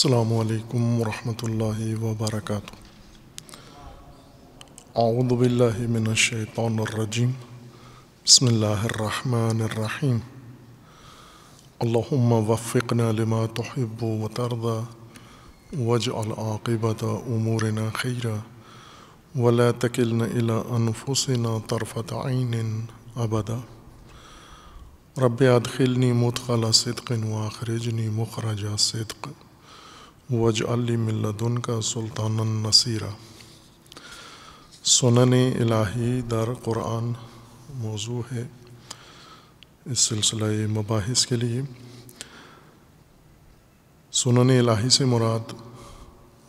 السلام عليكم ورحمة الله وبركاته أعوذ بالله من الشيطان الرجيم بسم الله الرحمن الرحيم اللهم وفقنا لما تحب وترضى واجعل عاقبة أمورنا خيرا ولا تكلنا إلى أنفسنا طرفة عين أبدا رب أدخلني مدخل صدق وأخرجني مخرج صدق वज मिल्लदन का सुल्तान नसीरा सुनन इलाही दर क़ुरान मौजू है इस सिलसिला मबास के लिए सुनन इलाही से मुराद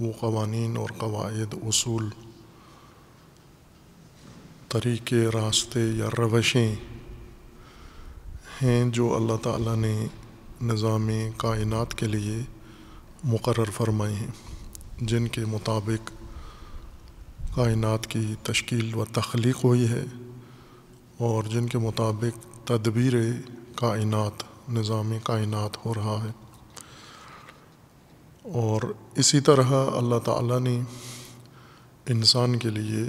वो कवानीन और कवायद असूल तरीक़े रास्ते या रवशें हैं जो अल्लाह ताला ने निज़ाम कायनात के लिए मुकर फरमाए हैं जिनके मुताबिक कायनात की तश्कील व तख्लीक हुई है और जिनके मुताबिक तदबीर कायनात निज़ाम कायनात हो रहा है और इसी तरह अल्लाह ताला ने इंसान के लिए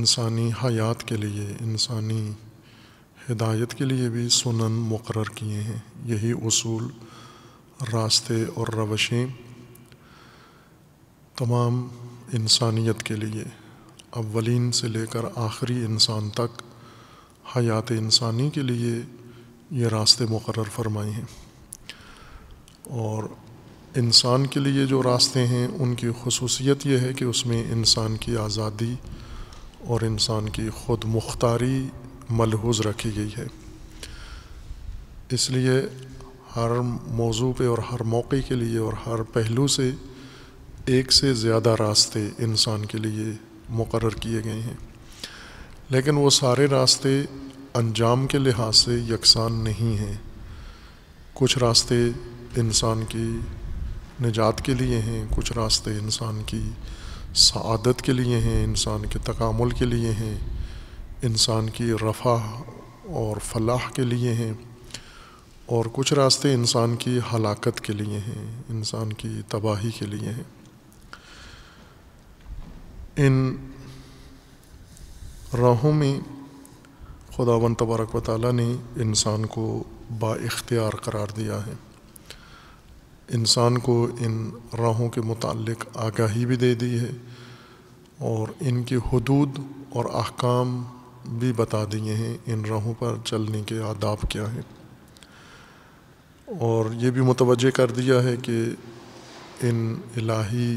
इंसानी हयात के लिए इंसानी हिदायत के लिए भी सुनन मुकर किए हैं यही उसूल रास्ते और रवशें तमाम इंसानियत के लिए अवलिन से लेकर आखिरी इंसान तक हयात इंसानी के लिए ये रास्ते मुकर फरमाए हैं और इंसान के लिए जो रास्ते हैं उनकी खसूसियत यह है कि उसमें इंसान की आज़ादी और इंसान की ख़ुद मुख्तारी मलहूज रखी गई है इसलिए हर मौजू पे और हर मौके के लिए और हर पहलू से एक से ज़्यादा रास्ते इंसान के लिए मुकर किए गए हैं लेकिन वो सारे रास्ते अंजाम के लिहाज से यकसान नहीं हैं कुछ रास्ते इंसान की निजात के लिए हैं कुछ रास्ते इंसान की सआदत के लिए हैं इंसान के तकामुल के लिए हैं इंसान की रफ़ा और फलाह के लिए हैं और कुछ रास्ते इंसान की हलाकत के लिए हैं इंसान की तबाही के लिए हैं इन राहों में ख़ुदा वंद तबारक वाली ने इंसान को बाख्तियार करार दिया है इंसान को इन राहों के मुतक़ आगाही भी दे दी है और इनके हदूद और अहकाम भी बता दिए हैं इन राहों पर चलने के आदाब क्या हैं और ये भी मुतवजह कर दिया है कि इन इलाही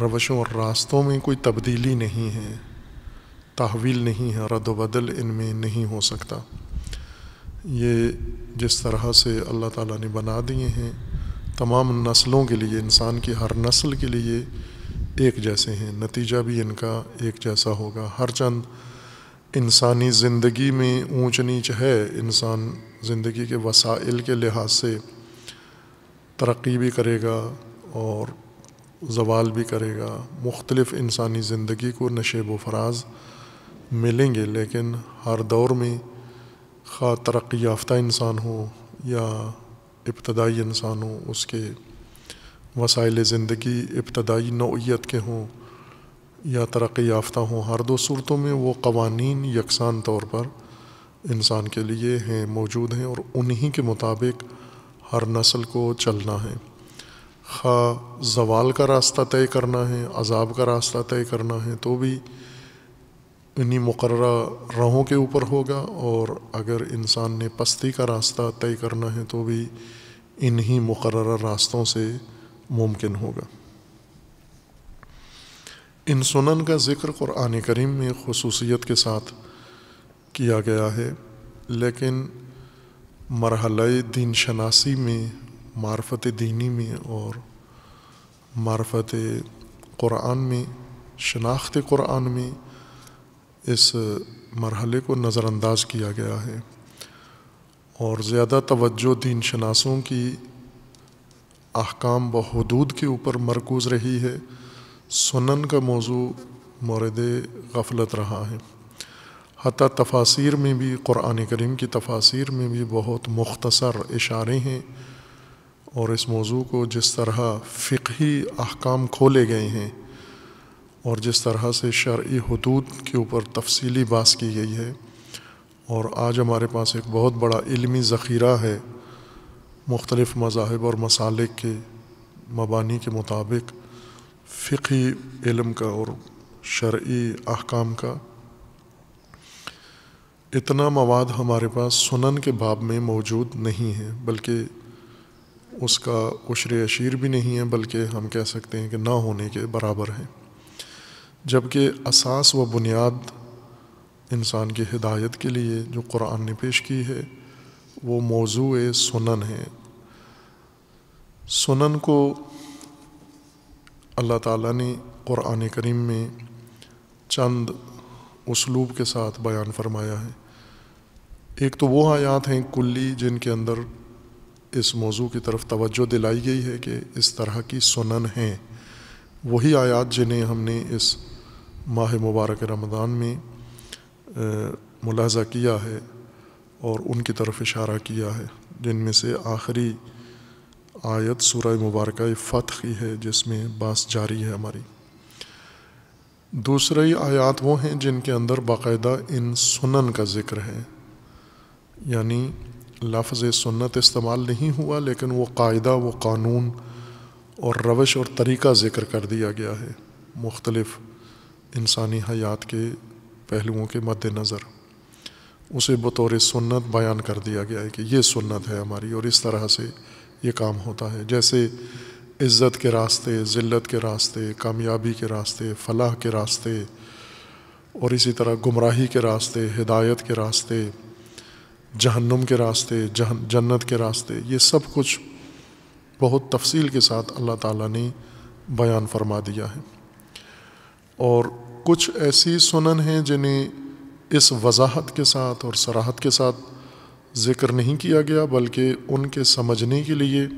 रवशों और रास्तों में कोई तब्दीली नहीं है तहवील नहीं है रद्द बदल में नहीं हो सकता ये जिस तरह से अल्लाह ताला ने बना दिए हैं तमाम नस्लों के लिए इंसान की हर नस्ल के लिए एक जैसे हैं नतीजा भी इनका एक जैसा होगा हर चंद इंसानी ज़िंदगी में ऊंच नीच है इंसान ज़िंदगी के वसाइल के लिहाज से तरक्की भी करेगा और जवाल भी करेगा मुख्तलिफ़ इंसानी ज़िंदगी को नशेब फराज मिलेंगे लेकिन हर दौर में खा तरक्की याफ्ता इंसान हो या इब्तदाई इंसान हो उसके वसाइल ज़िंदगी इब्तदाई नौीयत के हों या तरक्की याफ्ता हों हर दो सूरतों में वो कवानीन यकसान तौर पर इंसान के लिए हैं मौजूद हैं और उन्हीं के मुताबिक हर नस्ल को चलना है खा जवाल का रास्ता तय करना है अजाब का रास्ता तय करना है तो भी इन्हीं मुकर राहों के ऊपर होगा और अगर इंसान ने पस्ती का रास्ता तय करना है तो भी इन्हीं मुकर रास्तों से मुमकिन होगा इन सुनन का ज़िक्र कुरान करीम में खसूसियत के साथ किया गया है लेकिन मरहल दीन शनासी में मार्फत दीनी में और मार्फत क़ुरान में शनाख्त क़ुरान में इस मरहले को नज़रअंदाज किया गया है और ज़्यादा तवज्जो दीन शनासों की अहकाम व हदूद के ऊपर मरकूज़ रही है सुनन का मौजू मौरद गफलत रहा है हत तफासिर में भी क़ुरान करीम की तफासिर में भी बहुत मुख्तसर इशारे हैं और इस मौजू को जिस तरह फ़िकी अहकाम खोले गए हैं और जिस तरह से शर्य हदूद के ऊपर तफसीली बास की गई है और आज हमारे पास एक बहुत बड़ा इलमी ज़ख़ीरा है मुख्तलिफ़ मजाहब और मसालिक के मबानी के मुताबिक फ़िकी इलम का और शर्य अहकाम का इतना मवाद हमारे पास सुनन के बाब में मौजूद नहीं है बल्कि उसका उशर अशीर भी नहीं है बल्कि हम कह सकते हैं कि ना होने के बराबर है जबकि असास व बुनियाद इंसान की हिदायत के लिए जो कुरान ने पेश की है वो मौजू सुनन है सुनन को अल्लाह ताला ने क़ुरान करीम में चंद उसलूब के साथ बयान फरमाया है एक तो वो आयात हैं कुल्ली जिनके अंदर इस मौजू की तरफ तोज्जो दिलाई गई है कि इस तरह की सुनन हैं वही आयात जिन्हें हमने इस माह मुबारक रमदान में मुलाजा किया है और उनकी तरफ इशारा किया है जिनमें से आखिरी आयत सूरह मुबारक फ़तह की है जिसमें बास जारी है हमारी दूसरी आयात वो हैं जिनके अंदर बाकायदा इन सुनन का ज़िक्र है यानी लफ्ज़ सुन्नत इस्तेमाल नहीं हुआ लेकिन वो कायदा वो कानून और रवश और तरीका ज़िक्र कर दिया गया है मुख्तलफ़ इंसानी हयात के पहलुओं के मद्दनज़र उसे बतौर सुन्नत बयान कर दिया गया है कि ये सुन्नत है हमारी और इस तरह से ये काम होता है जैसे इज़्ज़त के रास्ते ज़िल्त के रास्ते कामयाबी के रास्ते फलाह के रास्ते और इसी तरह गुमराही के रास्ते हिदायत के रास्ते जहन्नुम के रास्ते जहन जन्नत के रास्ते ये सब कुछ बहुत तफसील के साथ अल्लाह ताला ने बयान फरमा दिया है और कुछ ऐसी सुनन हैं जिन्हें इस वजाहत के साथ और सराहत के साथ ज़िक्र नहीं किया गया बल्कि उनके समझने के लिए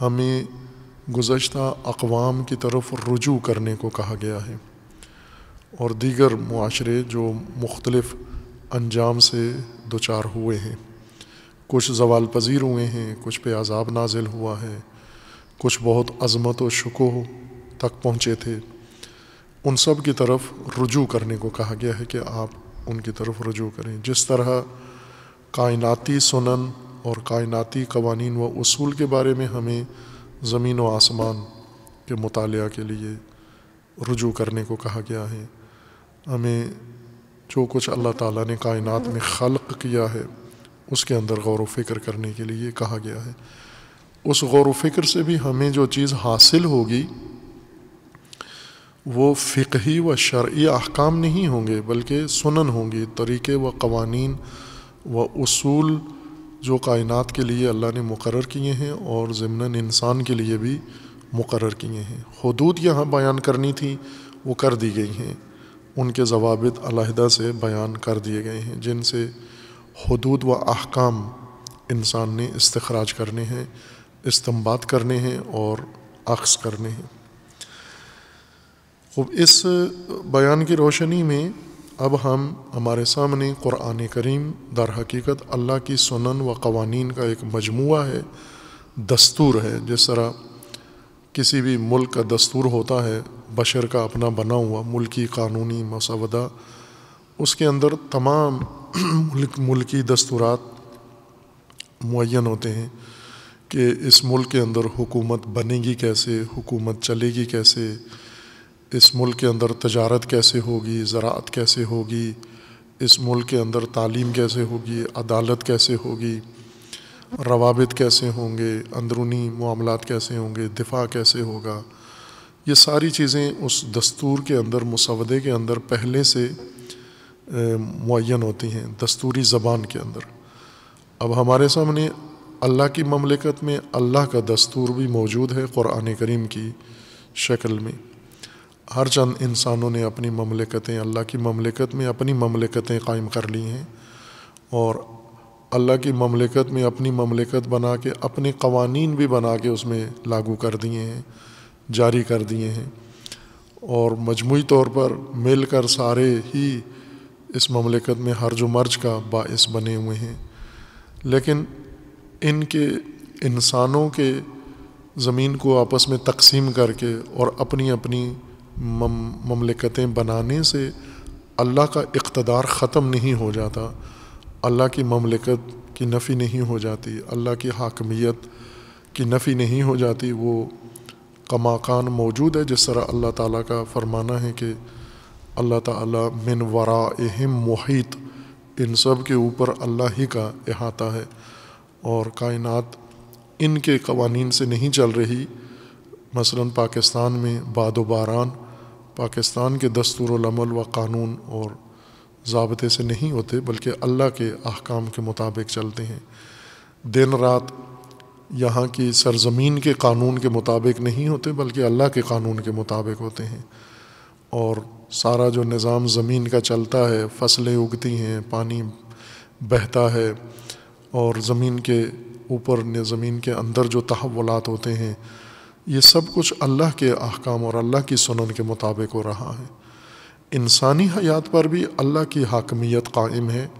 हमें गुज्त अकवाम की तरफ रजू करने को कहा गया है और दीगर माशरे जो मुख्तलफ़ अनजाम से दो चार हुए हैं कुछ जवाल पजीर हुए हैं कुछ पे आज़ाब नाजिल हुआ है कुछ बहुत अजमत व शकोह तक पहुँचे थे उन सब की तरफ रजू करने को कहा गया है कि आप उनकी तरफ रजू करें जिस तरह कायनती सुनन और कायनती कवानी व असूल के बारे में हमें ज़मीन व आसमान के मुताल के लिए रुजू करने को कहा गया है हमें जो कुछ अल्लाह ताला ने कायनात में खल़ किया है उसके अंदर गौर व फ़िक्र करने के लिए कहा गया है उस गौर व फ़िक्र से भी हमें जो चीज़ हासिल होगी वो फ़िकी व शर्य अहकाम नहीं होंगे बल्कि सुनन होंगी तरीक़े व कवानी व असूल जो कायनात के लिए अल्लाह ने मुकर किए हैं और ज़मन इंसान के लिए भी मुकर किए हैं हदूद यहाँ बयान करनी थी वो कर दी गई हैं उनके जवाब अलहदा से बयान कर दिए गए हैं जिनसे हदूद व अहकाम इंसान ने इस्तखराज करने हैं इस्तम्बात करने हैं और अक्स करने हैं खूब इस बयान की रोशनी में अब हम हमारे सामने क़ुरान करीम दर हकीकत अल्लाह की सुनन व कवानीन का एक मजमू है दस्तूर है जिस तरह किसी भी मुल्क का दस्तूर होता है बशर का अपना बना हुआ मुल्की कानूनी मसवदा उसके अंदर तमाम मुल्क मुल्की दस्तूरात मुन होते हैं कि इस मुल्क के अंदर हुकूमत बनेगी कैसे हुकूमत चलेगी कैसे इस मुल्क के अंदर तजारत कैसे होगी ज़रात कैसे होगी इस मुल्क के अंदर तालीम कैसे होगी अदालत कैसे होगी रवाबित कैसे होंगे अंदरूनी मामला कैसे होंगे दिफा कैसे होगा ये सारी चीज़ें उस दस्तूर के अंदर मुसवदे के अंदर पहले से मुन होती हैं दस्तूरी ज़बान के अंदर अब हमारे सामने अल्लाह की ममलिकत में अल्लाह का दस्तूर भी मौजूद है क़ुरान करीम की शक्ल में हर चंद इंसानों ने अपनी ममलिकतें अल्लाह की ममलिकत में अपनी ममलिकतें कायम कर ली हैं और अल्लाह की ममलिकत में अपनी ममलिकत बना के अपने कवानीन भी बना के उसमें लागू कर दिए हैं जारी कर दिए हैं और मजमू तौर पर मिल कर सारे ही इस ममलिकत में हर्ज मर्ज का बायस बने हुए हैं लेकिन इनके इंसानों के ज़मीन को आपस में तकसीम करके और अपनी अपनी ममलिकतें बनाने से अल्लाह का इकतदार ख़त्म नहीं हो जाता अल्लाह की ममलिकत की नफ़ी नहीं हो जाती अल्लाह की हाकमियत की नफ़ी नहीं हो जाती वो कमाकान मौजूद है जिस तरह अल्लाह ताला का फरमाना है कि अल्लाह ताला मिन वरा अहम मुहित इन सब के ऊपर अल्लाह ही का अहाता है और कायनात इनके कवानीन से नहीं चल रही मसलन पाकिस्तान में बाद बारान पाकिस्तान के दस्तूरमल व कानून और ज़बते से नहीं होते बल्कि अल्लाह के अहकाम के मुताबिक चलते हैं दिन रात यहाँ की सरजमीन के कानून के मुताबिक नहीं होते बल्कि अल्लाह के कानून के मुताबिक होते हैं और सारा जो निज़ाम ज़मीन का चलता है फसलें उगती हैं पानी बहता है और ज़मीन के ऊपर ज़मीन के अंदर जो तहवलात होते हैं ये सब कुछ अल्लाह के अहकाम और अल्लाह की सुनन के मुताबिक हो रहा है इंसानी हयात पर भी अल्लाह की हाकमियत कायम है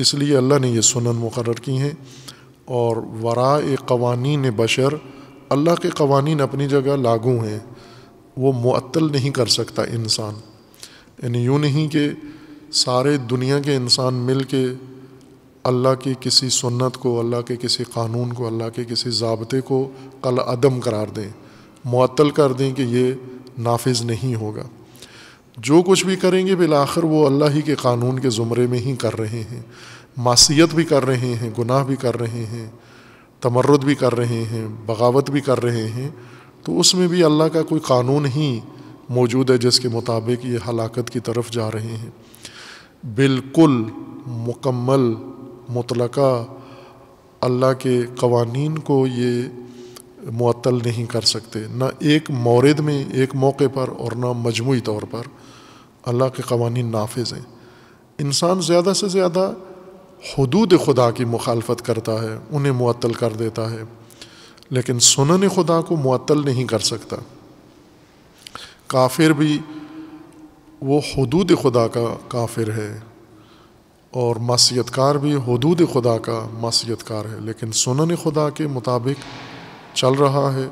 इसलिए अल्लाह ने यह सुनन मुकर की हैं और वरा कवानीन बशर अल्लाह के कवानीन अपनी जगह लागू हैं वो मअतल नहीं कर सकता इंसान यानी यूँ नहीं कि सारे दुनिया के इंसान मिल के अल्लाह की किसी सुन्नत को अल्लाह के किसी कानून को अल्लाह के किसी जबते को कल अदम करार दें मअतल कर दें कि ये नाफिज नहीं होगा जो कुछ भी करेंगे बिल आखिर वो अल्लाह ही के कानून के ज़ुमरे में ही कर रहे हैं मासीत भी कर रहे हैं गुनाह भी कर रहे हैं तमरद भी कर रहे हैं बगावत भी कर रहे हैं तो उसमें भी अल्लाह का कोई कानून ही मौजूद है जिसके मुताबिक ये हलाकत की तरफ जा रहे हैं बिल्कुल मुकम्मल मुतल अल्लाह के कवानीन को ये मअतल नहीं कर सकते ना एक मौरद में एक मौके पर और ना मजमू तौर पर अल्लाह के कवानी नाफिज हैं इंसान ज़्यादा से ज़्यादा हदूद खुदा की मुखालफत करता है उन्हें मअतल कर देता है लेकिन सुनन खुदा को मअतल नहीं कर सकता काफिर भी वो हदूद खुदा का काफिर है और मासीतकार भी हदूद खुदा का मासीतकार है लेकिन सुनन खुदा के मुताबिक चल रहा है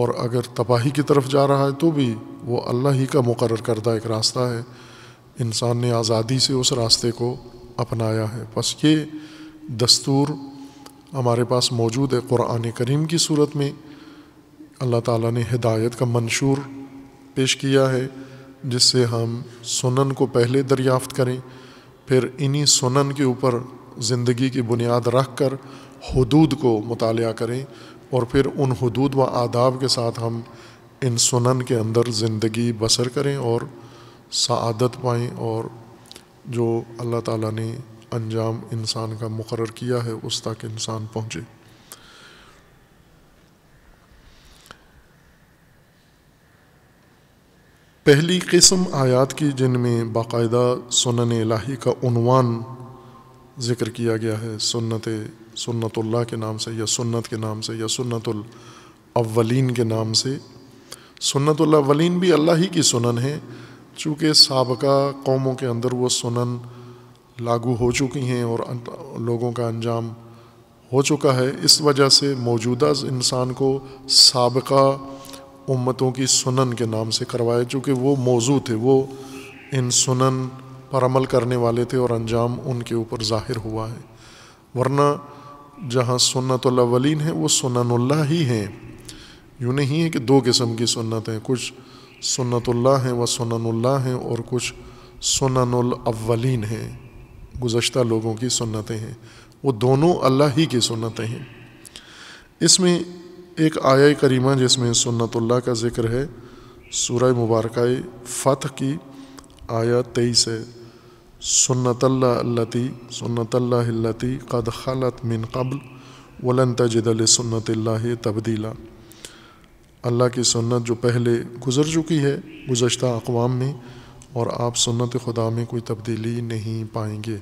और अगर तबाही की तरफ जा रहा है तो भी वो अल्लाह ही का मुकर करदा एक रास्ता है इंसान ने आज़ादी से उस रास्ते को अपनाया है बस ये दस्तूर हमारे पास मौजूद है क़ुरान करीम की सूरत में अल्लाह ताला ने हिदायत का मंशूर पेश किया है जिससे हम सुनन को पहले दरियाफ़त करें फिर इन्हीं सुनन के ऊपर ज़िंदगी की बुनियाद रख कर हदूद को मुताल करें और फिर उन हदूद व आदाब के साथ हम इन सुनन के अंदर ज़िंदगी बसर करें और शदत पाएँ और जो अल्लाह ताली ने अंजाम इंसान का मुकर किया है उस तक इंसान पहुँचे पहली किस्म आयात की जिनमें बाकायदा सुनन लाही का उनवान ज़िक्र किया गया है सुन्नत सुन्नतुल्ला के नाम से या सुन्नत के नाम से या सुन्नतुल अव्वलीन के नाम से सुन्नतुल अव्वलीन भी अल्लाह ही की सुनन है चूँकि सबका कौमों के अंदर वो सुनन लागू हो चुकी हैं और अं-, लोगों का अंजाम हो चुका है इस वजह से मौजूदा इंसान को सबका उम्मतों की सुनन के नाम से करवाया चूँकि वो मौजू थे वो इन सुनन पर अमल करने वाले थे और अंजाम उनके ऊपर ज़ाहिर हुआ है वरना जहाँ सुन्नतवलिन है वो सुननल्ला ही हैं यूँ नहीं है कि दो किस्म की सुन्नत हैं कुछ सुन्नतुल्ला हैं व सुननल्ला हैं और कुछ सुननवलिन हैं गुज्त लोगों की सुन्नतें हैं वो दोनों अल्लाह ही की सुन्नतें हैं इसमें एक आया करीमा जिसमें सुन्नतुल्ला का ज़िक्र है सूर्य मुबारक फ़त की आया तेईस है सुन्नतल्लाती सुन्नतल्लाती कद खलत मिन कबल वलन तजदल सुन्नतल्ला तब्दीला अल्लाह की सुन्नत जो पहले गुज़र चुकी है गुजशत अकवाम में और आप सुन्नत खुदा में कोई तब्दीली नहीं पाएंगे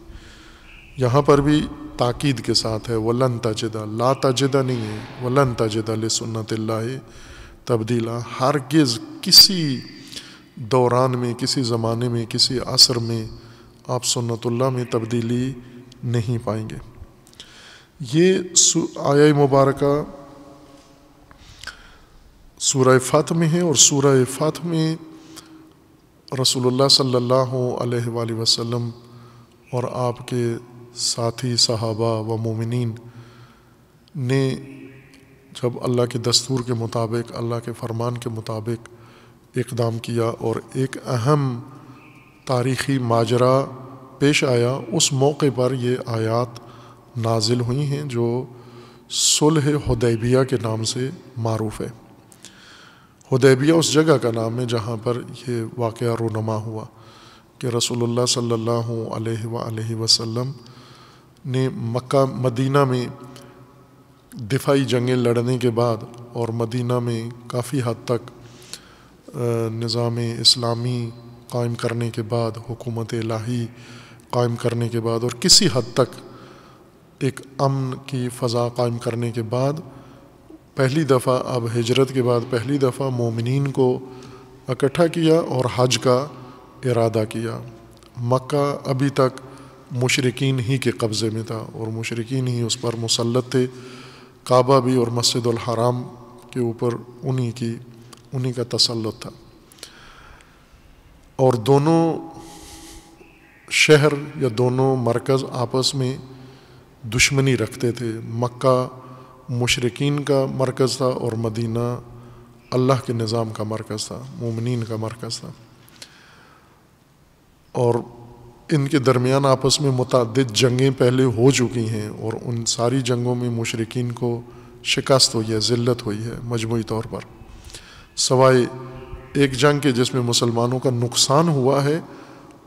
यहाँ पर भी ताक़द के साथ है वलन तजदा ला तजदा नहीं है वलन तजदा ला तब्दीला हरगिज़ किसी दौरान में किसी ज़माने में किसी असर में आप सुन्नतुल्ला में तब्दीली नहीं पाएंगे ये आया मुबारक सूरह फ़त में है और सूरह फात में रसोल्ला सल्ला अलैहि और आपके साथी सहाबा व मोमिन ने जब अल्लाह के दस्तूर के मुताबिक अल्लाह के फरमान के मुताबिक इकदाम किया और एक अहम तारीख़ी माजरा पेश आया उस मौके पर ये आयात नाजिल हुई हैं जो सुलह हदैबिया के नाम से मरूफ़ है हदैबिया उस जगह का नाम है जहाँ पर यह वाक़ रोनमा हुआ कि रसोल्ला सल्लल्लाहु अलैहि ने मक्का मदीना में दिफाई जंगें लड़ने के बाद और मदीना में काफ़ी हद तक निज़ाम इस्लामी कायम करने के बाद हुकूमत लाही कायम करने के बाद और किसी हद तक एक अमन की फ़ज़ा कायम करने के बाद पहली दफ़ा अब हिजरत के बाद पहली दफ़ा मोमिन को इकट्ठा किया और हज का इरादा किया मक्का अभी तक मशरकिन ही के कब्ज़े में था और मशरकिन ही उस पर मुसलत थे काबा भी और मस्जिद हराम के ऊपर उन्हीं की उन्हीं का तसलत था और दोनों शहर या दोनों मरकज़ आपस में दुश्मनी रखते थे मक्का मशरकिन का मरकज़ था और मदीना अल्लाह के निज़ाम का मरकज़ था ममिन का मरकज़ था और इनके दरमियान आपस में मुतद जंगें पहले हो चुकी हैं और उन सारी जंगों में मशरकिन को शिकस्त हुई है ज़िल्त हुई है मजमू तौर पर सवाए एक जंग के जिसमें मुसलमानों का नुकसान हुआ है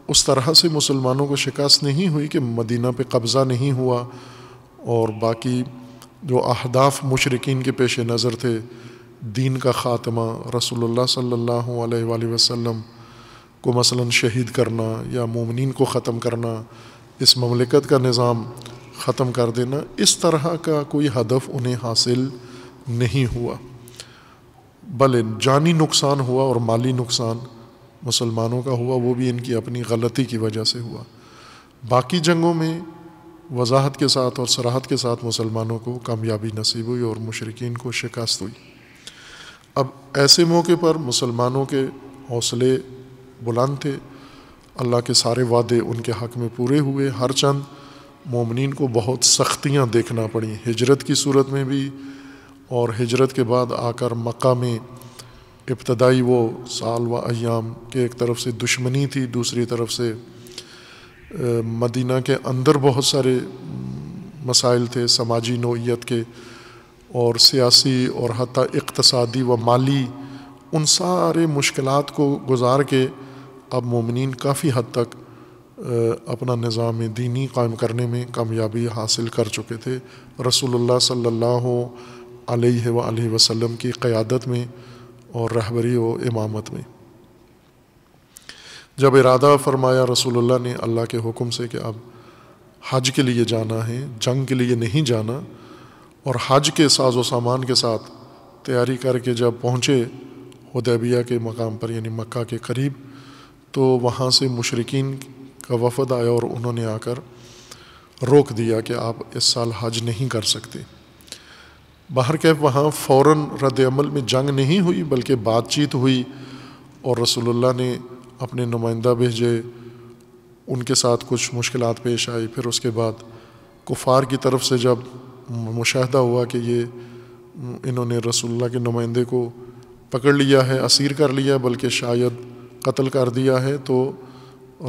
उस तरह से मुसलमानों को शिकस्त नहीं हुई कि मदीना पे कब्ज़ा नहीं हुआ और बाकी जो अहदाफ मशरकिन के पेश नज़र थे दीन का ख़ात्मा रसोल्ला सल्ला वसम को मसलन शहीद करना या ममिन को ख़त्म करना इस ममलिकत का निज़ाम ख़त्म कर देना इस तरह का कोई हदफ उन्हें हासिल नहीं हुआ भले जानी नुकसान हुआ और माली नुकसान मुसलमानों का हुआ वो भी इनकी अपनी गलती की वजह से हुआ बाकी जंगों में वजाहत के साथ और सराहत के साथ मुसलमानों को कामयाबी नसीब हुई और मशरकिन को शिकस्त हुई अब ऐसे मौके पर मुसलमानों के हौसले बुलंद थे अल्लाह के सारे वादे उनके हक़ में पूरे हुए हर चंद ममिन को बहुत सख्तियाँ देखना पड़ी हिजरत की सूरत में भी और हिजरत के बाद आकर मक्का में इब्तदाई वो साल व अयाम के एक तरफ से दुश्मनी थी दूसरी तरफ से मदीना के अंदर बहुत सारे मसाइल थे समाजी नोयत के और सियासी और हती इकतसादी व माली उन सारे मुश्किल को गुजार के अब ममिन काफ़ी हद तक अपना निज़ाम दीनी कायम करने में कामयाबी हासिल कर चुके थे रसोल्ला सल्ला वसलम की क़्यादत में और रहबरी व इमामत में जब इरादा फरमाया रसूलुल्लाह ने अल्लाह के हुक्म से कि अब हज के लिए जाना है जंग के लिए नहीं जाना और हज के साजो सामान के साथ तैयारी करके जब पहुँचे उदैबिया के मकाम पर यानी मक्का के करीब तो वहाँ से मुशरकिन का वफद आया और उन्होंने आकर रोक दिया कि आप इस साल हज नहीं कर सकते बाहर कैफ वहाँ फ़ौर रद्दमल में जंग नहीं हुई बल्कि बातचीत हुई और रसोल्ला ने अपने नुमाइंदा भेजे उनके साथ कुछ मुश्किल पेश आई फिर उसके बाद कुफार की तरफ से जब मुशाह हुआ कि ये इन्होंने रसोल्ला के नुमाइंदे को पकड़ लिया है असीर कर लिया बल्कि शायद कत्ल कर दिया है तो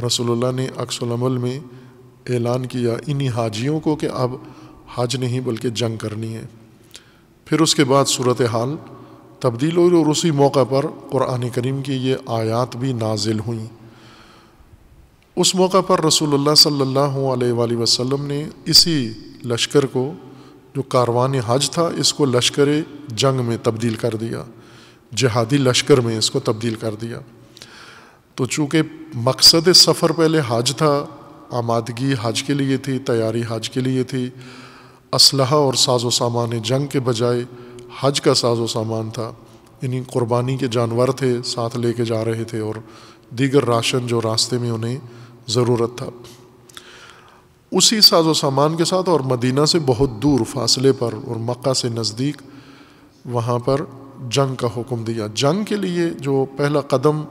रसोल्ला ने अक्सलमल में ऐलान किया इन्हीं हाजियों को कि अब हज नहीं बल्कि जंग करनी है फिर उसके बाद सूरत हाल तब्दील हुई और उसी मौका पर कुरान करीम की ये आयात भी नाजिल हुई उस मौका पर रसोल्ला सल्ला अलैहि ने इसी लश्कर को जो कारवान हज था इसको लश्कर जंग में तब्दील कर दिया जहादी लश्कर में इसको तब्दील कर दिया तो चूँकि मकसद सफ़र पहले हज था आमादगी हज के लिए थी तैयारी हज के लिए थी असल और साजो सामान जंग के बजाय हज का साजो सामान था इन्हीं कुर्बानी के जानवर थे साथ लेके जा रहे थे और दीगर राशन जो रास्ते में उन्हें ज़रूरत था उसी साजो सामान के साथ और मदीना से बहुत दूर फासले पर और मक् से नज़दीक वहाँ पर जंग का हुक्म दिया जंग के लिए जो पहला कदम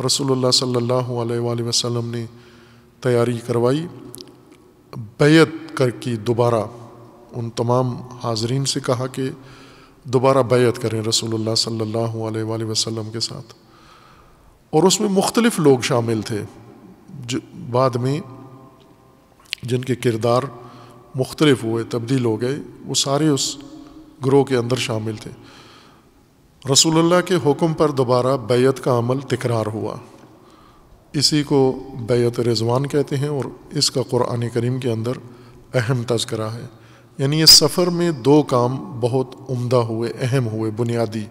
रसूलुल्लाह सल्लल्लाहु अलैहि वसल्लम ने तैयारी करवाई बैत कर की दोबारा उन तमाम हाजरीन से कहा कि दोबारा बैत करें रसूलुल्लाह सल्लल्लाहु अलैहि वसल्लम के साथ और उसमें मुख्तलिफ़ लोग शामिल थे जो बाद में जिनके किरदार मुख्तलिफ हुए तब्दील हो गए वो सारे उस ग्रोह के अंदर शामिल थे रसूलुल्लाह के हुक्म पर दोबारा बैत का अमल तकरार हुआ इसी को बैत रिजवान कहते हैं और इसका क़ुरान करीम के अंदर अहम तस्करा है यानी ये सफ़र में दो काम बहुत उम्दा हुए अहम हुए बुनियादी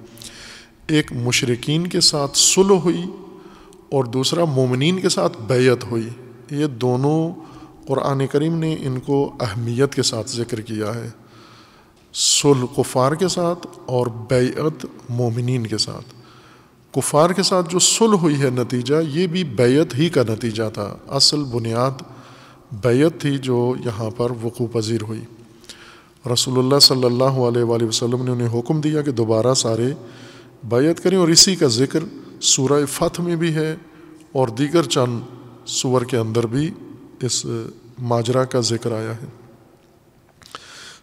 एक मुशरकिन के साथ सुलह हुई और दूसरा मोमिन के साथ बैत हुई ये दोनों क़ुरान करीम ने इनको अहमियत के साथ ज़िक्र किया है सुलह कुफार के साथ और बैत मोमिन के साथ कुफार के साथ जो सुल हुई है नतीजा ये भी बैत ही का नतीजा था असल बुनियाद बैत थी जो यहाँ पर वक़ू पजीर हुई रसूलुल्लाह सल्लल्लाहु अलैहि वसल्लम ने उन्हें हुक्म दिया कि दोबारा सारे बैत करें और इसी का ज़िक्र सूरह फत में भी है और दीगर चंद सूर के अंदर भी इस माजरा का ज़िक्र आया है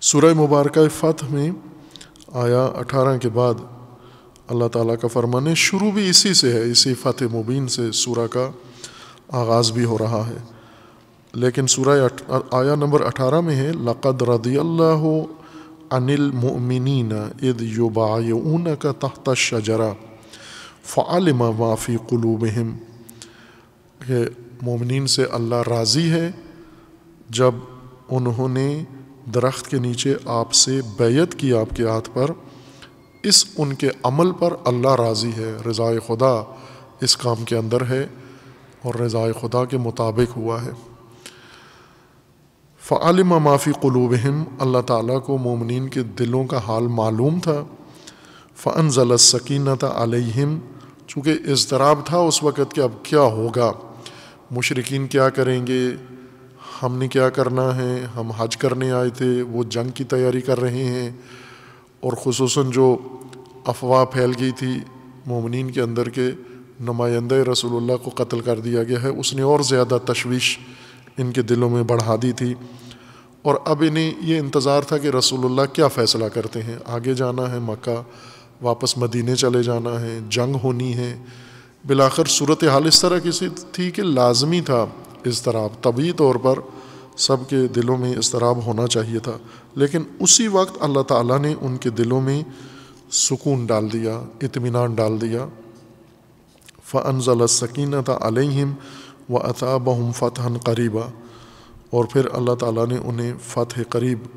सूर्य मुबारक फ़तह में आया अठारह के बाद अल्लाह ताला का फरमान शुरू भी इसी से है इसी फ़तह मुबीन से सूर्य का आगाज़ भी हो रहा है लेकिन सूर्य आया नंबर अठारह में है लक़द रदी अल्लाह अनिल मोमिन इद युबाऊन का तहत शजरा फ़ालम वाफ़ी कलूबहम मोमिन से अल्लाह राज़ी है जब उन्होंने दरख्त के नीचे आपसे बैत की आपके हाथ पर इस उनके अमल पर अल्लाह राज़ी है रज़ाए खुदा इस काम के अंदर है और रज़ाए खुदा के मुताबिक हुआ है फ़ालम माफ़ी हिम अल्लाह ताला को मोमिन के दिलों का हाल मालूम था फ़ान जल सकीनत अलहम चूँकि इसतराब था उस वक़्त कि अब क्या होगा मुशरकिन क्या करेंगे हमने क्या करना है हम हज करने आए थे वो जंग की तैयारी कर रहे हैं और खसूस जो अफवाह फैल गई थी ममिन के अंदर के नुमाइंद रसोल्ला को कत्ल कर दिया गया है उसने और ज़्यादा तशवीश इनके दिलों में बढ़ा दी थी और अब इन्हें ये इंतज़ार था कि रसोल्ला क्या फ़ैसला करते हैं आगे जाना है मक्का वापस मदीने चले जाना है जंग होनी है बिलाकर सूरत हाल इस तरह की थी कि लाजमी था इसतराब तबी तौर पर सब के दिलों में इसतराब होना चाहिए था लेकिन उसी वक्त अल्लाह ताला ने उनके दिलों में सुकून डाल दिया इतमान डाल दिया फ़नज़ल सकीनत अलहिम व अताबहम फ़तहन करीबा और फिर अल्लाह ताला ने उन्हें फ़तह करीब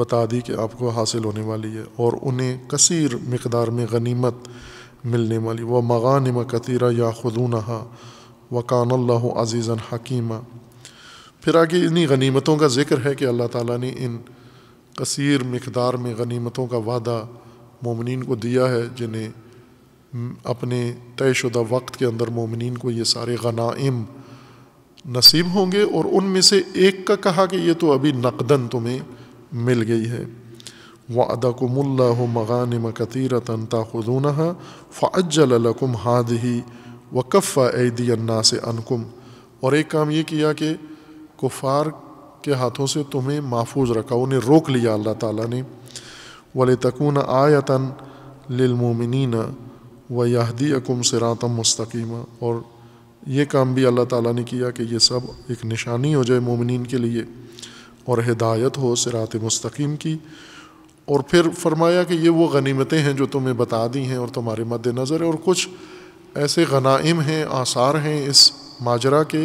बता दी कि आपको हासिल होने वाली है और उन्हें कसर मकदार में गनीमत मिलने वाली व मगानम कतीरा या खुदूनहा वकान अल्लाह अज़ीज़न हकीमा फिर आगे इन्हीं गनीमतों का जिक्र है कि अल्लाह ताला ने इन कसर मकदार में गनीमतों का वादा मोमिन को दिया है जिन्हें अपने तयशुदा वक्त के अंदर मोमिन को ये सारे गनाइम नसीब होंगे और उनमें से एक का कहा कि ये तो अभी नकदन तुम्हें मिल गई है वादकुमल्ला मगानम कतीरतन ताखुदून फ़ाजलकुम हाद ही वक़फ़ ऐदियन्ना से अनकुम और एक काम ये किया कि कुफार के हाथों से तुम्हें महफूज रखा उन्हें रोक लिया अल्लाह ताला ने वले तकून आयतन लिलमोमिन व यहदी अकुम सरातम मुस्तकीमा और ये काम भी अल्लाह ताला ने किया कि ये सब एक निशानी हो जाए मोमिन के लिए और हिदायत हो सरात मुस्तकीम की और फिर फरमाया कि ये वो गनीमतें हैं जो तुम्हें बता दी हैं और तुम्हारे मद्दनज़र है और कुछ ऐसे गनाइम हैं आसार हैं इस माजरा के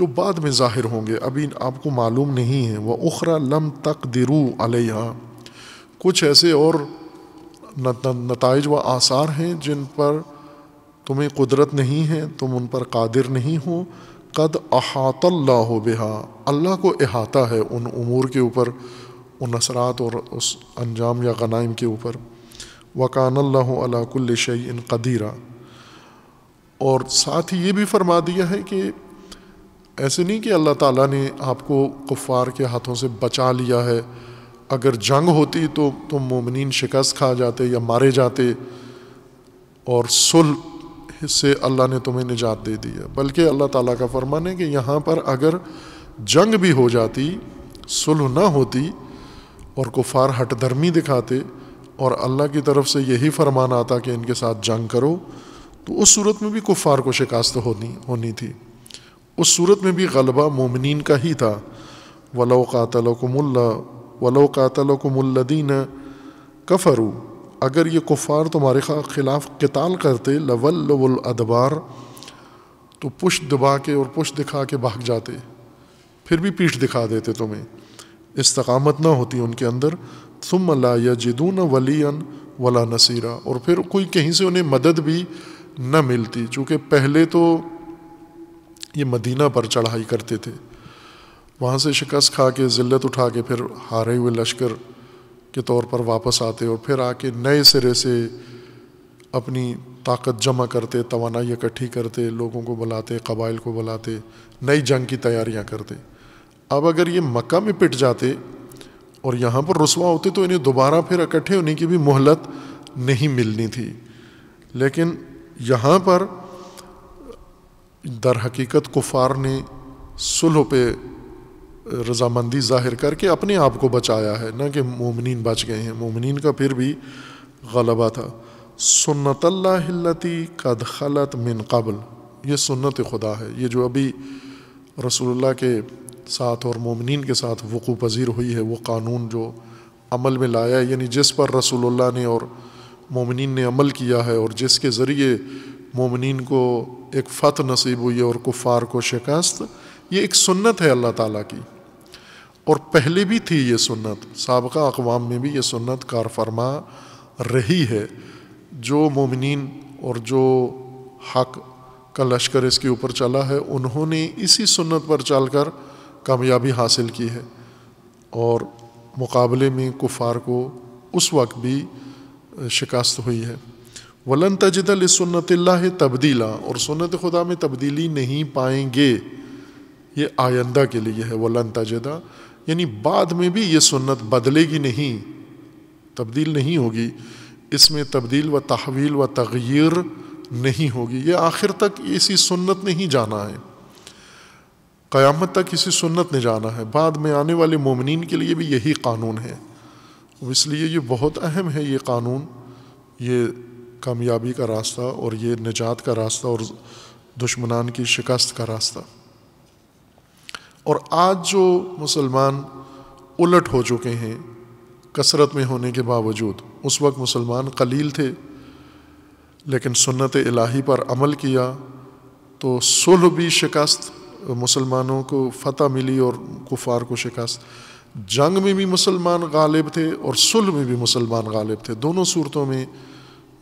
जो बाद में ज़ाहिर होंगे अभी आपको मालूम नहीं है वह उखरा लम तक दिरू अलैहा कुछ ऐसे और नतज व आसार हैं जिन पर तुम्हें कुदरत नहीं है तुम उन पर कादिर नहीं हो कद अहातल्ला हो बेहा अल्लाह को अहाता है उन उमूर के ऊपर उन असरात और उस अंजाम या गनाइम के ऊपर वकानल्ला अलाकुल्ल शई इन कदीरा और साथ ही ये भी फरमा दिया है कि ऐसे नहीं कि अल्लाह ताला ने आपको कुफ़ार के हाथों से बचा लिया है अगर जंग होती तो तो मोमिन शिकस्त खा जाते या मारे जाते और सुलह से अल्लाह ने तुम्हें निजात दे दी है बल्कि अल्लाह ताला का फरमान है कि यहाँ पर अगर जंग भी हो जाती सुलह ना होती और कुफार हटधर्मी दिखाते और अल्लाह की तरफ से यही फरमान आता कि इनके साथ जंग करो तो उस सूरत में भी कुफ़ार को शिकस्त होनी होनी थी उस सूरत में भी गलबा मोमिन का ही था वलो कातलकुमुल्ला वलो कातलकुमुल्लदीन कफ़रु अगर ये कुफ़ार तुम्हारे खा ख़िलाफ़ कताल करते लवल तो पुश दबा के और पुश दिखा के भाग जाते फिर भी पीठ दिखा देते तुम्हें इस्तकामत ना होती उनके अंदर सुम ला यजिदून वलियन वला नसीरा और फिर कोई कहीं से उन्हें मदद भी न मिलती चूँकि पहले तो ये मदीना पर चढ़ाई करते थे वहाँ से शिकस्त खा के ज़िल्लत उठा के फिर हारे हुए लश्कर के तौर पर वापस आते और फिर आके नए सिरे से अपनी ताकत जमा करते तोानाई इकट्ठी करते लोगों को बुलाते कबाइल को बुलाते नई जंग की तैयारियाँ करते अब अगर ये मक्का में पिट जाते और यहाँ पर रसुआ होते तो इन्हें दोबारा फिर इकट्ठे होने की भी मोहलत नहीं मिलनी थी लेकिन यहाँ पर दर हकीकत कुफार ने सुलह पे रजामंदी ज़ाहिर करके अपने आप को बचाया है ना कि मोमिन बच गए हैं मोमिन का फिर भी गलबा था सुन्नतल्लाती कद खलत मिन कबल ये सुन्नत खुदा है ये जो अभी रसूलुल्लाह के साथ और मोमिन के साथ वक़ू पज़ीर हुई है वो कानून जो अमल में लाया है यानी जिस पर रसूलुल्लाह ने और मोमिन ने अमल किया है और जिसके ज़रिए मोमिन को एक फ़त नसीब हुई और कुफ़ार को शिकस्त ये एक सुन्नत है अल्लाह ताला की और पहले भी थी ये सुन्नत सबका अकवाम में भी ये सुन्नत कार फरमा रही है जो मोमिन और जो हक का लश्कर इसके ऊपर चला है उन्होंने इसी सुन्नत पर चल कर कामयाबी हासिल की है और मुकाबले में कुफार को उस वक्त भी शिकस्त हुई है वलन तजदल ला तब्दीला और सुनत खुदा में तब्दीली नहीं पाएंगे ये आयंदा के लिए है वलन तजदा यानी बाद में भी ये सुन्नत बदलेगी नहीं तब्दील नहीं होगी इसमें तब्दील व तहवील व तगीर नहीं होगी ये आखिर तक इसी सुन्नत ने ही जाना है क़यामत तक इसी सुन्नत ने जाना है बाद में आने वाले ममिन के लिए भी यही कानून है इसलिए ये बहुत अहम है ये कानून ये कामयाबी का रास्ता और ये निजात का रास्ता और दुश्मनान की शिकस्त का रास्ता और आज जो मुसलमान उलट हो चुके हैं कसरत में होने के बावजूद उस वक्त मुसलमान कलील थे लेकिन सुन्नत इलाही पर अमल किया तो सुलह भी शिकस्त मुसलमानों को फतह मिली और कुफार को शिकस्त जंग में भी मुसलमान गालिब थे और सुल में भी मुसलमान गालिब थे दोनों सूरतों में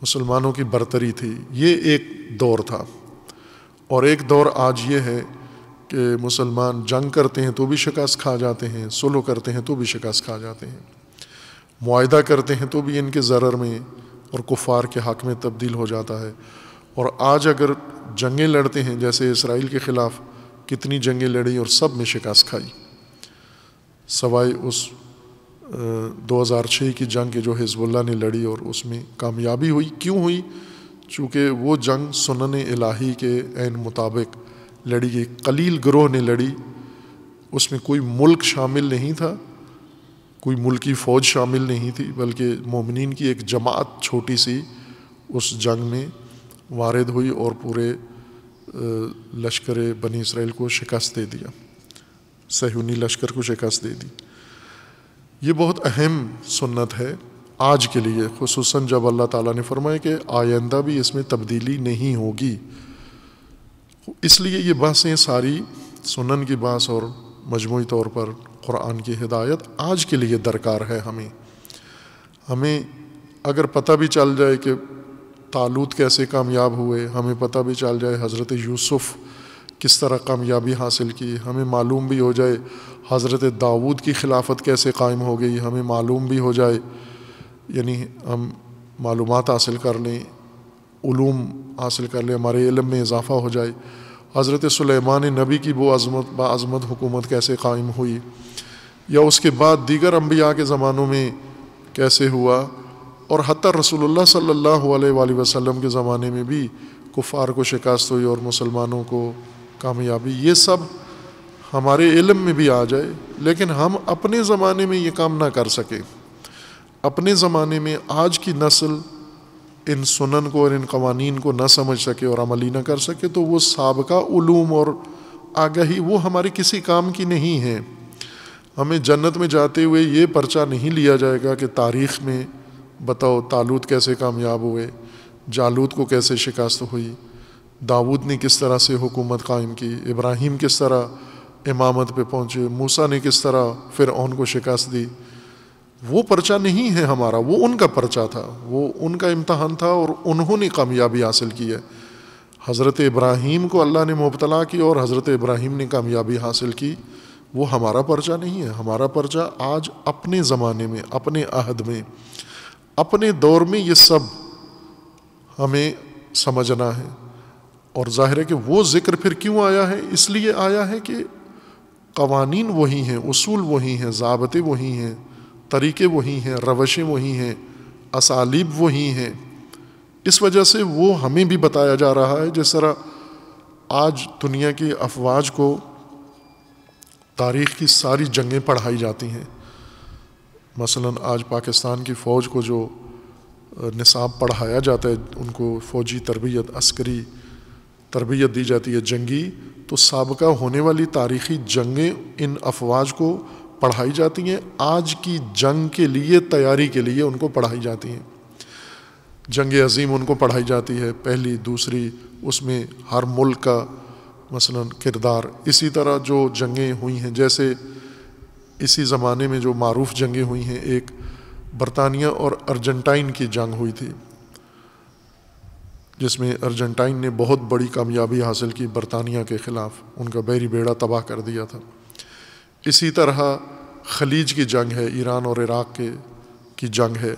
मुसलमानों की बरतरी थी ये एक दौर था और एक दौर आज ये है कि मुसलमान जंग करते हैं तो भी शिकस्त खा जाते हैं सुलह करते हैं तो भी शिकस्त खा जाते हैं माहदा करते हैं तो भी इनके ज़र्र में और कुफार के हक़ में तब्दील हो जाता है और आज अगर जंगें लड़ते हैं जैसे इसराइल के ख़िलाफ़ कितनी जंगें लड़ी और सब में शिकस्त खाई सवाए उस दो हज़ार छः की जंग के जो हिजबुल्ला ने लड़ी और उसमें कामयाबी हुई क्यों हुई चूँकि वो जंग सुन इलाही के एन मुताबिक लड़ी गई कलील ग्रोह ने लड़ी उसमें कोई मुल्क शामिल नहीं था कोई मुल्की फ़ौज शामिल नहीं थी बल्कि मोमिन की एक जमात छोटी सी उस जंग में वारद हुई और पूरे लश्कर बनी इसराइल को शिकस्त दे दिया सहूनी लश्कर को शिकस्त दे दी ये बहुत अहम सुन्नत है आज के लिए खसूस जब अल्लाह ताला ने फरमाया कि आइंदा भी इसमें तब्दीली नहीं होगी इसलिए ये बातें सारी सुनन की बास और मजमू तौर पर कुरान की हिदायत आज के लिए दरकार है हमें हमें अगर पता भी चल जाए कि तालुत कैसे कामयाब हुए हमें पता भी चल जाए हज़रत यूसुफ़ किस तरह कामयाबी हासिल की हमें मालूम भी हो जाए हज़रत दाऊद की खिलाफत कैसे कायम हो गई हमें मालूम भी हो जाए यानी हम मालूम हासिल कर लें ूम हासिल कर लें हमारे इलम में इजाफ़ा हो जाए हज़रत सलेमान नबी की वो अजमत बाज़मत हुकूमत कैसे कायम हुई या उसके बाद दीगर अम्बिया के ज़मानों में कैसे हुआ और हती रसोल्ला सल्ला वसलम के ज़माने में भी कुफ़ार को शिकस्त हुई और मुसलमानों को कामयाबी ये सब हमारे इलम में भी आ जाए लेकिन हम अपने ज़माने में ये काम ना कर सकें अपने ज़माने में आज की नस्ल इन सुनन को और इन कवानीन को ना समझ सके और अमली ना कर सके तो वो सबका ूम और आगही वो हमारे किसी काम की नहीं है हमें जन्नत में जाते हुए ये पर्चा नहीं लिया जाएगा कि तारीख़ में बताओ तालूत कैसे कामयाब हुए जालूत को कैसे शिकस्त हुई दाऊद ने किस तरह से हुकूमत कायम की इब्राहिम किस तरह इमामत पे पहुँचे मूसा ने किस तरह फिर उनको शिकस्त दी वो पर्चा नहीं है हमारा वो उनका पर्चा था वो उनका इम्तहान था और उन्होंने कामयाबी हासिल की है हज़रत इब्राहिम को अल्लाह ने मुबतला की और हज़रत इब्राहिम ने कामयाबी हासिल की वो हमारा पर्चा नहीं है हमारा पर्चा आज अपने ज़माने में अपने अहद में अपने दौर में ये सब हमें समझना है और ज़ाहिर है कि वो ज़िक्र फिर क्यों आया है इसलिए आया है कि कवानीन वही हैं उसूल वही हैं ज़ाबते वही हैं तरीके वही हैं रवशें वही हैं असालिब वही हैं इस वजह से वो हमें भी बताया जा रहा है जिस तरह आज दुनिया की अफवाज को तारीख़ की सारी जंगें पढ़ाई जाती हैं मसलन आज पाकिस्तान की फ़ौज को जो निसाब पढ़ाया जाता है उनको फ़ौजी तरबियत अस्करी तरबियत दी जाती है जंगी तो सबका होने वाली तारीखी जंगें इन अफवाज को पढ़ाई जाती हैं आज की जंग के लिए तैयारी के लिए उनको पढ़ाई जाती हैं जंग अजीम उनको पढ़ाई जाती है पहली दूसरी उसमें हर मुल्क का मसला किरदार इसी तरह जो जंगें हुई हैं जैसे इसी ज़माने में जो मरूफ जंगें हुई हैं एक बरतानिया और अर्जेंटाइन की जंग हुई थी जिसमें अर्जेंटाइन ने बहुत बड़ी कामयाबी हासिल की बरतानिया के ख़िलाफ़ उनका बैरी बेड़ा तबाह कर दिया था इसी तरह खलीज की जंग है ईरान और इराक़ के की जंग है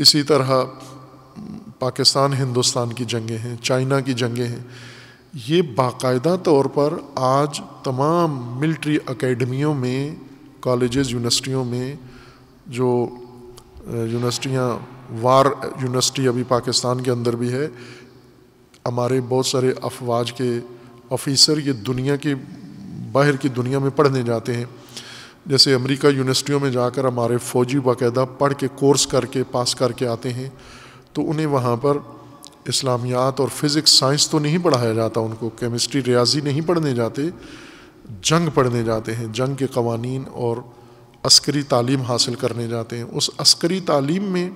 इसी तरह पाकिस्तान हिंदुस्तान की जंगें हैं चाइना की जंगें हैं ये बाकायदा तौर पर आज तमाम मिलिट्री अकेडमियों में कॉलेज़ यूनिवर्सिटियों में जो यूनिवर्सिटियाँ वार यूनिवर्सिटी अभी पाकिस्तान के अंदर भी है हमारे बहुत सारे अफवाज के ऑफिसर ये दुनिया के बाहर की दुनिया में पढ़ने जाते हैं जैसे अमेरिका यूनिवर्सिटियों में जाकर हमारे फ़ौजी बाकायदा पढ़ के कोर्स करके पास करके आते हैं तो उन्हें वहाँ पर इस्लामियात और फिज़िक्स साइंस तो नहीं पढ़ाया जाता उनको केमिस्ट्री रियाजी नहीं पढ़ने जाते जंग पढ़ने जाते हैं जंग के कवानीन और अस्करी तालीम हासिल करने जाते हैं उस अस्करी तालीम में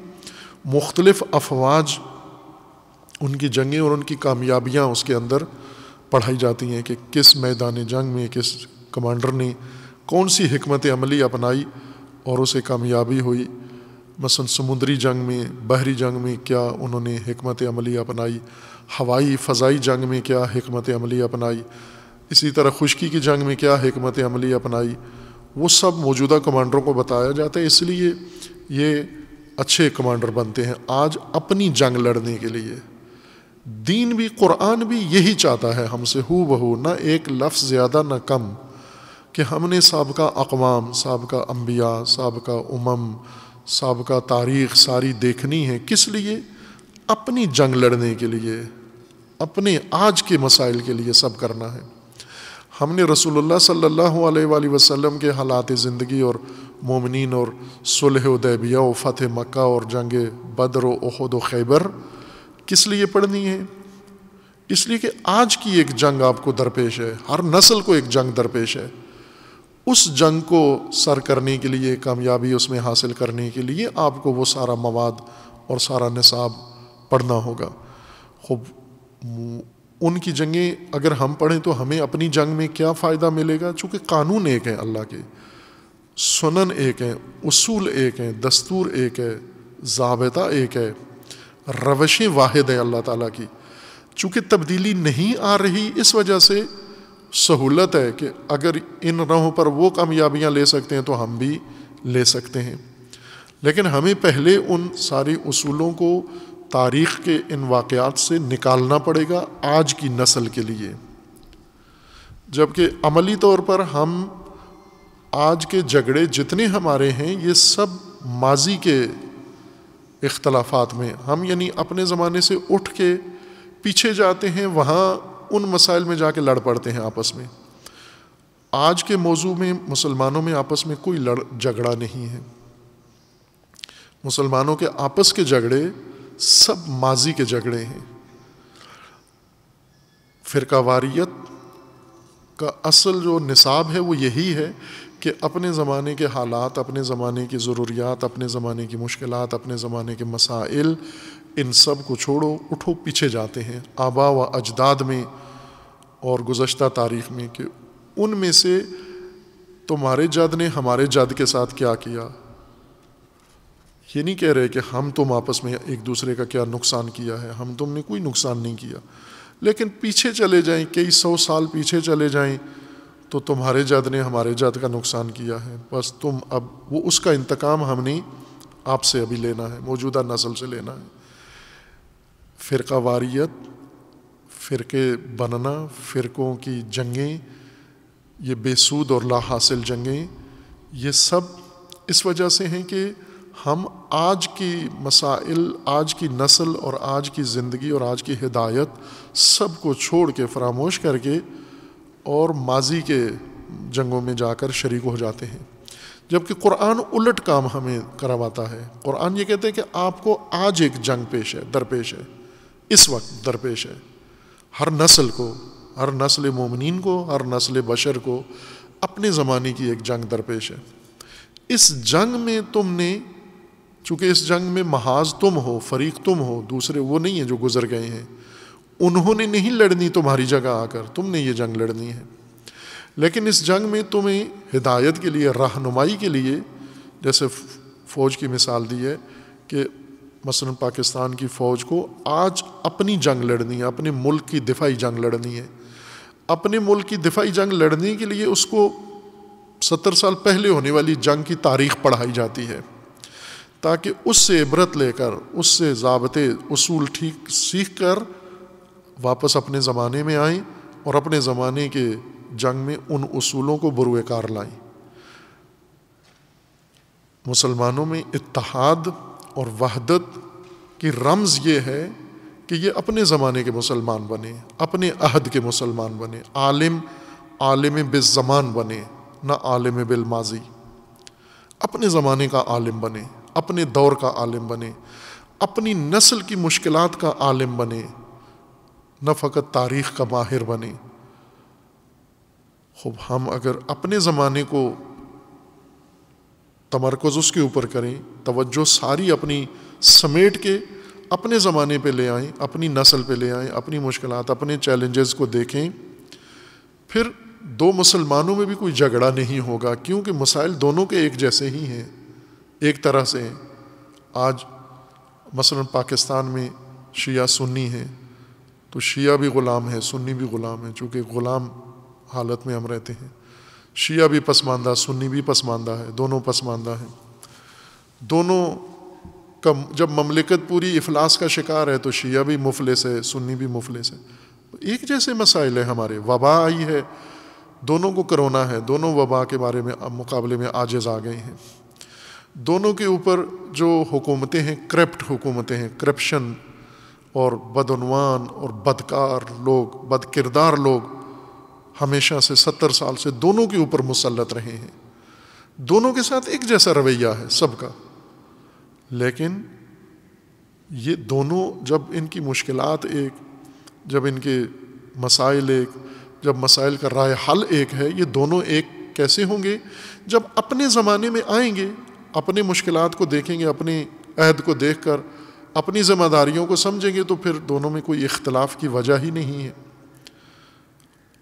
मुख्तलिफ़ अफवाज उनकी जंगें और उनकी कामयाबियाँ उसके अंदर पढ़ाई जाती हैं कि किस मैदान जंग में किस कमांडर ने कौन सी हमत अमली अपनाई और उसे कामयाबी हुई मसन समुद्री जंग में बहरी जंग में क्या उन्होंने हमत अमली अपनाई हवाई फ़जाई जंग में क्या हमत अमली अपनाई इसी तरह खुश्की की जंग में क्या हमत अमली अपनाई वो सब मौजूदा कमांडरों को बताया जाता है इसलिए ये अच्छे कमांडर बनते हैं आज अपनी जंग लड़ने के लिए दीन भी कुरान भी यही चाहता है हमसे हु बहू ना एक लफ्ज़ ज़्यादा ना कम कि हमने सबका अकवाम सबका अम्बिया सबका उमम सबका तारीख सारी देखनी है किस लिए अपनी जंग लड़ने के लिए अपने आज के मसाइल के लिए सब करना है हमने रसूलुल्लाह सल्लल्लाहु अलैहि वसल्लम के हालात ज़िंदगी और मोमिन और सुलह उदैबिया व फ़तह मक्का और जंग बदर वहद व खैबर किस लिए पढ़नी है इसलिए कि आज की एक जंग आपको दरपेश है हर नस्ल को एक जंग दरपेश है उस जंग को सर करने के लिए कामयाबी उसमें हासिल करने के लिए आपको वो सारा मवाद और सारा निसाब पढ़ना होगा खूब उनकी जंगें अगर हम पढ़ें तो हमें अपनी जंग में क्या फ़ायदा मिलेगा चूँकि कानून एक है अल्लाह के सुनन एक है उसूल एक हैं दस्तूर एक है जबता एक है रवशें वाहिद हैं अल्लाह ताला की चूँकि तब्दीली नहीं आ रही इस वजह से सहूलत है कि अगर इन राहों पर वो कामयाबियाँ ले सकते हैं तो हम भी ले सकते हैं लेकिन हमें पहले उन सारी असूलों को तारीख़ के इन वाक़ात से निकालना पड़ेगा आज की नस्ल के लिए जबकि अमली तौर पर हम आज के झगड़े जितने हमारे हैं ये सब माजी के इख्तलाफात में हम यानी अपने ज़माने से उठ के पीछे जाते हैं वहाँ उन मसाइल में जाके लड़ पड़ते हैं आपस में आज के मौजू में मुसलमानों में आपस में कोई लड़ झगड़ा नहीं है मुसलमानों के आपस के झगड़े सब माजी के झगड़े हैं फिरकावारियत का असल जो निसाब है वो यही है कि अपने ज़माने के हालात अपने ज़माने की ज़रूरियात अपने ज़माने की मुश्किल अपने ज़माने के मसाइल इन सब को छोड़ो उठो पीछे जाते हैं आबा व अजदाद में और गुज्त तारीख़ में कि उनमें से तुम्हारे जद ने हमारे जद के साथ क्या किया ये नहीं कह रहे कि हम तुम आपस में एक दूसरे का क्या नुकसान किया है हम तुमने कोई नुकसान नहीं किया लेकिन पीछे चले जाएं कई सौ साल पीछे चले जाएं तो तुम्हारे जात ने हमारे जात का नुकसान किया है बस तुम अब वो उसका इंतकाम हमने आपसे अभी लेना है मौजूदा नस्ल से लेना है फ़िरका वारियत फ़िरके बनना फ़िरक़ों की जंगें ये बेसूद और ला हासिल जंगें ये सब इस वजह से हैं कि हम आज की मसाइल आज की नस्ल और आज की ज़िंदगी और आज की हिदायत सब को छोड़ के फरामोश करके और माजी के जंगों में जाकर शरीक हो जाते हैं जबकि कुरान उलट काम हमें करवाता है कुरान ये कहते हैं कि आपको आज एक जंग पेश है दरपेश है इस वक्त दरपेश है हर नस्ल को हर नस्ल मोमिन को हर नस्ल बशर को अपने ज़माने की एक जंग दरपेश है इस जंग में तुमने चूँकि इस जंग में महाज तुम हो फरीक तुम हो दूसरे वो नहीं है जो गुजर गए हैं उन्होंने नहीं लड़नी तुम्हारी जगह आकर तुमने ये जंग लड़नी है लेकिन इस जंग में तुम्हें हिदायत के लिए रहनुमाई के लिए जैसे फ़ौज की मिसाल दी है कि मसलन पाकिस्तान की फ़ौज को आज अपनी जंग लड़नी है अपने मुल्क की दिफाई जंग लड़नी है अपने मुल्क की दिफाई जंग लड़ने के लिए उसको सत्तर साल पहले होने वाली जंग की तारीख पढ़ाई जाती है ताकि उससे इबरत लेकर उससे जबते उसूल ठीक सीख कर वापस अपने ज़माने में आएँ और अपने ज़माने के जंग में उन असूलों को बुरुकार लाएँ मुसलमानों में इतिहाद और वहदत की रमज़ ये है कि ये अपने ज़माने के मुसलमान बने अपने अहद के मुसलमान बने आलिम आलिम बिजमान बने ना आलिम बिलमाजी अपने ज़माने का आलिम बने अपने दौर का आलिम बने अपनी नस्ल की मुश्किलात का आलिम बने न फ़कत तारीख़ का माहिर बने खूब हम अगर अपने ज़माने को तमरकज़ उसके ऊपर करें तवज्जो सारी अपनी समेट के अपने ज़माने पर ले आएं अपनी नस्ल पर ले आएं अपनी मुश्किल अपने चैलेंजेस को देखें फिर दो मुसलमानों में भी कोई झगड़ा नहीं होगा क्योंकि मसाइल दोनों के एक जैसे ही हैं एक तरह से आज मसलन पाकिस्तान में शिया सुन्नी हैं तो शिया भी ग़ुलाम है सुन्नी भी ग़ुलाम है चूँकि ग़ुलाम हालत में हम रहते हैं शिया भी पसमानदा सुन्नी भी पसमानदा है दोनों पसमानदा हैं दोनों का जब ममलिकत पूरी अफलास का शिकार है तो शिया भी मुफलिस है सुन्नी भी मुफलिस है एक जैसे मसाइल है हमारे वबा आई है दोनों को करोना है दोनों वबा के बारे में मुकाबले में आजज आ गए हैं दोनों के ऊपर जो हुकूमतें हैं करप्ट हुकूमतें हैं करप्शन और बदनवान और बदकार लोग बद किरदार लोग हमेशा से सत्तर साल से दोनों के ऊपर मुसलत रहे हैं दोनों के साथ एक जैसा रवैया है सबका लेकिन ये दोनों जब इनकी मुश्किल एक जब इनके मसाइल एक जब मसाइल का राय हल एक है ये दोनों एक कैसे होंगे जब अपने ज़माने में आएंगे अपने मुश्किल को देखेंगे अपने अहद को देख कर अपनी ज़िम्मेदारियों को समझेंगे तो फिर दोनों में कोई इख्तलाफ की वजह ही नहीं है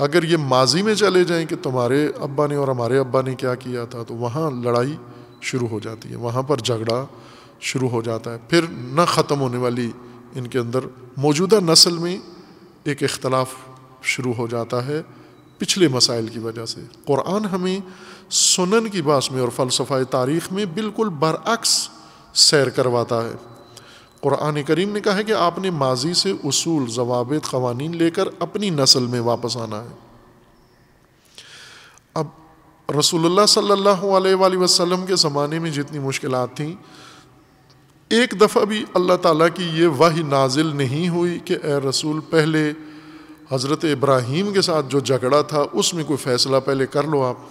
अगर ये माजी में चले जाएँ कि तुम्हारे अब्बा ने और हमारे अब्बा ने क्या किया था तो वहाँ लड़ाई शुरू हो जाती है वहाँ पर झगड़ा शुरू हो जाता है फिर न ख़त्म होने वाली इनके अंदर मौजूदा नस्ल में एक इख्तलाफ शुरू हो जाता है पिछले मसाइल की वजह से क़ुरान हमें सुनन की बास में और फ़लसफ़ा तारीख़ में बिल्कुल बरअक्स सैर करवाता है क़ुरान करीम ने कहा है कि आपने माजी से उसूल जवाब कवानीन लेकर अपनी नस्ल में वापस आना है अब रसूलुल्लाह सल्लल्लाहु अलैहि वसल्लम के ज़माने में जितनी मुश्किल थीं एक दफ़ा भी अल्लाह ताला की ये वही नाजिल नहीं हुई कि ए रसूल पहले हज़रत इब्राहीम के साथ जो झगड़ा था उसमें कोई फ़ैसला पहले कर लो आप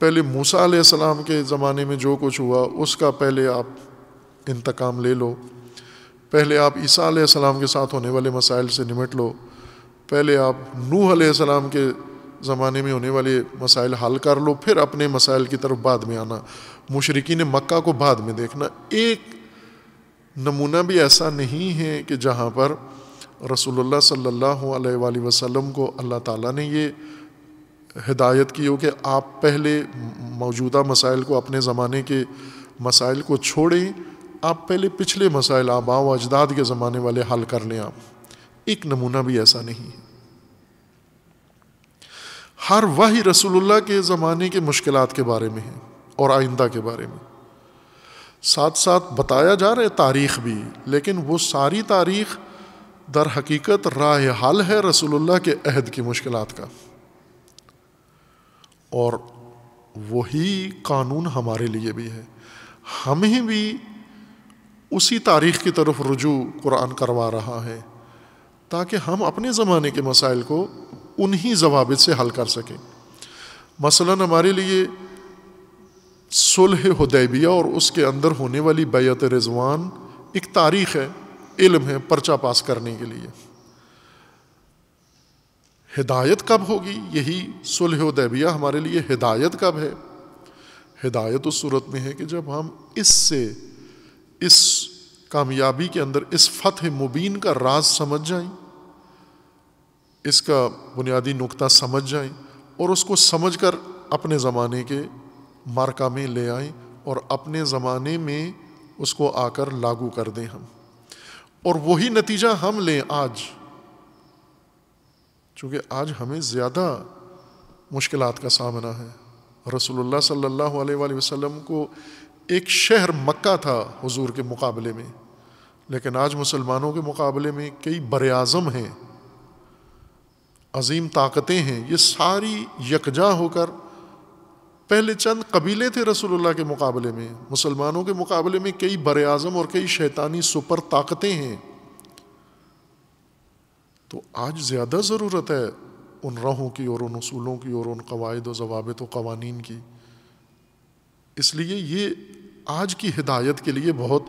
पहले मूसा सलाम के ज़माने में जो कुछ हुआ उसका पहले आप इंतकाम ले लो पहले आप ईसा सलाम के साथ होने वाले मसाइल से निमट लो पहले आप नूह सलाम के ज़माने में होने वाले मसाइल हल कर लो फिर अपने मसाइल की तरफ बाद में आना मशरकिन मक् को बाद में देखना एक नमूना भी ऐसा नहीं है कि जहाँ पर रसूलुल्लाह सल्ला वसलम को अल्लाह ताला ने ये हिदायत की हो कि आप पहले मौजूदा मसाइल को अपने ज़माने के मसाइल को छोड़ें आप पहले पिछले मसाइल आबाव अजदाद के ज़माने वाले हल कर लें आप एक नमूना भी ऐसा नहीं है हर वही रसूलुल्लाह के ज़माने के मुश्किल के बारे में है और आइंदा के बारे में साथ साथ बताया जा रहा है तारीख़ भी लेकिन वो सारी तारीख़ दर हकीकत राय हल है रसूलुल्लाह के अहद की मुश्किल का और वही कानून हमारे लिए भी है हमें भी उसी तारीख़ की तरफ रुजू कुरान करवा रहा है ताकि हम अपने ज़माने के मसाइल को उन्हीं जवाब से हल कर सकें मसला हमारे लिए सुलह हदैबिया और उसके अंदर होने वाली बैत रिजवान एक तारीख़ है इल्म है पर्चा पास करने के लिए हिदायत कब होगी यही सुलह उदैबिया हमारे लिए हिदायत कब है हिदायत उस सूरत में है कि जब हम इससे इस कामयाबी के अंदर इस फतह मुबीन का राज समझ जाए इसका बुनियादी नुक्ता समझ जाए और उसको समझ कर अपने ज़माने के मार्का में ले आएं और अपने ज़माने में उसको आकर लागू कर दें हम और वही नतीजा हम लें आज चूँकि आज हमें ज़्यादा मुश्किल का सामना है रसोल्ला सल्ला वसम को एक शहर मक्का था हजूर के मुकाबले में लेकिन आज मुसलमानों के मुकाबले में कई बर अज़म हैं अजीम ताकतें हैं ये सारी यकजा होकर पहले चंद कबीले थे रसूलुल्लाह के मुकाबले में मुसलमानों के मुकाबले में कई बर अज़म और कई शैतानी सुपर ताकतें हैं तो आज ज़्यादा ज़रूरत है उन रहों की और उन असूलों की और उन कवायद व जवाबत तो व कवानीन की इसलिए ये आज की हिदायत के लिए बहुत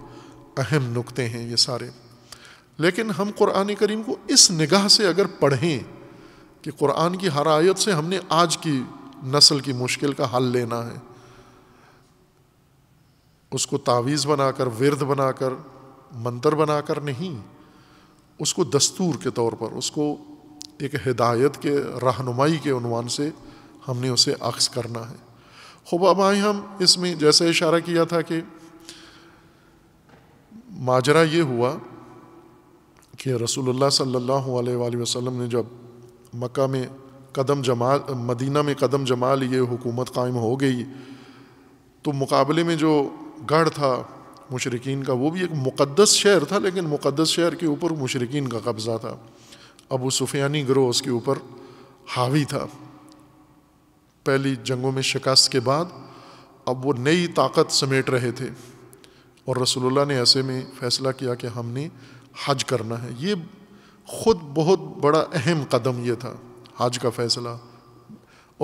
अहम नुक्ते हैं ये सारे लेकिन हम कुरान करीम को इस निगाह से अगर पढ़ें कि कुरान की हर आयत से हमने आज की नस्ल की मुश्किल का हल लेना है उसको तावीज़ बनाकर विरद बनाकर मंत्र बनाकर नहीं उसको दस्तूर के तौर पर उसको एक हिदायत के रहनुमाई के उनवान से हमने उसे अक्स करना है खूब हम इसमें जैसे इशारा किया था कि माजरा ये हुआ कि रसूलुल्लाह सल्लल्लाहु अलैहि वसल्लम ने जब मक्का में कदम जमा मदीना में कदम जमा लिए हुकूमत कायम हो गई तो मुकाबले में जो गढ़ था मुशरकिन का वो भी एक मुक़दस शहर था लेकिन मुक़दस शहर के ऊपर मुशरकिन का कब्ज़ा था अबू सुफियानी ग्रोह उसके ऊपर हावी था पहली जंगों में शिकस्त के बाद अब वो नई ताकत समेट रहे थे और रसोल्ला ने ऐसे में फ़ैसला किया कि हमने हज करना है ये ख़ुद बहुत बड़ा अहम कदम ये था हज का फ़ैसला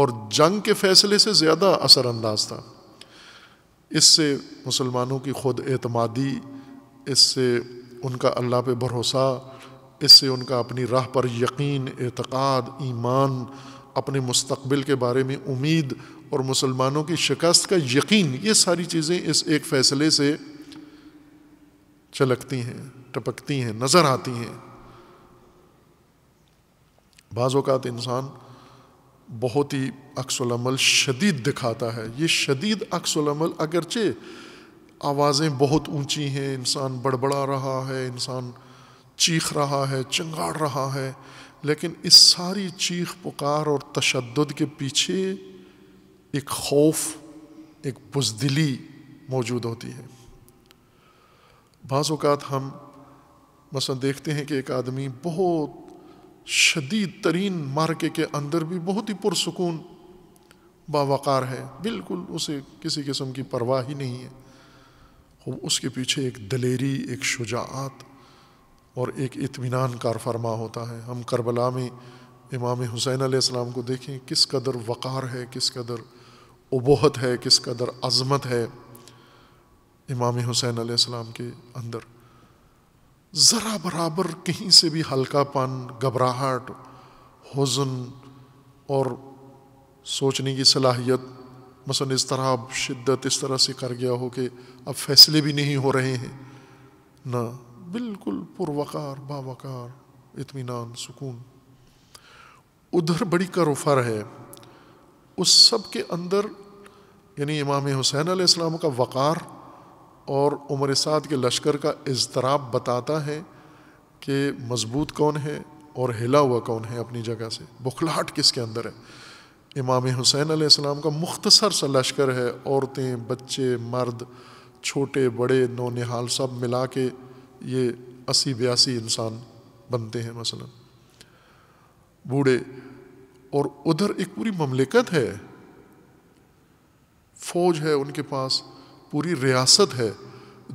और जंग के फ़ैसले से ज़्यादा असरअंदाज था इससे मुसलमानों की खुद एतमादी इससे उनका अल्लाह पे भरोसा इससे उनका अपनी राह पर यकीन एतक़ाद ईमान अपने मुस्तबिल के बारे में उम्मीद और मुसलमानों की शिकस्त का यकीन ये सारी चीज़ें इस एक फ़ैसले से चलकती हैं टपकती हैं नज़र आती हैं बाज़ अवत इंसान बहुत ही अक्सलमल शदीद दिखाता है ये शदीद अक्सलमल अगरचे आवाज़ें बहुत ऊँची हैं इंसान बड़बड़ा रहा है इंसान चीख रहा है चंगाड़ रहा है लेकिन इस सारी चीख पुकार और तशद के पीछे एक खौफ एक बुजदिली मौजूद होती है बाज़ात हम मसलन देखते हैं कि एक आदमी बहुत शदीद तरीन मार्के के अंदर भी बहुत ही पुरसकून बावकार है बिल्कुल उसे किसी किस्म की परवाह ही नहीं है खूब उसके पीछे एक दलेरी एक शुजात और एक इतमान कार फरमा होता है हम करबला में इमाम हुसैन आसमाम को देखें किस कदर वक़ार है किस कदर उबहत है किस कदर अज़मत है इमाम हुसैन आसमाम के अंदर ज़रा बराबर कहीं से भी हल्का हल्कापन घबराहट हजन और सोचने की सलाहियत मसन इस तरह अब शिद्दत इस तरह से कर गया हो कि अब फैसले भी नहीं हो रहे हैं ना बिल्कुल पुरवकार बावकार इतमान सुकून उधर बड़ी करोफर है उस सब के अंदर यानी इमाम हुसैन आसमाम का वक़ार और उमर साद के लश्कर का इजतराब बताता है कि मज़बूत कौन है और हिला हुआ कौन है अपनी जगह से बुखलाहट किसके अंदर है इमाम हुसैन आसमाम का मुख्तसर सा लश्कर है औरतें बच्चे मर्द छोटे बड़े नौ निहाल सब मिला के ये अस्सी बयासी इंसान बनते हैं मसल बूढ़े और उधर एक पूरी ममलिकत है फौज है उनके पास पूरी रियासत है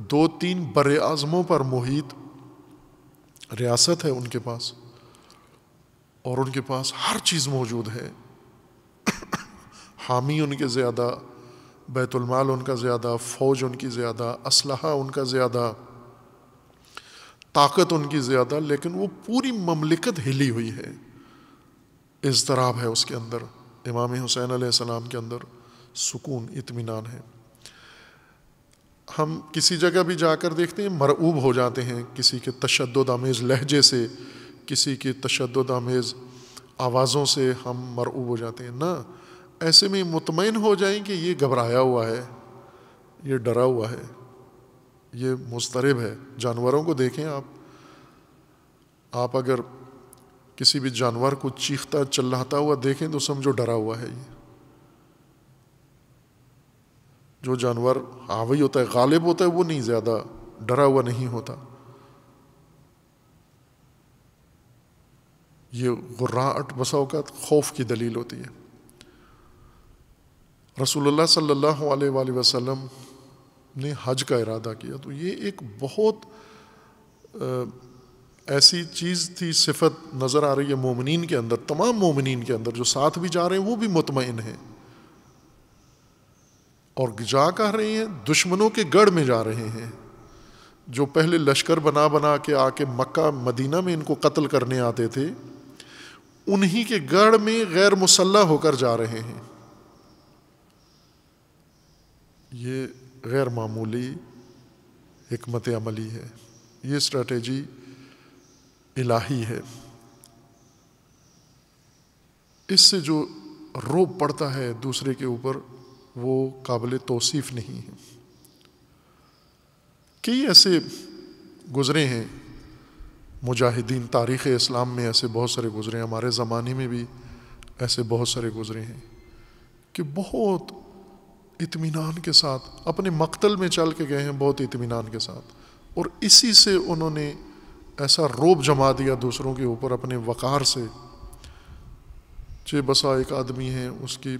दो तीन बर आज़मों पर मोहित रियासत है उनके पास और उनके पास हर चीज़ मौजूद है हामी उनके ज़्यादा बैतुलमाल उनका ज़्यादा फ़ौज उनकी ज़्यादा असलहा उनका ज़्यादा ताकत उनकी ज़्यादा लेकिन वो पूरी ममलिकत हिली हुई है इजतराब है उसके अंदर इमाम हुसैन सलाम के अंदर सुकून इतमान है हम किसी जगह भी जाकर देखते हैं मरऊब हो जाते हैं किसी के तशद आमेज लहजे से किसी के तशद आमेज आवाज़ों से हम मरऊब हो जाते हैं ना ऐसे में मुतमिन हो जाएं कि ये घबराया हुआ है ये डरा हुआ है ये मुस्तरब है जानवरों को देखें आप आप अगर किसी भी जानवर को चीखता चिल्लाता हुआ देखें तो समझो डरा हुआ है ये जो जानवर हावी होता है गालिब होता है वो नहीं ज़्यादा डरा हुआ नहीं होता ये गुर्राहट बसा खौफ की दलील होती है रसूलुल्लाह सल्लल्लाहु अलैहि वसल्लम ने हज का इरादा किया तो ये एक बहुत ऐसी चीज़ थी सिफत नज़र आ रही है मोमिन के अंदर तमाम मोमिन के अंदर जो साथ भी जा रहे हैं वो भी मुतमिन हैं और जा कह रहे हैं दुश्मनों के गढ़ में जा रहे हैं जो पहले लश्कर बना बना के आके मक्का मदीना में इनको कत्ल करने आते थे उन्हीं के गढ़ में गैर मुसल्ला होकर जा रहे हैं ये गैर मामूली हमत अमली है ये स्ट्रेटेजी इलाही है इससे जो रोब पड़ता है दूसरे के ऊपर वो काबिल तोसीफ़ नहीं है कई ऐसे गुज़रे हैं मुजाहिदीन तारीख़ इस्लाम में ऐसे बहुत सारे गुज़रे हैं हमारे ज़माने में भी ऐसे बहुत सारे गुज़रे हैं कि बहुत इतमान के साथ अपने मकतल में चल के गए हैं बहुत इतमान के साथ और इसी से उन्होंने ऐसा रोब जमा दिया दूसरों के ऊपर अपने वक़ार से जे बसा एक आदमी है उसकी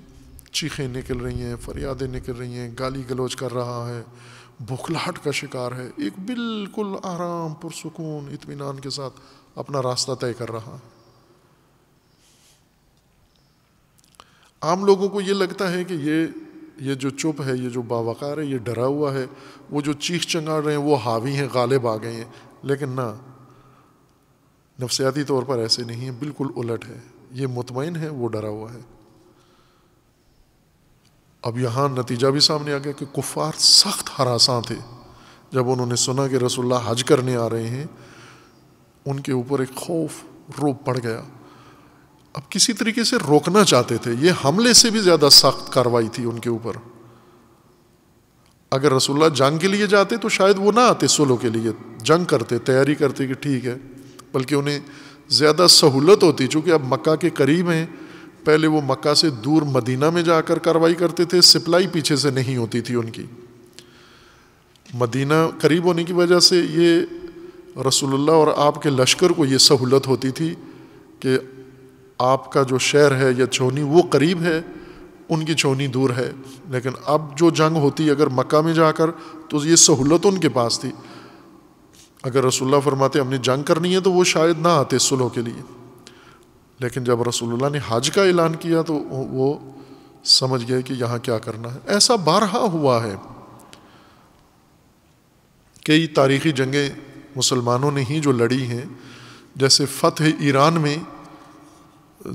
चीखें निकल रही हैं फरियादें निकल रही हैं गाली गलोच कर रहा है भुखलाहट का शिकार है एक बिल्कुल आराम पुरसकून इतमान के साथ अपना रास्ता तय कर रहा है आम लोगों को ये लगता है कि ये ये जो चुप है ये जो बावकार है ये डरा हुआ है वो जो चीख चंगाड़ रहे हैं वो हावी हैं गालिब आ गए हैं लेकिन ना नफसियाती तौर पर ऐसे नहीं है बिल्कुल उलट है ये मुतमिन है वो डरा हुआ है अब यहाँ नतीजा भी सामने आ गया कि कुफ़ार सख्त हरासा थे जब उन्होंने सुना कि रसुल्ला हज करने आ रहे हैं उनके ऊपर एक खौफ रोप पड़ गया अब किसी तरीके से रोकना चाहते थे ये हमले से भी ज़्यादा सख्त कार्रवाई थी उनके ऊपर अगर रसुल्ला जंग के लिए जाते तो शायद वो ना आते सुलों के लिए जंग करते तैयारी करते कि ठीक है बल्कि उन्हें ज़्यादा सहूलत होती चूँकि अब मक्का के करीब हैं पहले वो मक्का से दूर मदीना में जाकर कार्रवाई करते थे सिपलाई पीछे से नहीं होती थी उनकी मदीना करीब होने की वजह से ये रसूलुल्लाह और आपके लश्कर को ये सहूलत होती थी कि आपका जो शहर है या छोनी वो करीब है उनकी छोनी दूर है लेकिन अब जो जंग होती अगर मक्का में जाकर तो ये सहूलत उनके पास थी अगर रसुल्ला फरमाते हमने जंग करनी है तो वो शायद ना आते सुलह के लिए लेकिन जब रसूलुल्लाह ने हज का ऐलान किया तो वो समझ गए कि यहाँ क्या करना है ऐसा बारहा हुआ है कई तारीखी जंगें मुसलमानों ने ही जो लड़ी हैं जैसे फ़तह ईरान में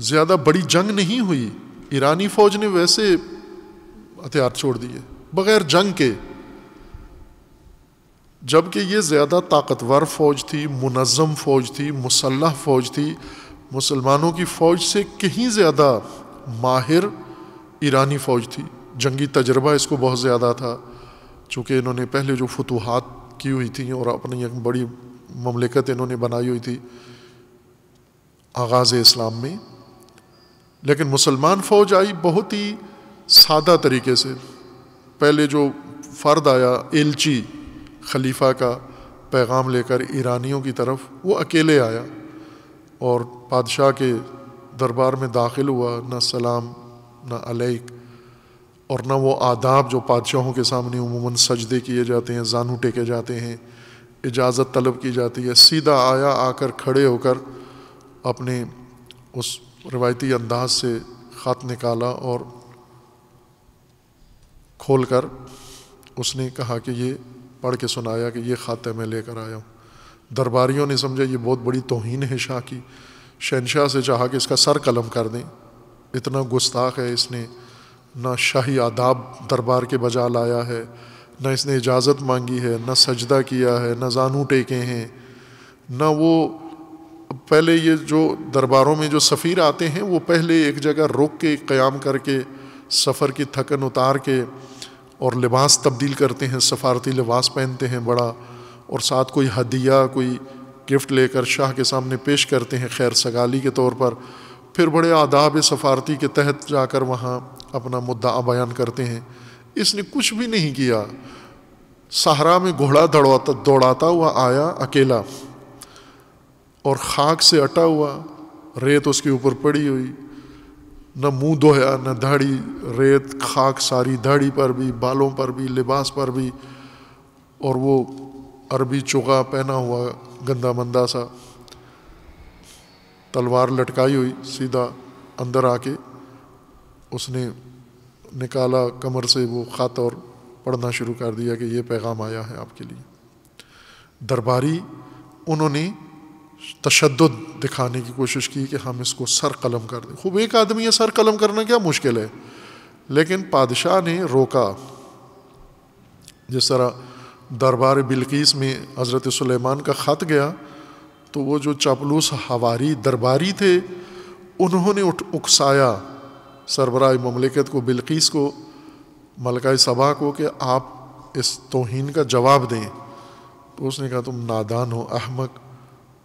ज़्यादा बड़ी जंग नहीं हुई ईरानी फ़ौज ने वैसे हथियार छोड़ दिए बग़ैर जंग के जबकि ये ज़्यादा ताकतवर फ़ौज थी मुनज़म फ़ौज थी मुसलह फ़ौज थी मुसलमानों की फ़ौज से कहीं ज़्यादा माहिर ईरानी फ़ौज थी जंगी तजर्बा इसको बहुत ज़्यादा था चूँकि इन्होंने पहले जो फतूहत की हुई थी और अपनी एक बड़ी ममलिकत इन्होंने बनाई हुई थी आगाज़ इस्लाम में लेकिन मुसलमान फ़ौज आई बहुत ही सादा तरीके से पहले जो फ़र्द आया एलची खलीफा का पैगाम लेकर ईरानियों की तरफ वो अकेले आया और बादशाह के दरबार में दाखिल हुआ न सलाम न अलैक और न वो आदाब जो बादशाहों के सामने उमूमन सजदे किए जाते हैं जानू टेके जाते हैं इजाज़त तलब की जाती है सीधा आया आकर खड़े होकर अपने उस रिवायती अंदाज से ख़त निकाला और खोल कर उसने कहा कि ये पढ़ के सुनाया कि ये ख़त मैं लेकर आया हूँ दरबारियों ने समझा ये बहुत बड़ी तोहन है शाह की शहनशाह से चाहा कि इसका सर कलम कर दें इतना गुस्ताख है इसने ना शाही आदाब दरबार के बजा लाया है ना इसने इजाज़त मांगी है ना सजदा किया है ना जानू टेके हैं ना वो पहले ये जो दरबारों में जो सफ़ीर आते हैं वो पहले एक जगह रुक के क्याम करके सफ़र की थकन उतार के और लिबास तब्दील करते हैं सफारती लिबास पहनते हैं बड़ा और साथ कोई हदिया कोई गिफ्ट लेकर शाह के सामने पेश करते हैं खैर सगाली के तौर पर फिर बड़े आदाब सफारती के तहत जाकर वहाँ अपना मुद्दा बयान करते हैं इसने कुछ भी नहीं किया सहारा में घोड़ा दौड़ाता दौड़ाता हुआ आया अकेला और खाक से अटा हुआ रेत उसके ऊपर पड़ी हुई न मुँह धोया न दाढ़ी रेत खाक सारी धाड़ी पर भी बालों पर भी लिबास पर भी और वो अरबी चुगा पहना हुआ गंदा मंदा सा तलवार लटकाई हुई सीधा अंदर आके उसने निकाला कमर से वो ख़त और पढ़ना शुरू कर दिया कि ये पैगाम आया है आपके लिए दरबारी उन्होंने तशद दिखाने की कोशिश की कि हम इसको सर कलम कर दें खूब एक आदमी है सर कलम करना क्या मुश्किल है लेकिन बादशाह ने रोका जिस तरह दरबार बिल्किस में हज़रत सुलेमान का ख़त गया तो वो जो चापलूस हवारी दरबारी थे उन्होंने उठ उकसाया सरबरा ममलिकत को बिल्किस को मलका सभा को कि आप इस तोहन का जवाब दें तो उसने कहा तुम नादान हो अहमक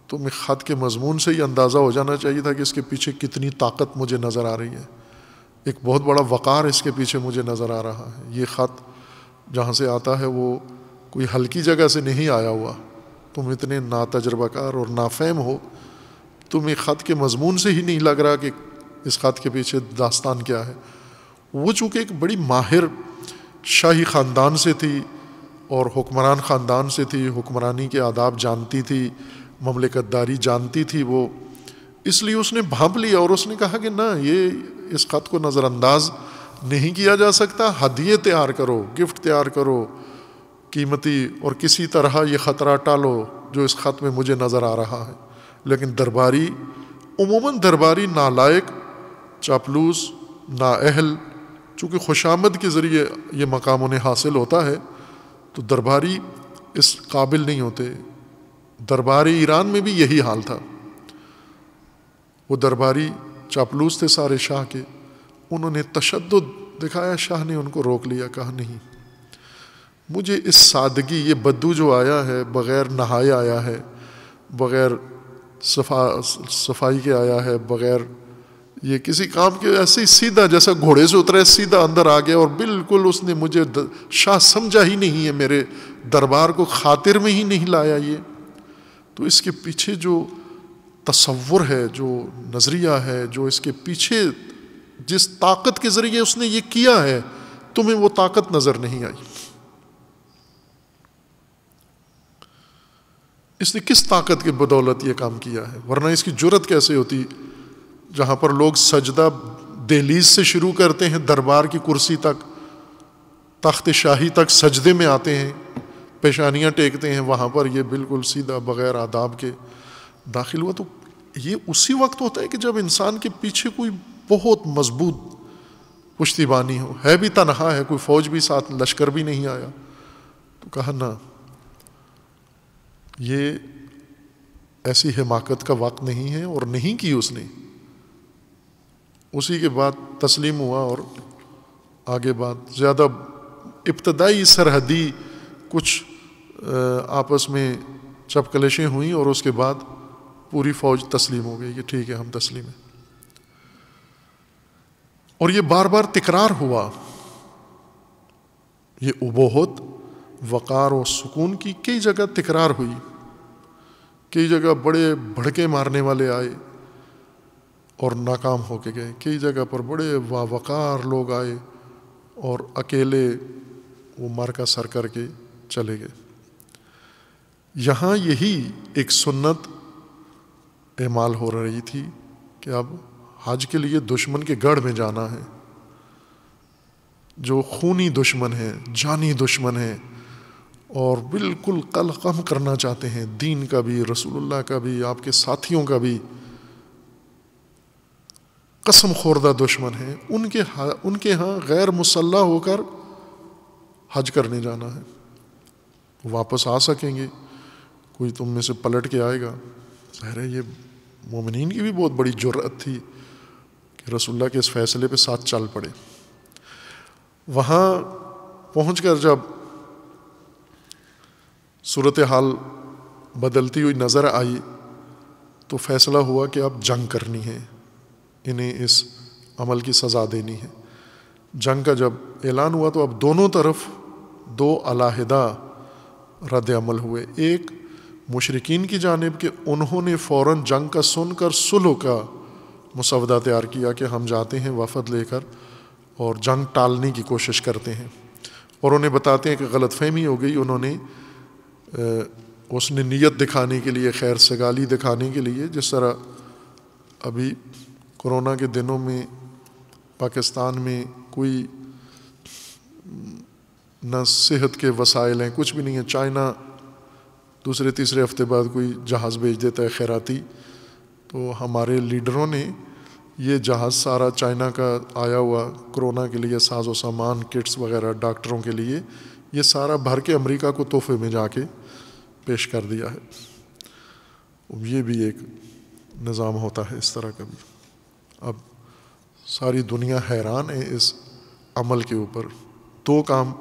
तुम्हें ख़त के मजमून से ही अंदाज़ा हो जाना चाहिए था कि इसके पीछे कितनी ताकत मुझे नज़र आ रही है एक बहुत बड़ा वक़ार इसके पीछे मुझे नज़र आ रहा है ये ख़त जहाँ से आता है वो कोई हल्की जगह से नहीं आया हुआ तुम इतने ना तजर्बाकार और नाफहम हो तुम एक ख़त के मजमून से ही नहीं लग रहा कि इस ख़त के पीछे दास्तान क्या है वो चूँकि एक बड़ी माहिर शाही ख़ानदान से थी और हुक्मरान ख़ानदान से थी हुक्मरानी के आदाब जानती थी ममलिकतदारी जानती थी वो इसलिए उसने भाँप लिया और उसने कहा कि ना ये इस ख़त को नज़रअंदाज नहीं किया जा सकता हदिये तैयार करो गिफ्ट तैयार करो कीमती और किसी तरह ये ख़तरा टालो जो इस ख़त में मुझे नज़र आ रहा है लेकिन दरबारी उमूमन दरबारी नालायक चापलूस नाअहल चूँकि खुशामद के ज़रिए ये मकाम उन्हें हासिल होता है तो दरबारी इस काबिल नहीं होते दरबारी ईरान में भी यही हाल था वो दरबारी चापलूस थे सारे शाह के उन्होंने तशद दिखाया शाह ने उनको रोक लिया कहा नहीं मुझे इस सादगी ये बद्दू जो आया है बग़ैर नहाए आया है बग़ैर सफा सफाई के आया है बग़ैर ये किसी काम के ऐसे ही सीधा जैसा घोड़े से उतरा सीधा अंदर आ गया और बिल्कुल उसने मुझे शाह समझा ही नहीं है मेरे दरबार को खातिर में ही नहीं लाया ये तो इसके पीछे जो तस्वुर है जो नज़रिया है जो इसके पीछे जिस ताकत के ज़रिए उसने ये किया है तुम्हें वो ताकत नज़र नहीं आई इसने किस ताकत के बदौलत ये काम किया है वरना इसकी जरूरत कैसे होती जहाँ पर लोग सजदा दहलीज से शुरू करते हैं दरबार की कुर्सी तक तख्त शाही तक सजदे में आते हैं पेशानियाँ टेकते हैं वहाँ पर ये बिल्कुल सीधा बग़ैर आदाब के दाखिल हुआ तो ये उसी वक्त होता है कि जब इंसान के पीछे कोई बहुत मजबूत पुश्तबानी हो है भी तनहा है कोई फ़ौज भी साथ लश्कर भी नहीं आया तो कहा ना ये ऐसी हिमाकत का वक्त नहीं है और नहीं की उसने उसी के बाद तस्लीम हुआ और आगे बाद ज़्यादा इब्तदाई सरहदी कुछ आपस में चपकलेशें हुई और उसके बाद पूरी फौज तस्लीम हो गई कि ठीक है हम तस्लीम हैं और ये बार बार तकरार हुआ ये उबोहत वक़ार और सुकून की कई जगह तकरार हुई कई जगह बड़े भड़के मारने वाले आए और नाकाम हो के गए कई जगह पर बड़े वावकार लोग आए और अकेले वो मार्का सर करके चले गए यहाँ यही एक सुन्नत एमाल हो रही थी कि अब हज के लिए दुश्मन के गढ़ में जाना है जो खूनी दुश्मन है जानी दुश्मन है और बिल्कुल कल कम करना चाहते हैं दीन का भी रसूलुल्लाह का भी आपके साथियों का भी कसम खोरदा दुश्मन है उनके हाँ उनके यहाँ गैर मुसल्ला होकर हज करने जाना है वापस आ सकेंगे कोई तुम में से पलट के आएगा अरे ये मोमिन की भी बहुत बड़ी जुर्रत थी कि रसुल्ला के इस फैसले पे साथ चल पड़े वहाँ पहुँच कर जब सूरत हाल बदलती हुई नज़र आई तो फैसला हुआ कि अब जंग करनी है इन्हें इस अमल की सज़ा देनी है जंग का जब ऐलान हुआ तो अब दोनों तरफ दो अलाहदा रद्द अमल हुए एक मुशरकिन की जानब के उन्होंने फ़ौर जंग का सुनकर सुलह का मुसवदा तैयार किया कि हम जाते हैं वफद लेकर और जंग टालने की कोशिश करते हैं और उन्हें बताते हैं कि गलत फहमी हो गई उन्होंने उसने नीयत दिखाने के लिए खैर सगाली दिखाने के लिए जिस तरह अभी कोरोना के दिनों में पाकिस्तान में कोई न सेहत के वसाइल हैं कुछ भी नहीं है चाइना दूसरे तीसरे हफ्ते बाद कोई जहाज़ भेज देता है खैराती तो हमारे लीडरों ने ये जहाज़ सारा चाइना का आया हुआ कोरोना के लिए साजो सामान किट्स वगैरह डॉक्टरों के लिए ये सारा भर के अमेरिका को तोहफे में जाके पेश कर दिया है ये भी एक निज़ाम होता है इस तरह का भी अब सारी दुनिया हैरान है इस अमल के ऊपर दो काम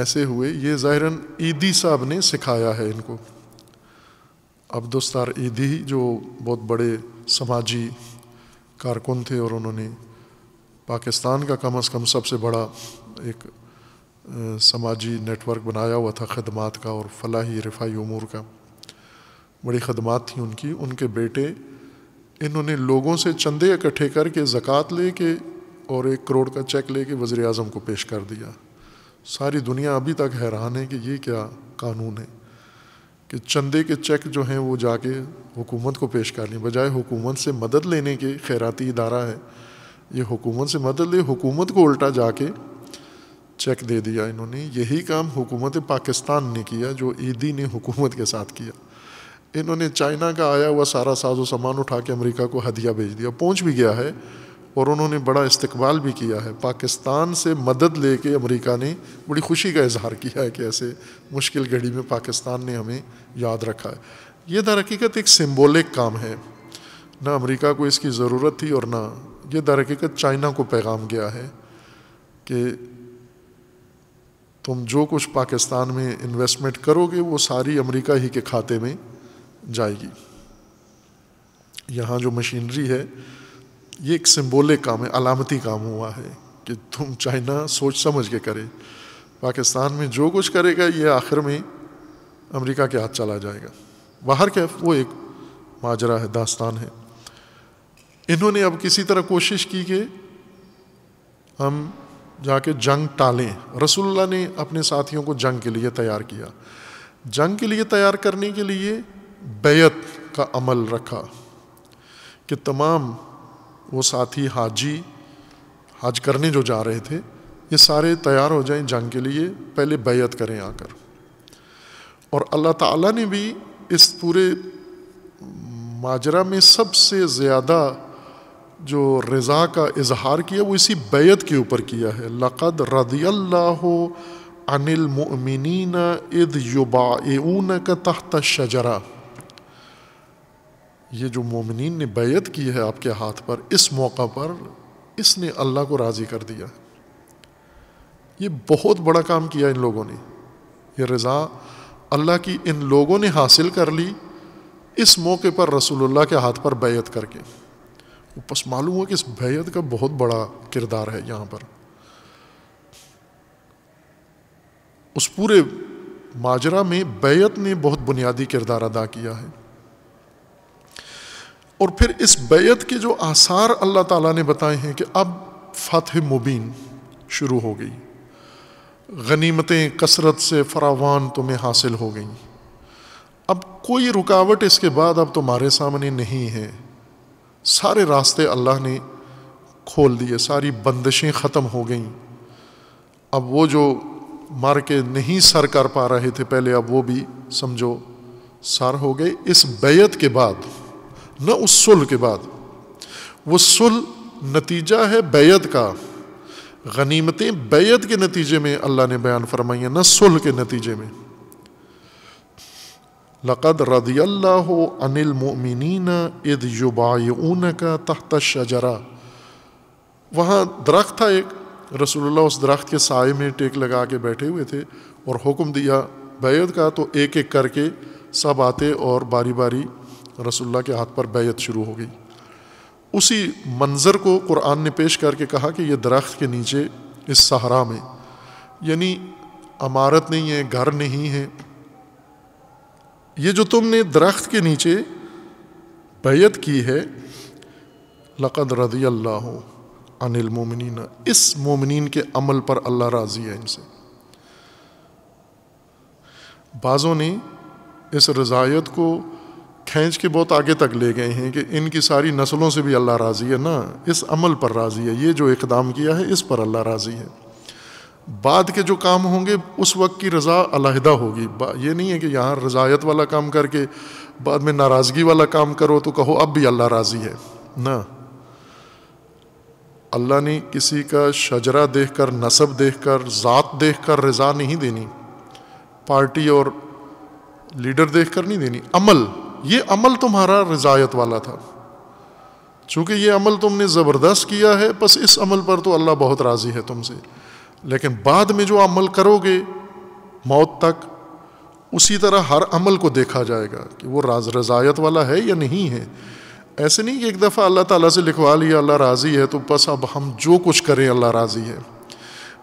ऐसे हुए ये ज़ाहिरन ईदी साहब ने सिखाया है इनको अब्दुस्तार ईदी ही जो बहुत बड़े समाजी कारकुन थे और उन्होंने पाकिस्तान का कम अज़ कम सबसे बड़ा एक समाजी नेटवर्क बनाया हुआ था खदमात का और फलाही रिफाई अमूर का बड़ी खदमात थी उनकी उनके बेटे इन्होंने लोगों से चंदे इकट्ठे करके ज़क़़त ले के और एक करोड़ का चेक ले के वज़ी अजम को पेश कर दिया सारी दुनिया अभी तक हैरान है कि ये क्या कानून है कि चंदे के चेक जो हैं वो जाके हुकूमत को पेश कर लें बजाय हुकूमत से मदद लेने के खैराती इदारा है ये हुकूमत से मदद ले हुकूमत को उल्टा जाके चेक दे दिया इन्होंने यही काम हुकूमत पाकिस्तान ने किया जो ईदी ने हुकूमत के साथ किया इन्होंने चाइना का आया हुआ सारा साजो सामान उठा के अमेरिका को हदिया भेज दिया पहुंच भी गया है और उन्होंने बड़ा इस्तकबाल भी किया है पाकिस्तान से मदद लेके अमेरिका ने बड़ी खुशी का इजहार किया है कि ऐसे मुश्किल घड़ी में पाकिस्तान ने हमें याद रखा है ये दरहकीकत एक सिम्बोलिक काम है ना अमरीका को इसकी ज़रूरत थी और ना ये दरहकीकत चाइना को पैगाम गया है कि तुम जो कुछ पाकिस्तान में इन्वेस्टमेंट करोगे वो सारी अमेरिका ही के खाते में जाएगी यहाँ जो मशीनरी है ये एक सिंबॉलिक काम है अलामती काम हुआ है कि तुम चाइना सोच समझ के करे पाकिस्तान में जो कुछ करेगा ये आखिर में अमेरिका के हाथ चला जाएगा बाहर के वो एक माजरा है दास्तान है इन्होंने अब किसी तरह कोशिश की कि हम जाके जंग टालें रसुल्ला ने अपने साथियों को जंग के लिए तैयार किया जंग के लिए तैयार करने के लिए बैत का अमल रखा कि तमाम वो साथी हाजी हाज करने जो जा रहे थे ये सारे तैयार हो जाएं जंग के लिए पहले बैत करें आकर और अल्लाह ताला ने भी इस पूरे माजरा में सबसे ज़्यादा जो रज़ा का इजहार किया वो इसी बैत के ऊपर किया है लक़द रदील्ला अनिल ममिन इद युबाऊन का तहत शजरा ये जो मोमिन ने बैत की है आपके हाथ पर इस मौका पर इसने अल्लाह को राज़ी कर दिया ये बहुत बड़ा काम किया इन लोगों ने यह रज़ा अल्लाह की इन लोगों ने हासिल कर ली इस मौके पर रसूलुल्लाह के हाथ पर बैत करके बस मालूम हुआ कि इस भैयत का बहुत बड़ा किरदार है यहाँ पर उस पूरे माजरा में बैत ने बहुत बुनियादी किरदार अदा किया है और फिर इस बैत के जो आसार अल्लाह ताला ने बताए हैं कि अब फातह मुबीन शुरू हो गई गनीमतें कसरत से फरावान तुम्हें हासिल हो गई अब कोई रुकावट इसके बाद अब तुम्हारे सामने नहीं है सारे रास्ते अल्लाह ने खोल दिए सारी बंदिशें ख़त्म हो गई अब वो जो मार के नहीं सर कर पा रहे थे पहले अब वो भी समझो सर हो गए इस बैत के बाद न उस सुल के बाद वो सुल नतीजा है बैत का गनीमतें बैत के नतीजे में अल्लाह ने बयान फरमाई हैं न सुलह के नतीजे में लक़द रदील्लाह अनिलमिन इद युबाऊन का तहत शजरा वहाँ दरख्त था एक रसूलुल्लाह उस दरख्त के साय में टेक लगा के बैठे हुए थे और हुक्म दिया बैत का तो एक एक करके सब आते और बारी बारी रसुल्ला के हाथ पर बैत शुरू हो गई उसी मंज़र को कुरान ने पेश करके कहा कि ये दरख्त के नीचे इस सहारा में यानी अमारत नहीं है घर नहीं है ये जो तुमने दरख्त के नीचे बैत की है लक़द रज़ी अल्लाह अनिल मोमिन इस मोमिन के अमल पर अल्लाह राज़ी है इनसे बाज़ों ने इस रज़ायत को खींच के बहुत आगे तक ले गए हैं कि इनकी सारी नस्लों से भी अल्लाह राज़ी है ना इस अमल पर राज़ी है ये जो इकदाम किया है इस पर अल्लाह राज़ी है बाद के जो काम होंगे उस वक्त की रज़ा अलहदा होगी ये नहीं है कि यहाँ रज़ायत वाला काम करके बाद में नाराज़गी वाला काम करो तो कहो अब भी अल्लाह राज़ी है ना अल्लाह ने किसी का शजरा देख कर नसब देख कर ज़ात देख कर रज़ा नहीं देनी पार्टी और लीडर देख कर नहीं देनी अमल ये अमल तुम्हारा रज़ायत वाला था चूँकि ये अमल तुमने ज़बरदस्त किया है बस इस अमल पर तो अल्लाह बहुत राज़ी है तुमसे लेकिन बाद में जो अमल करोगे मौत तक उसी तरह हर अमल को देखा जाएगा कि वो राज रज़ायत वाला है या नहीं है ऐसे नहीं कि एक दफ़ा अल्लाह ताला से लिखवा लिया अल्लाह राज़ी है तो बस अब हम जो कुछ करें अल्लाह राज़ी है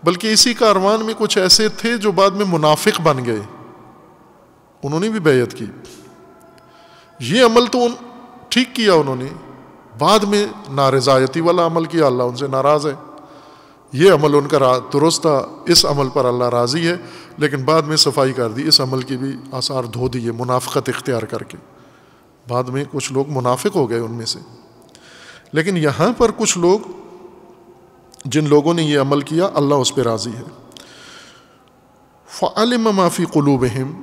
बल्कि इसी कारवान में कुछ ऐसे थे जो बाद में मुनाफिक बन गए उन्होंने भी बेयत की ये अमल तो उन ठीक किया उन्होंने बाद में नारज़ायती वाला अमल किया अल्लाह उनसे नाराज़ है ये अमल उनका दुरुस्ता इस अमल पर अल्लाह राज़ी है लेकिन बाद में सफाई कर दी इस अमल की भी आसार धो दिए मुनाफ़त इख्तियार करके बाद में कुछ लोग मुनाफिक हो गए उनमें से लेकिन यहाँ पर कुछ लोग जिन लोगों ने यह अमल किया अल्लाह उस पर राज़ी है फ़ालम माफ़ी कलूब हम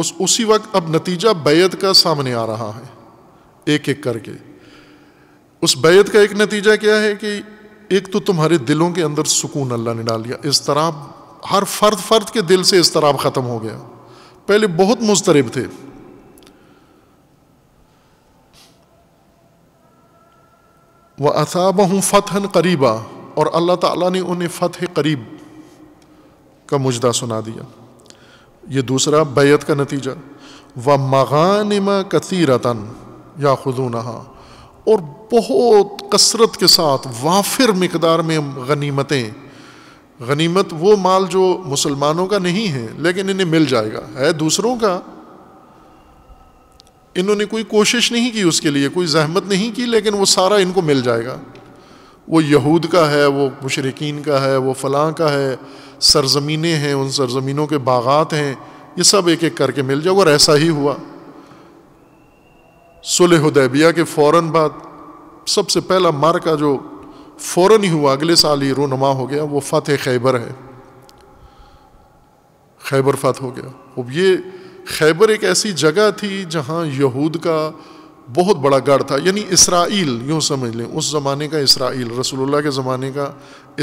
उस उसी वक्त अब नतीजा बैत का सामने आ रहा है एक एक करके उस बैत का एक नतीजा क्या है कि एक तो तुम्हारे दिलों के अंदर सुकून अल्लाह ने डाल दिया इस तरह हर फर्द फर्द के दिल से इस तरह ख़त्म हो गया पहले बहुत मुस्तरब थे व असाब हूँ फ़तहन करीबा और अल्लाह ताला ने उन्हें फ़तह करीब का मुजदा सुना दिया ये दूसरा बैत का नतीजा व मगान मगानम कसीरतन या खुदू नहा और बहुत कसरत के साथ वाफिर मकदार में गनीमतें गनीमत वो माल जो मुसलमानों का नहीं है लेकिन इन्हें मिल जाएगा है दूसरों का इन्होंने कोई कोशिश नहीं की उसके लिए कोई जहमत नहीं की लेकिन वो सारा इनको मिल जाएगा वो यहूद का है वो मुशरकिन का है वो फ़लाँ का है सरजमीनें हैं उन सरजमीनों के बागात हैं ये सब एक एक करके मिल जाएगा और ऐसा ही हुआ सुलह उदैबिया के फ़ौर बाद सबसे पहला का जो फ़ौर ही हुआ अगले साल ही रोनमा हो गया वो फ़तह खैबर है खैबर फत हो गया अब ये खैबर एक ऐसी जगह थी जहाँ यहूद का बहुत बड़ा गढ़ था यानी इसराइल यूँ समझ लें उस ज़माने का इसराइल रसूलुल्लाह के ज़माने का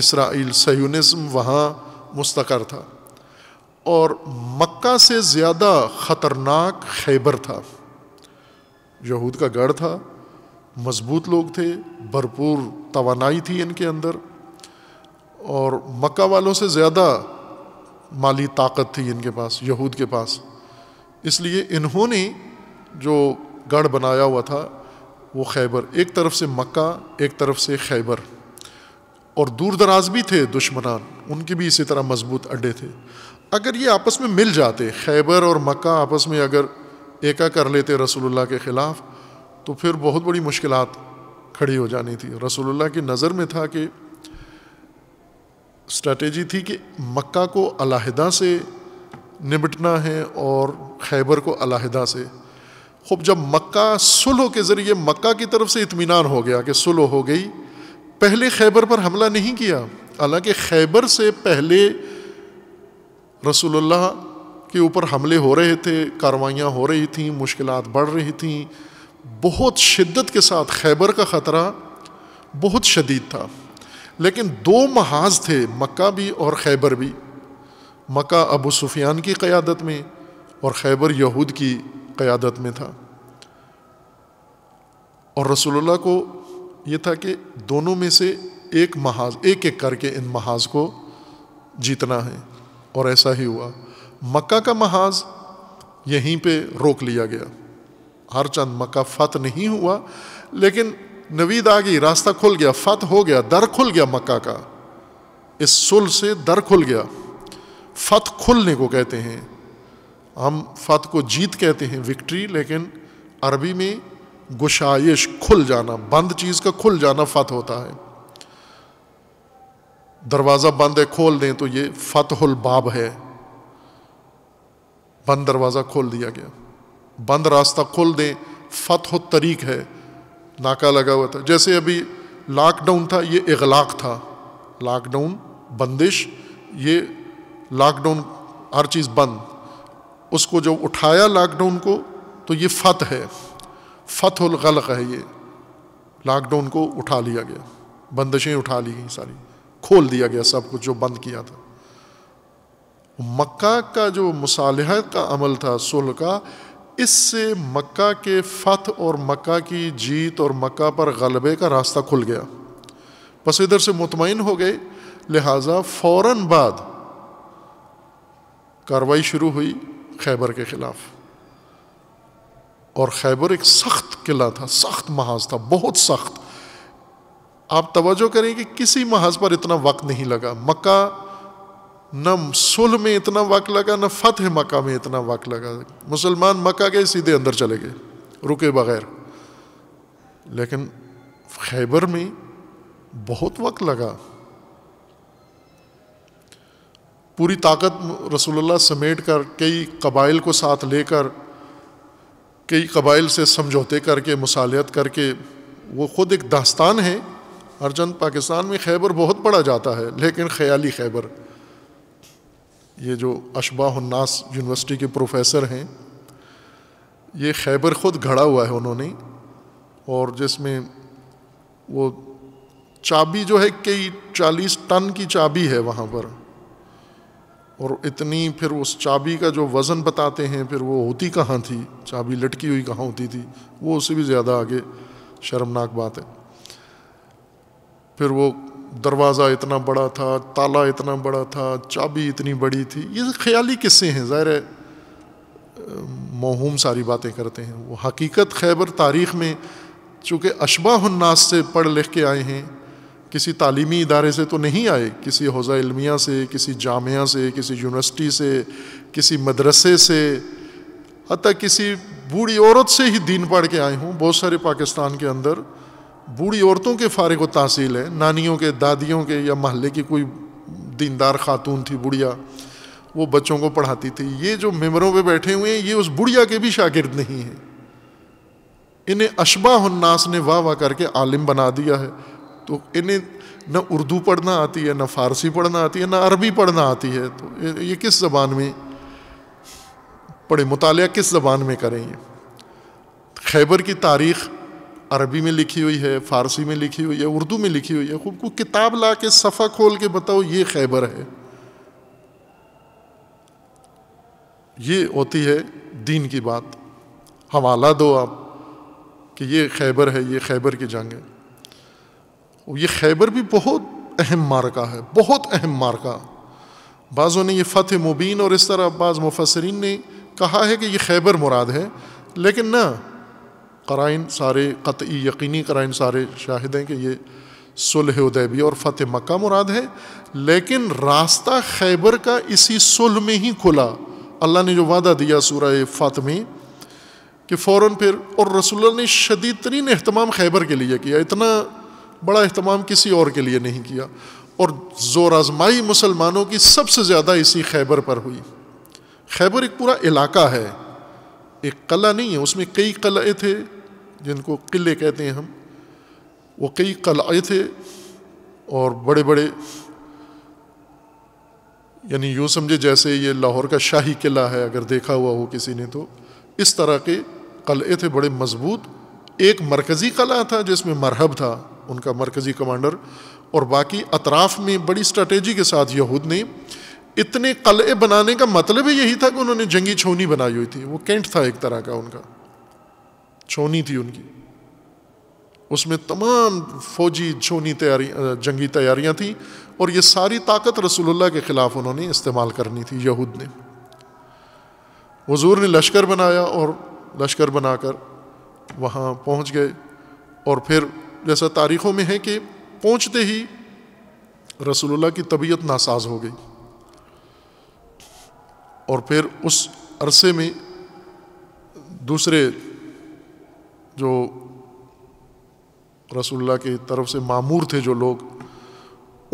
इसराइल सयूनिज़म वहाँ मुस्तकर था और मक्का से ज़्यादा ख़तरनाक खैबर था यहूद का गढ़ था मजबूत लोग थे भरपूर तोानाई थी इनके अंदर और मक्का वालों से ज़्यादा माली ताकत थी इनके पास यहूद के पास इसलिए इन्होंने जो गढ़ बनाया हुआ था वो खैबर एक तरफ से मक्का एक तरफ से खैबर और दूर दराज भी थे दुश्मनान उनके भी इसी तरह मजबूत अड्डे थे अगर ये आपस में मिल जाते खैबर और मक्का आपस में अगर एका कर लेते रसूलुल्लाह के ख़िलाफ़ तो फिर बहुत बड़ी मुश्किल खड़ी हो जानी थी रसूलुल्लाह की नज़र में था कि स्ट्रैटेजी थी कि मक्का को अलहदा से निबटना है और खैबर को अलहदा से खूब जब मक्का सुलो के ज़रिए मक्का की तरफ से इतमान हो गया कि सुलह हो गई पहले खैबर पर हमला नहीं किया हालांकि खैबर से पहले रसूलुल्लाह के ऊपर हमले हो रहे थे कार्रवाइयाँ हो रही थी मुश्किल बढ़ रही थी बहुत शिद्दत के साथ खैबर का ख़तरा बहुत शदीद था लेकिन दो महाज थे मक्का भी और खैबर भी मक्का अबू सुफियान की क़्यादत में और खैबर यहूद की क़्यादत में था और रसोल्ला को यह था कि दोनों में से एक महाज एक एक करके इन महाज को जीतना है और ऐसा ही हुआ मक्का का महाज यहीं पे रोक लिया गया हर चंद मक्का फत नहीं हुआ लेकिन नवीद आ गई रास्ता खुल गया फत हो गया दर खुल गया मक्का का इस सुल से दर खुल गया फत खुलने को कहते हैं हम फत को जीत कहते हैं विक्ट्री लेकिन अरबी में गुशाइश खुल जाना बंद चीज़ का खुल जाना फत होता है दरवाज़ा बंद है खोल दें तो ये फतहुल बाब है बंद दरवाज़ा खोल दिया गया बंद रास्ता खोल दें फतह तरीक है नाका लगा हुआ था जैसे अभी लॉकडाउन था ये इगलाक था लॉकडाउन बंदिश ये लॉकडाउन हर चीज़ बंद उसको जब उठाया लॉकडाउन को तो ये फत है फतलगलक है ये लॉकडाउन को उठा लिया गया बंदिशें उठा ली गई सारी खोल दिया गया सब कुछ जो बंद किया था मक्का का जो मसालह का अमल था सुलह का इससे मक्का के फत और मक्का की जीत और मक्का पर गलबे का रास्ता खुल गया बस इधर से मुतमिन हो गए लिहाजा फ़ौर बाद कार्रवाई शुरू हुई खैबर के ख़िलाफ़ और खैबर एक सख्त किला था सख्त महाज था बहुत सख्त आप तवज्जो करें कि किसी महाज पर इतना वक्त नहीं लगा मक्का न सुल में इतना वक्त लगा न फत है मक्का में इतना वक्त लगा मुसलमान मक्का के सीधे अंदर चले गए रुके बगैर लेकिन खैबर में बहुत वक्त लगा पूरी ताकत रसूलुल्लाह समेट कर कई कबाइल को साथ लेकर कई कबाइल से समझौते करके मसालियत करके वो ख़ुद एक दास्तान है अर्जन पाकिस्तान में खैबर बहुत पड़ा जाता है लेकिन ख्याली खैबर ये जो अशबा उन्नास यूनिवर्सिटी के प्रोफेसर हैं ये खैबर ख़ुद घड़ा हुआ है उन्होंने और जिसमें वो चाबी जो है कई चालीस टन की चाबी है वहाँ पर और इतनी फिर उस चाबी का जो वज़न बताते हैं फिर वो होती कहाँ थी चाबी लटकी हुई कहाँ होती थी वो उससे भी ज़्यादा आगे शर्मनाक बात है फिर वो दरवाज़ा इतना बड़ा था ताला इतना बड़ा था चाबी इतनी बड़ी थी ये ख्याली किस्से हैं ज़ाहिर है सारी बातें करते हैं वो हकीकत खैबर तारीख़ में चूँकि अशबा उन्नास से पढ़ लिख के आए हैं किसी तालीमी इदारे से तो नहीं आए किसी हौज़ा इलमिया से किसी जामिया से किसी यूनिवर्सिटी से किसी मदरसे से हती किसी बूढ़ी औरत से ही दीन पढ़ के आए हूँ बहुत सारे पाकिस्तान के अंदर बूढ़ी औरतों के फारग व तहसील है नानियों के दादियों के या महल्ले की कोई दीनदार खातून थी बुढ़िया वो बच्चों को पढ़ाती थी ये जो मेम्बरों पर बैठे हुए हैं ये उस बुढ़िया के भी शागिर्द नहीं हैं इन्हें उन्नास ने वाह वाह करके आलिम बना दिया है तो इन्हें न उर्दू पढ़ना आती है न फारसी पढ़ना आती है न अरबी पढ़ना आती है तो ये किस ज़बान में पढ़े मुताल किस ज़बान में करें ये खैबर की तारीख़ अरबी में लिखी हुई है फ़ारसी में लिखी हुई है उर्दू में लिखी हुई है खूब को किताब ला के सफ़ा खोल के बताओ ये खैबर है ये होती है दीन की बात हवाला दो आप कि ये खैबर है ये खैबर की जंग है ये खैबर भी बहुत अहम मारका है बहुत अहम मारका बाज़ों ने ये फ़तह मुबीन और इस तरह बाज़ मुफसरीन ने कहा है कि ये खैबर मुराद है लेकिन ना कराइन सारे कतई यकीनी कराइन सारे शाहिद हैं कि ये सुलह उदैबी और फ़तह मक्का मुराद है लेकिन रास्ता खैबर का इसी सुलह में ही खुला अल्लाह ने जो वादा दिया सूरह में कि फ़ौर फिर और रसुल्ला ने शदीद तरीन अहतमाम खैबर के लिए किया इतना बड़ा अहतमाम किसी और के लिए नहीं किया और ज़ोर आजमाई मुसलमानों की सबसे ज़्यादा इसी खैबर पर हुई खैबर एक पूरा इलाका है एक कला नहीं है उसमें कई कलए थे जिनको किले कहते हैं हम वो कई कलाए थे और बड़े बड़े यानी यूँ समझे जैसे ये लाहौर का शाही किला है अगर देखा हुआ हो किसी ने तो इस तरह के कलए थे बड़े मजबूत एक मरकज़ी कला था जिसमें मरहब था उनका मरकज़ी कमांडर और बाकी अतराफ़ में बड़ी स्ट्रेटेजी के साथ यहूद ने इतने कलए बनाने का मतलब ही यही था कि उन्होंने जंगी छोनी बनाई हुई थी वो कैंट था एक तरह का उनका छोनी थी उनकी उसमें तमाम फौजी छोनी तैयारी जंगी तैयारियां थी और ये सारी ताकत रसूलुल्लाह के ख़िलाफ़ उन्होंने इस्तेमाल करनी थी यहूद ने हजूर ने लश्कर बनाया और लश्कर बनाकर वहाँ पहुँच गए और फिर जैसा तारीख़ों में है कि पहुँचते ही रसूलुल्लाह की तबीयत नासाज हो गई और फिर उस अरसे में दूसरे जो रसुल्ला की तरफ से मामूर थे जो लोग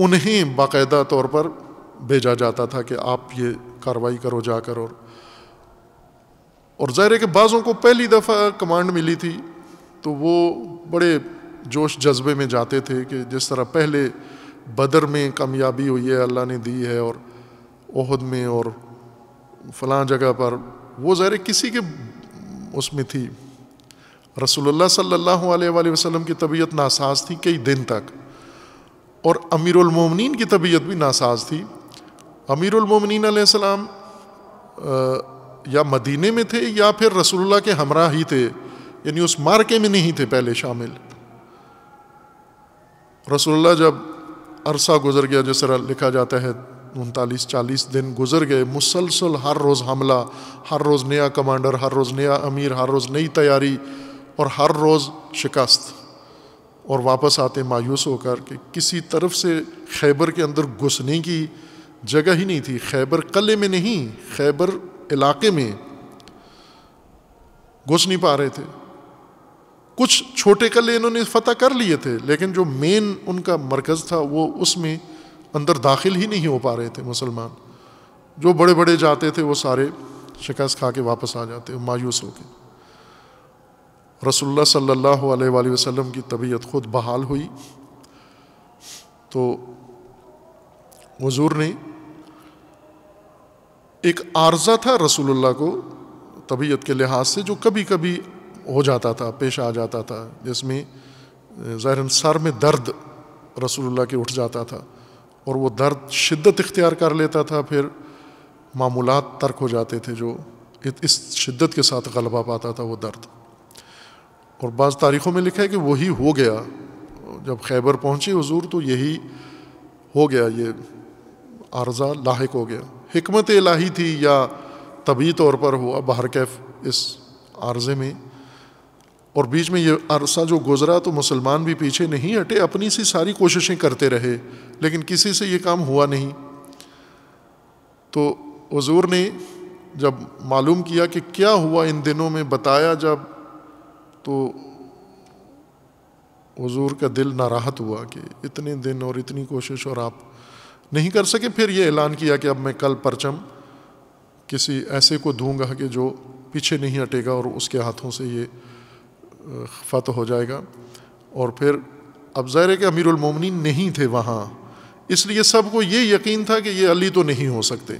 उन्हें बाकायदा तौर पर भेजा जाता था कि आप ये कार्रवाई करो जाकर और और ज़ाहिर है कि बाज़ों को पहली दफ़ा कमांड मिली थी तो वो बड़े जोश जज्बे में जाते थे कि जिस तरह पहले बदर में कामयाबी हुई है अल्लाह ने दी है और ओहद में और फलां जगह पर वो ज़ाहिर किसी के उसमें थी रसूलुल्लाह सल्लल्लाहु अलैहि वसल्लम की तबीयत नासाज थी कई दिन तक और अमीरमिन की तबीयत भी नासाज थी अमीरमिन आसमाम या मदीने में थे या फिर रसूलुल्लाह के हमरा ही थे यानी उस मार्के में नहीं थे पहले शामिल रसूलुल्लाह जब अरसा गुजर गया जिस तरह लिखा जाता है उनतालीस चालीस दिन गुजर गए मुसलसल हर रोज़ हमला हर रोज़ नया कमांडर हर रोज़ नया अमीर हर रोज़ नई तैयारी और हर रोज़ शिकस्त और वापस आते मायूस होकर के किसी तरफ से खैबर के अंदर घुसने की जगह ही नहीं थी खैबर कले में नहीं खैबर इलाके में घुस नहीं पा रहे थे कुछ छोटे कले इन्होंने फतह कर लिए थे लेकिन जो मेन उनका मरकज़ था वो उसमें अंदर दाखिल ही नहीं हो पा रहे थे मुसलमान जो बड़े बड़े जाते थे वो सारे शिकस्त खा के वापस आ जाते मायूस होकर रसोल्ला सल्लल्लाहु अलैहि वसल्लम की तबीयत ख़ुद बहाल हुई तो हजूर ने एक आर्ज़ा था रसूलुल्लाह को तबीयत के लिहाज से जो कभी कभी हो जाता था पेश आ जाता था जिसमें ज़ाहिर सर में दर्द रसूलुल्लाह के उठ जाता था और वो दर्द शिद्दत इख्तियार कर लेता था फिर मामूलत तर्क हो जाते थे जो इस शिद्दत के साथ गलबा पाता था वो दर्द और बाज़ तारीख़ों में लिखा है कि वही हो गया जब खैबर पहुँचे हजूर तो यही हो गया ये आर्जा लाक हो गया हमत लाही थी या तबी तौर पर हुआ बाहर कैफ इस आर्जे में और बीच में ये अरसा जो गुज़रा तो मुसलमान भी पीछे नहीं हटे अपनी सी सारी कोशिशें करते रहे लेकिन किसी से ये काम हुआ नहीं तो हजूर ने जब मालूम किया कि क्या हुआ इन दिनों में बताया जब तो हजूर का दिल नाराहत हुआ कि इतने दिन और इतनी कोशिश और आप नहीं कर सके फिर ये ऐलान किया कि अब मैं कल परचम किसी ऐसे को दूंगा कि जो पीछे नहीं हटेगा और उसके हाथों से ये फतह हो जाएगा और फिर अब ज़ाहिर है के अमीरमिन नहीं थे वहाँ इसलिए सब को ये यकीन था कि ये अली तो नहीं हो सकते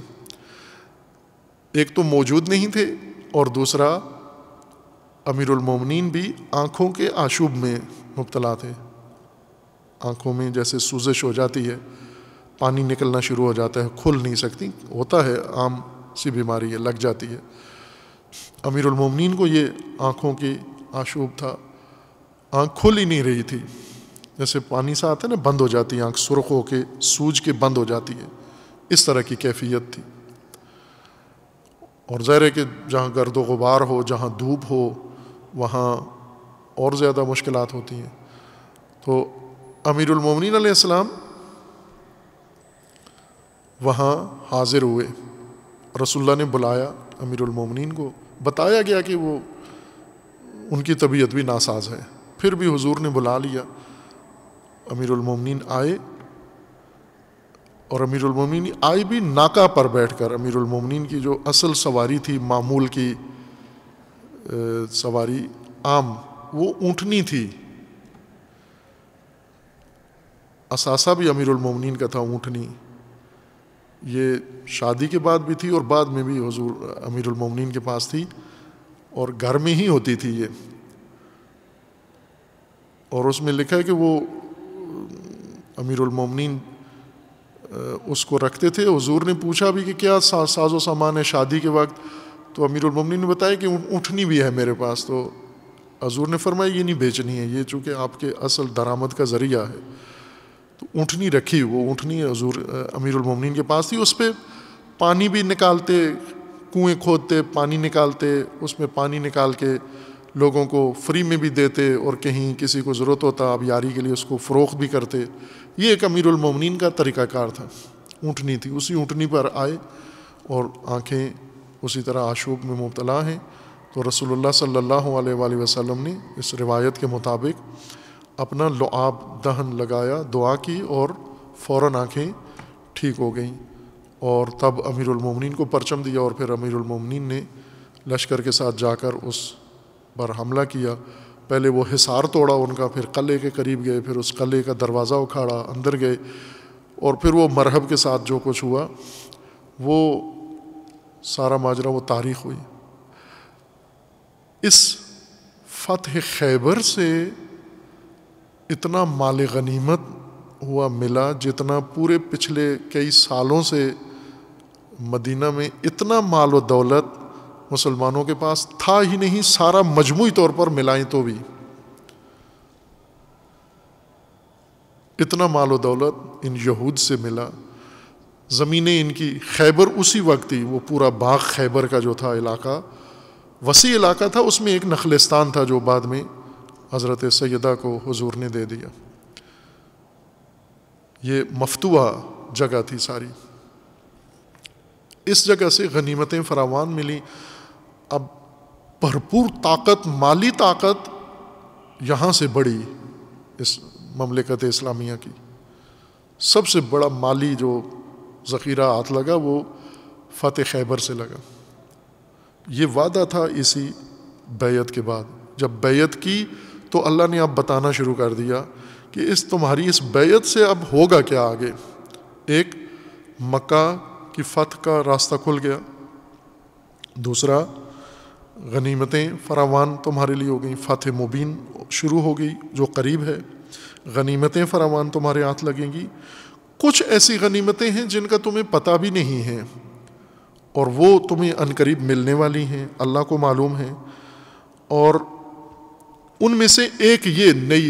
एक तो मौजूद नहीं थे और दूसरा अमीरमिन भी आँखों के आशुब में मुब्तला थे आँखों में जैसे सूजिश हो जाती है पानी निकलना शुरू हो जाता है खुल नहीं सकती होता है आम सी बीमारी है लग जाती है अमीरमिन को ये आँखों की आशूब था आँख खुल ही नहीं रही थी जैसे पानी सा आता है ना बंद हो जाती है आँख सुरख हो के सूज के बंद हो जाती है इस तरह की कैफियत थी और ज़हर के जहाँ गर्द व गुबार हो जहाँ धूप हो वहाँ और ज़्यादा मुश्किल होती हैं तो अमीरमिन आसमाम वहाँ हाज़िर हुए रसुल्ला ने बुलाया अमीरमिन को बताया गया कि वो उनकी तबीयत भी नासाज है फिर भी हुजूर ने बुला लिया अमीरमिन आए और अमीरमिन आई भी नाका पर बैठकर अमीरमिन की जो असल सवारी थी मामूल की सवारी आम वो ऊँटनी थी असासा भी अमीरुल मोमिनीन का था ऊँटनी ये शादी के बाद भी थी और बाद में भी हजूर अमीरुल मोमिनीन के पास थी और घर में ही होती थी ये और उसमें लिखा है कि वो अमीरुल मोमिनीन उसको रखते थे हजूर ने पूछा भी कि क्या साजो सामान है शादी के वक्त तो अमीर ममनी ने बताया कि उठनी भी है मेरे पास तो हजूर ने फरमाया ये नहीं बेचनी है ये चूँकि आपके असल दरामद का ज़रिया है तो उठनी रखी वो उठनी हजूर अमीरुल ममनिन के पास थी उस पर पानी भी निकालते कुएँ खोदते पानी निकालते उसमें पानी निकाल के लोगों को फ्री में भी देते और कहीं किसी को ज़रूरत होता अब यारी के लिए उसको फ़रोख भी करते ये एक अमीरुल ममनिन का तरीक़ाकार था ऊँटनी थी उसी ऊँटनी पर आए और आँखें उसी तरह आशूब में मुबतला हैं तो रसोल्ला सल्ला वसम ने इस रिवायत के मुताबिक अपना लुआब दहन लगाया दुआ की और फ़ौर आँखें ठीक हो गईं और तब अमीरमिन को परचम दिया और फिर अमीरमिन ने लश्कर के साथ जाकर उस पर हमला किया पहले वो हिसार तोड़ा उनका फिर कले के करीब गए फिर उस कले का दरवाज़ा उखाड़ा अंदर गए और फिर वो मरहब के साथ जो कुछ हुआ वो सारा माजरा व तारीख हुई इस फतह खैबर से इतना माल गनीमत हुआ मिला जितना पूरे पिछले कई सालों से मदीना में इतना माल व दौलत मुसलमानों के पास था ही नहीं सारा मजमू तौर पर मिलाएं तो भी इतना माल व दौलत इन यहूद से मिला ज़मीनें इनकी खैबर उसी वक्त थी वो पूरा बाग खैबर का जो था इलाका वसी इलाका था उसमें एक नखलिस्तान था जो बाद में हज़रत सैदा को हजूर ने दे दिया ये मफतुआ जगह थी सारी इस जगह से गनीमतें फरावान मिली अब भरपूर ताकत माली ताकत यहाँ से बड़ी इस ममलिकत इस्लामिया की सबसे बड़ा माली जो ज़ख़ीरा हाथ लगा वो फ़तेह खैबर से लगा ये वादा था इसी बैत के बाद जब बैत की तो अल्लाह ने अब बताना शुरू कर दिया कि इस तुम्हारी इस बैत से अब होगा क्या आगे एक मक्का की फतह का रास्ता खुल गया दूसरा गनीमतें फरावान तुम्हारे लिए हो गई फतह मुबीन शुरू हो गई जो करीब है गनीमतें फरावान तुम्हारे हाथ लगेंगी कुछ ऐसी गनीमतें हैं जिनका तुम्हें पता भी नहीं है और वो तुम्हें अनकरीब मिलने वाली हैं अल्लाह को मालूम है और उनमें से एक ये नई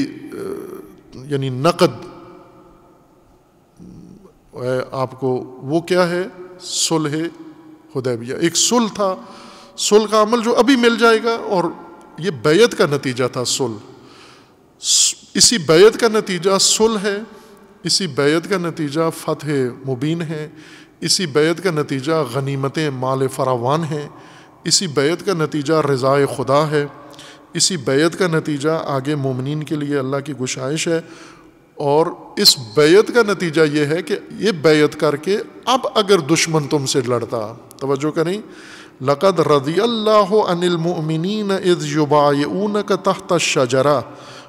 यानी नकद आपको वो क्या है सुलह हुदैबिया एक सुल था सुल का अमल जो अभी मिल जाएगा और ये बैत का नतीजा था सुल इसी बैत का नतीजा सुल है इसी बैत का नतीजा फ़तह मुबीन है इसी बैत का नतीजा गनीमत माल फरावान है इसी बैत का नतीजा रज़ाए खुदा है इसी बैत का नतीजा आगे ममिन के लिए अल्लाह की गुशाइश है और इस बैत का नतीजा ये है कि ये बैत करके अब अगर दुश्मन तुम से लड़ता तोज्जो करें लक़द रदी अल्लाह अनिलमिन इज़ युबाऊन का तहत शजरा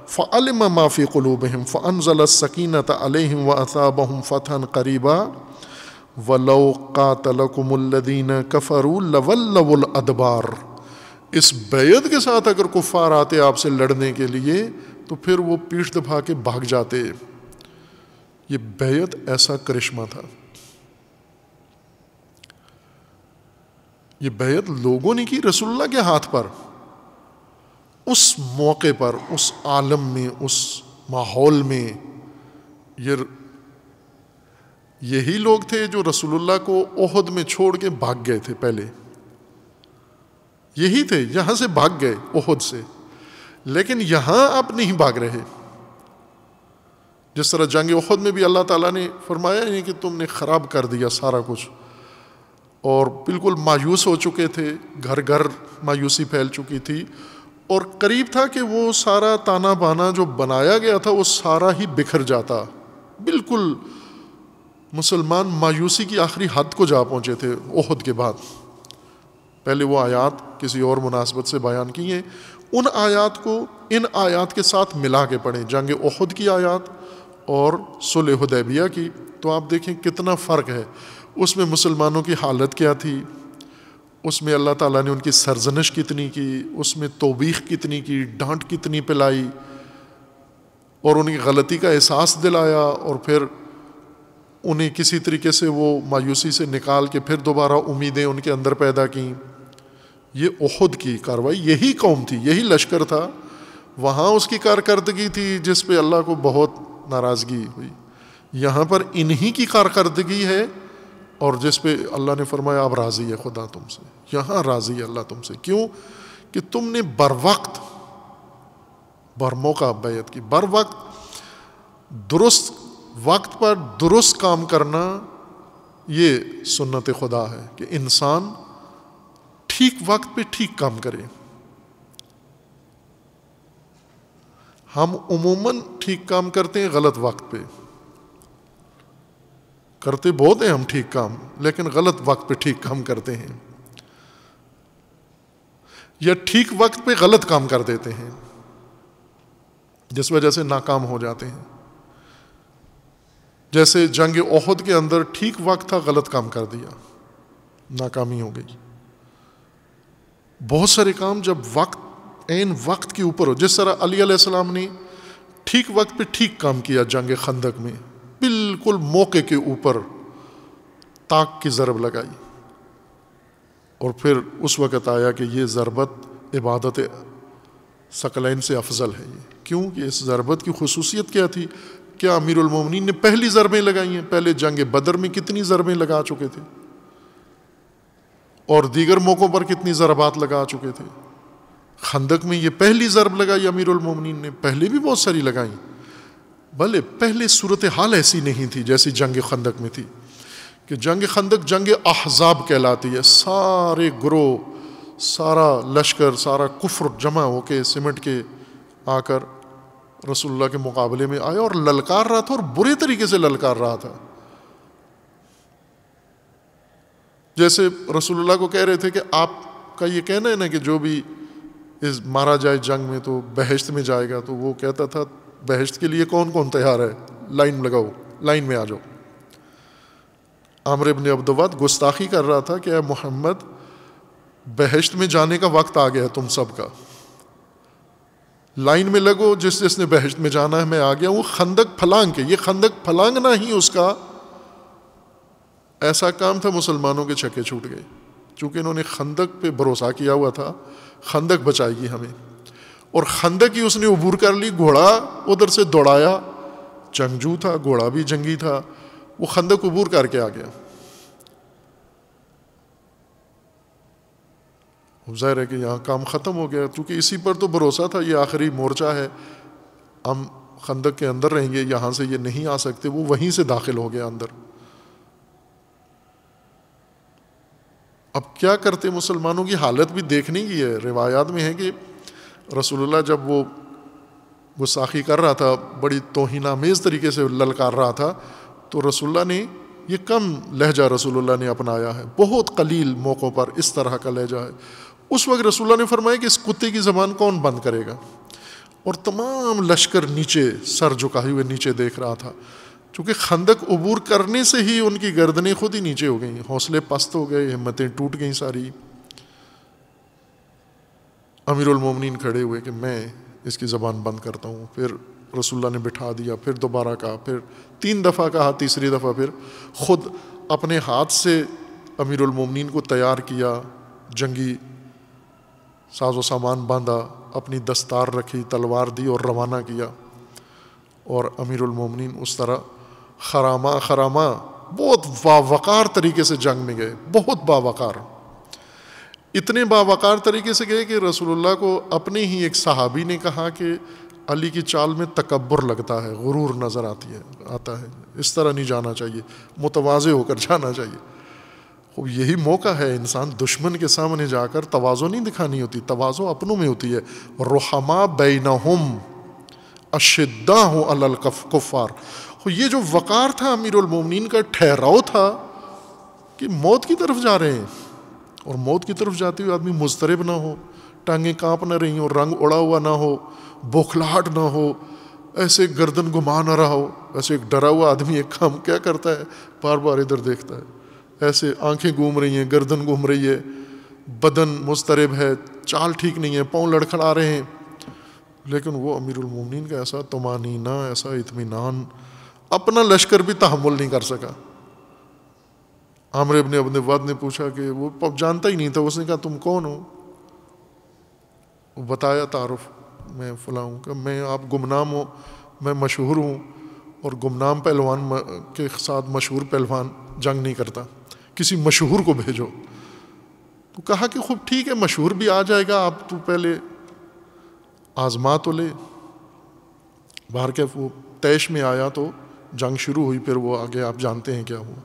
फ़लम माफ़ी क़लूबहम फ़नज़ल सकीनत अलहम व असाबहम फ़तहन करीबा वलोकातलकुमुल्लदीन कफ़रूलवल्लवलअदबार इस बैत के साथ अगर कुफ़ार आते आपसे लड़ने के लिए तो फिर वो पीठ दफा के भाग जाते ये बैत ऐसा करिश्मा था ये बैत लोगों ने की रसुल्ला के हाथ पर उस मौके पर उस आलम में उस माहौल में ये यही लोग थे जो रसूलुल्लाह को ओहद में छोड़ के भाग गए थे पहले यही थे यहाँ से भाग गए ओहद से लेकिन यहाँ आप नहीं भाग रहे जिस तरह जंग ओहद में भी अल्लाह ताला ने फरमाया नहीं कि तुमने ख़राब कर दिया सारा कुछ और बिल्कुल मायूस हो चुके थे घर घर मायूसी फैल चुकी थी और करीब था कि वो सारा ताना बाना जो बनाया गया था वो सारा ही बिखर जाता बिल्कुल मुसलमान मायूसी की आखिरी हद को जा पहुँचे थे ओहद के बाद पहले वो आयात किसी और मुनासबत से बयान किए उन आयात को इन आयात के साथ मिला के पढ़ें जंग ओहद की आयात और सुलह की तो आप देखें कितना फ़र्क है उसमें मुसलमानों की हालत क्या थी उसमें अल्लाह ताला ने उनकी सरजनश कितनी की उसमें तोबीख कितनी की डांट कितनी पिलाई और उनकी गलती का एहसास दिलाया और फिर उन्हें किसी तरीके से वो मायूसी से निकाल के फिर दोबारा उम्मीदें उनके अंदर पैदा की ये ओहद की कार्रवाई यही कौम थी यही लश्कर था वहाँ उसकी कारकर्दगी थी जिस पे अल्लाह को बहुत नाराज़गी हुई यहाँ पर इन्हीं की कारकर्दगी है और जिस पे अल्लाह ने फरमाया आप राज़ी है खुदा तुमसे यहाँ राज़ी है अल्लाह तुमसे क्यों कि तुमने बर वक्त बर मौका बैत की बर वक्त दुरुस्त वक्त पर दुरुस्त काम करना ये सुन्नत खुदा है कि इंसान ठीक वक्त पे ठीक काम करे हम उमूमन ठीक काम करते हैं गलत वक्त पे करते बहुत हैं हम ठीक काम लेकिन गलत वक्त पे ठीक काम करते हैं या ठीक वक्त पे गलत काम कर देते हैं जिस वजह से नाकाम हो जाते हैं जैसे जंग ओहद के अंदर ठीक वक्त था गलत काम कर दिया नाकामी हो गई बहुत सारे काम जब वक्त एन वक्त के ऊपर हो जिस तरह अली ने ठीक वक्त पे ठीक काम किया जंग खंदक में बिल्कुल मौके के ऊपर ताक की ज़रब लगाई और फिर उस वक़्त आया कि यह ज़रबत इबादत सकलैन से अफजल है ये क्योंकि इस ज़रबत की खसूसियत क्या थी क्या अमीर अमीरमिन ने पहली ज़रबें लगाई हैं पहले जंग बदर में कितनी ज़रबें लगा चुके थे और दीगर मौक़ों पर कितनी ज़रबात लगा चुके थे खंदक में यह पहली ज़रब लगाई अमीर अमीरमिन ने पहले भी बहुत सारी लगाई भले पहले सूरत हाल ऐसी नहीं थी जैसी जंग खंदक में थी कि जंग खंदक जंग अहजाब कहलाती है सारे ग्रोह सारा लश्कर सारा कुफर जमा हो के सिमट के आकर रसुल्ला के मुकाबले में आया और ललकार रहा था और बुरे तरीके से ललकार रहा था जैसे रसुल्ला को कह रहे थे कि आपका ये कहना है ना कि जो भी इस मारा जाए जंग में तो बहिश्त में जाएगा तो वो कहता था बहश्त के लिए कौन कौन तैयार है लाइन लगाओ लाइन में आ जाओ आमर इबन अब्दवत गुस्ताखी कर रहा था कि ए मोहम्मद बहश्त में जाने का वक्त आ गया है तुम सब का लाइन में लगो जिस जिसने बहश्त में जाना है मैं आ गया वो खंदक फलांग के ये खंदक फलांगना ही उसका ऐसा काम था मुसलमानों के छक्के छूट गए चूंकि इन्होंने खंदक पे भरोसा किया हुआ था खंदक बचाएगी हमें और खंदक की उसने उबूर कर ली घोड़ा उधर से दौड़ाया जंगजू था घोड़ा भी जंगी था वो खंदक उबूर करके आ गया जाहिर है कि यहाँ काम ख़त्म हो गया क्योंकि इसी पर तो भरोसा था ये आखिरी मोर्चा है हम खंदक के अंदर रहेंगे यहाँ से ये नहीं आ सकते वो वहीं से दाखिल हो गया अंदर अब क्या करते मुसलमानों की हालत भी देखने की है रिवायात में है कि रसूलुल्लाह जब वो गुस्साखी कर रहा था बड़ी मेज तरीके से ललकार रहा था तो रसुल्ला ने ये कम लहजा रसूलुल्लाह ने अपनाया है बहुत कलील मौक़ों पर इस तरह का लहजा है उस वक्त रसूलुल्लाह ने फरमाया कि इस कुत्ते की ज़बान कौन बंद करेगा और तमाम लश्कर नीचे सर झुकाए हुए नीचे देख रहा था चूँकि खंदक अबूर करने से ही उनकी गर्दनें खुद ही नीचे हो गई हौसले पस्त हो गए हिम्मतें टूट गई सारी अमीरमिन खड़े हुए कि मैं इसकी ज़बान बंद करता हूँ फिर रसुल्ला ने बिठा दिया फिर दोबारा कहा फिर तीन दफ़ा कहा तीसरी दफ़ा फिर ख़ुद अपने हाथ से अमीरमिन को तैयार किया जंगी साजो सामान बांधा अपनी दस्तार रखी तलवार दी और रवाना किया और अमीरमिन उस तरह खरामा खरामा बहुत बावकार तरीके से जंग में गए बहुत बावकार इतने बावकार तरीके से गए कि रसूलुल्लाह को अपने ही एक सहाबी ने कहा कि अली की चाल में तकबर लगता है गुरूर नज़र आती है आता है इस तरह नहीं जाना चाहिए मुतवाजे होकर जाना चाहिए खूब यही मौका है इंसान दुश्मन के सामने जाकर तवाज़ो नहीं दिखानी होती तवाज़ो अपनों में होती है रहमा बैनहुम अशिद्दा हो अलल कुफ़ार ये जो वक़ार था अमीरमिन का ठहराव था कि मौत की तरफ जा रहे हैं और मौत की तरफ जाते हुए आदमी मुस्तरब ना हो टांगें काँप ना रही हों रंग उड़ा हुआ ना हो बौखलाहट ना हो ऐसे गर्दन घुमा ना रहा हो ऐसे एक डरा हुआ आदमी एक काम क्या करता है बार बार इधर देखता है ऐसे आंखें घूम रही हैं गर्दन घूम रही है बदन मुस्तरब है चाल ठीक नहीं है पाँव लड़खड़ आ रहे हैं लेकिन वो अमीरमिन का ऐसा तोमानीना ऐसा इतमान अपना लश्कर भी तहमुल नहीं कर सका आमर इबन अपने वद ने पूछा कि वो जानता ही नहीं था उसने कहा तुम कौन हो बताया तारफ़ मैं फलाँ हूँ कि मैं आप गुमनाम हो मैं मशहूर हूँ और गुमनाम पहलवान के साथ मशहूर पहलवान जंग नहीं करता किसी मशहूर को भेजो तो कहा कि खूब ठीक है मशहूर भी आ जाएगा आप तो पहले आज़मा तो ले बाहर के वो तैश में आया तो जंग शुरू हुई फिर वो आगे आप जानते हैं क्या हुआ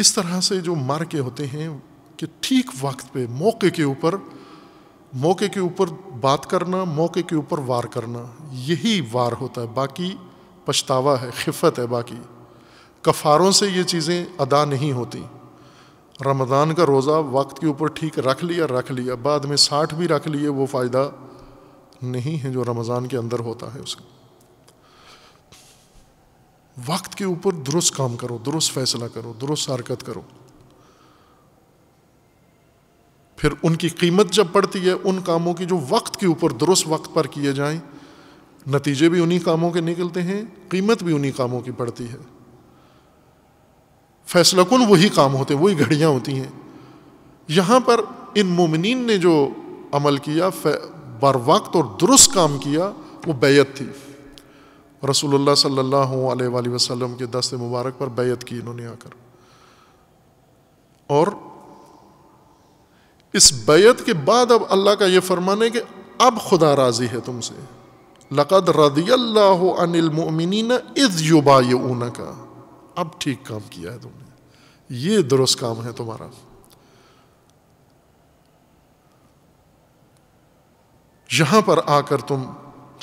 इस तरह से जो के होते हैं कि ठीक वक्त पे मौके के ऊपर मौके के ऊपर बात करना मौके के ऊपर वार करना यही वार होता है बाकी पछतावा है खिफत है बाकी कफ़ारों से ये चीज़ें अदा नहीं होती रमज़ान का रोज़ा वक्त के ऊपर ठीक रख लिया रख लिया बाद में साठ भी रख लिए वो फ़ायदा नहीं है जो रमज़ान के अंदर होता है उसका वक्त के ऊपर दुरुस्त काम करो दुरुस्त फैसला करो दुरुस्त हरकत करो फिर उनकी कीमत जब पड़ती है उन कामों की जो वक्त के ऊपर दुरुस्त वक्त पर किए जाएं नतीजे भी उन्हीं कामों के निकलते हैं कीमत भी उन्हीं कामों की पड़ती है फैसला कुल वही काम होते हैं वही घड़ियां होती हैं यहां पर इन मोमिन ने जो अमल किया बर वक्त और दुरुस्त काम किया वो बेयत थी रसूलुल्लाह सल्लल्लाहु अलैहि वसल्लम के दस्त मुबारक पर बैत की इन्होंने आकर और इस बैत के बाद अब अल्लाह का यह फरमान है कि अब खुदा राज़ी है तुमसे लक़द रदील्लामिन इज़ युबा का अब ठीक काम किया है तुमने ये दुरुस्त काम है तुम्हारा यहां पर आकर तुम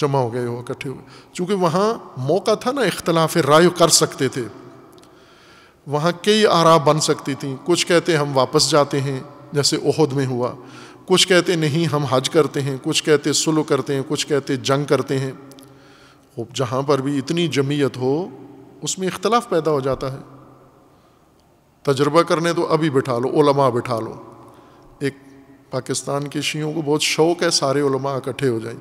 जमा हो गए हो इकट्ठे हो गए चूँकि वहाँ मौका था ना इख्तलाफ राय कर सकते थे वहाँ कई आरा बन सकती थी कुछ कहते हम वापस जाते हैं जैसे ओहद में हुआ कुछ कहते नहीं हम हज करते हैं कुछ कहते सुलह करते हैं कुछ कहते जंग करते हैं जहाँ पर भी इतनी जमीयत हो उसमें इख्तलाफ पैदा हो जाता है तजर्बा करने तो अभी बिठा लो ओलमा बिठा लो एक पाकिस्तान के शीयों को बहुत शौक़ है सारे ओलमा इकट्ठे हो जाएं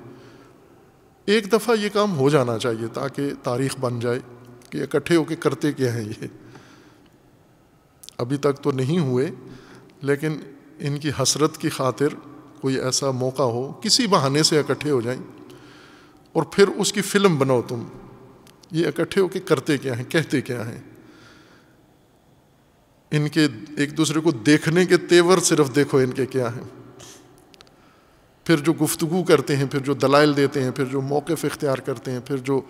एक दफ़ा ये काम हो जाना चाहिए ताकि तारीख बन जाए कि इकट्ठे होके करते क्या हैं ये अभी तक तो नहीं हुए लेकिन इनकी हसरत की खातिर कोई ऐसा मौका हो किसी बहाने से इकट्ठे हो जाएं और फिर उसकी फ़िल्म बनाओ तुम ये इकट्ठे होके करते क्या हैं कहते क्या हैं इनके एक दूसरे को देखने के तेवर सिर्फ देखो इनके क्या हैं फिर जो गुफ्तु करते हैं फिर जो दलाइल देते हैं फिर जो मौक़ इख्तियार करते हैं फिर जो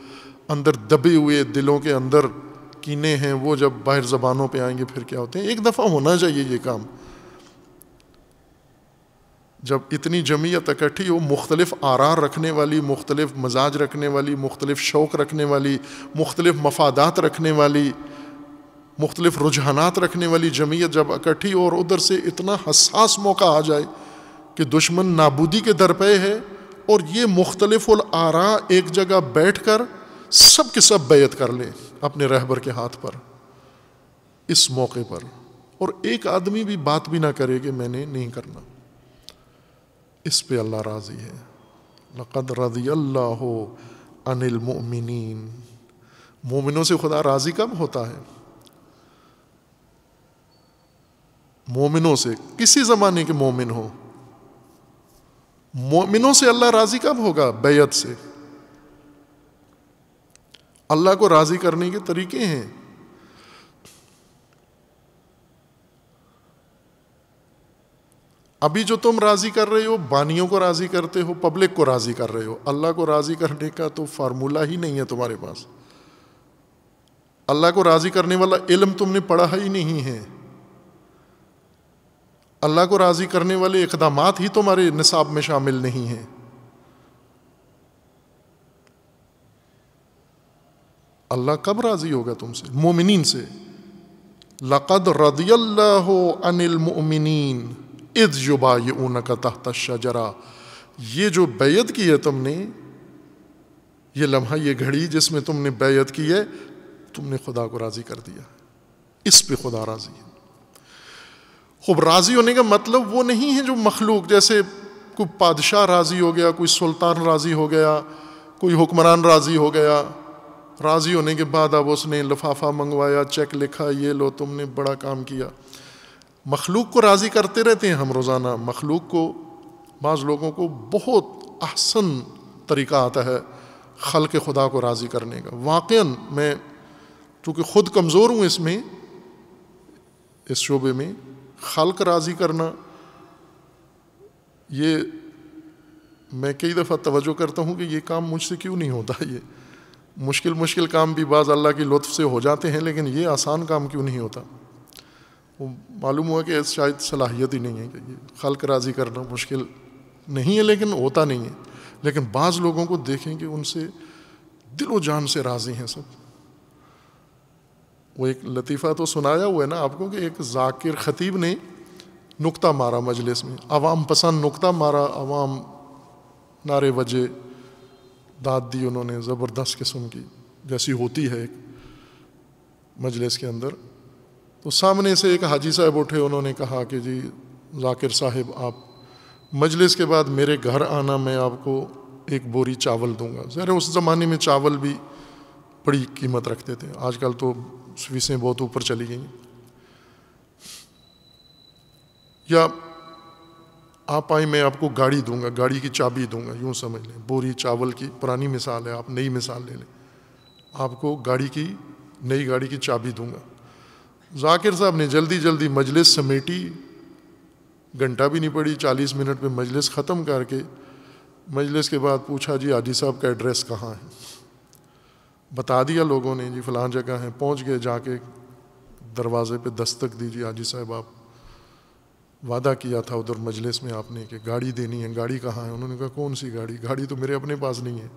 अंदर दबे हुए दिलों के अंदर कीने हैं वो जब बाहर ज़बानों पर आएंगे फिर क्या होते हैं एक दफ़ा होना चाहिए ये काम जब इतनी जमीयत इकट्ठी हो मुख्तलिफ़ आरा रखने वाली मुख्तलिफ़ मजाज रखने वाली मुख्तलिफ़ शौक़ रखने वाली मुख्तलिफ़ मफादात रखने वाली मुख्तलिफ़ रुझानात रखने वाली जमीयत जब इकट्ठी और उधर से इतना हसास मौका आ जाए कि दुश्मन नाबूदी के दर पे है और ये मुख्तलफुल आरा एक जगह बैठ कर सब के सब बैत कर लें अपने रहबर के हाथ पर इस मौके पर और एक आदमी भी बात भी ना करे कि मैंने नहीं करना इस पे अल्लाह राज़ी है लक़द रजी अल्लाह अनिल मोमिन मोमिनों से खुदा राज़ी कब होता है मोमिनों से किसी ज़माने के मोमिन हो मोमिनों से अल्लाह राज़ी कब होगा बैत से अल्लाह को राज़ी करने के तरीके हैं अभी जो तुम राज़ी कर रहे हो बानियों को राज़ी करते हो पब्लिक को राज़ी कर रहे हो अल्लाह को राज़ी करने का तो फार्मूला ही नहीं है तुम्हारे पास अल्लाह को राज़ी करने वाला इल्म तुमने पढ़ा ही नहीं है अल्लाह को राज़ी करने वाले इकदाम ही तो हमारे निसाब में शामिल नहीं हैं अल्लाह कब राज़ी होगा तुमसे मोमिन से लक़द रदियल्लाहु अनिल जुबा ये ऊन का तहत शजरा ये जो बैत की है तुमने ये लम्हा ये घड़ी जिसमें तुमने बैत की है तुमने खुदा को राज़ी कर दिया इस पर खुदा राज़ी है खूब राज़ी होने का मतलब वो नहीं है जो मखलूक जैसे कोई बादशाह राज़ी हो गया कोई सुल्तान राज़ी हो गया कोई हुक्मरान राज़ी हो गया राज़ी होने के बाद अब उसने लफाफा मंगवाया चेक लिखा ये लो तुमने बड़ा काम किया मखलूक को राज़ी करते रहते हैं हम रोज़ाना मखलूक को बाज़ लोगों को बहुत अहसन तरीका आता है खल के खुदा को राज़ी करने का वाकया मैं चूँकि ख़ुद कमज़ोर हूँ इसमें इस शोबे में खल्क राज़ी करना ये मैं कई दफ़ा तवज्जो करता हूँ कि ये काम मुझसे क्यों नहीं होता ये मुश्किल मुश्किल काम भी बाज़ अल्लाह के लुत्फ़ से हो जाते हैं लेकिन ये आसान काम क्यों नहीं होता वो मालूम हुआ कि शायद सलाहियत ही नहीं है कि ये खल्क राज़ी करना मुश्किल नहीं है लेकिन होता नहीं है लेकिन बाज़ लोगों को देखें कि उनसे दिलो जान से राज़ी हैं सब वो एक लतीफ़ा तो सुनाया हुआ है ना आपको कि एक जाकिर ख़तीब ने नुक्ता मारा मजलिस में अवाम पसंद नुक्ता मारा अवाम नारे वजे दाद दी उन्होंने ज़बरदस्त किस्म की जैसी होती है एक मजलिस के अंदर तो सामने से एक हाजी साहब उठे उन्होंने कहा कि जी जाकिर साहब आप मजलिस के बाद मेरे घर आना मैं आपको एक बोरी चावल दूंगा ज़रा उस ज़माने में चावल भी बड़ी कीमत रखते थे आजकल तो फीसें बहुत ऊपर चली गई या आप आए मैं आपको गाड़ी दूंगा गाड़ी की चाबी दूंगा यूं समझ लें बोरी चावल की पुरानी मिसाल है आप नई मिसाल ले लें आपको गाड़ी की नई गाड़ी की चाबी दूंगा जाकिर साहब ने जल्दी जल्दी मजलिस समेटी घंटा भी नहीं पड़ी चालीस मिनट में मजलिस ख़त्म करके मजलिस के बाद पूछा जी आदि साहब का एड्रेस कहाँ है बता दिया लोगों ने जी फलां जगह है पहुंच गए जाके दरवाज़े पे दस्तक दीजिए हाजी साहब आप वादा किया था उधर मजलिस में आपने कि गाड़ी देनी है गाड़ी कहाँ है उन्होंने कहा कौन सी गाड़ी गाड़ी तो मेरे अपने पास नहीं है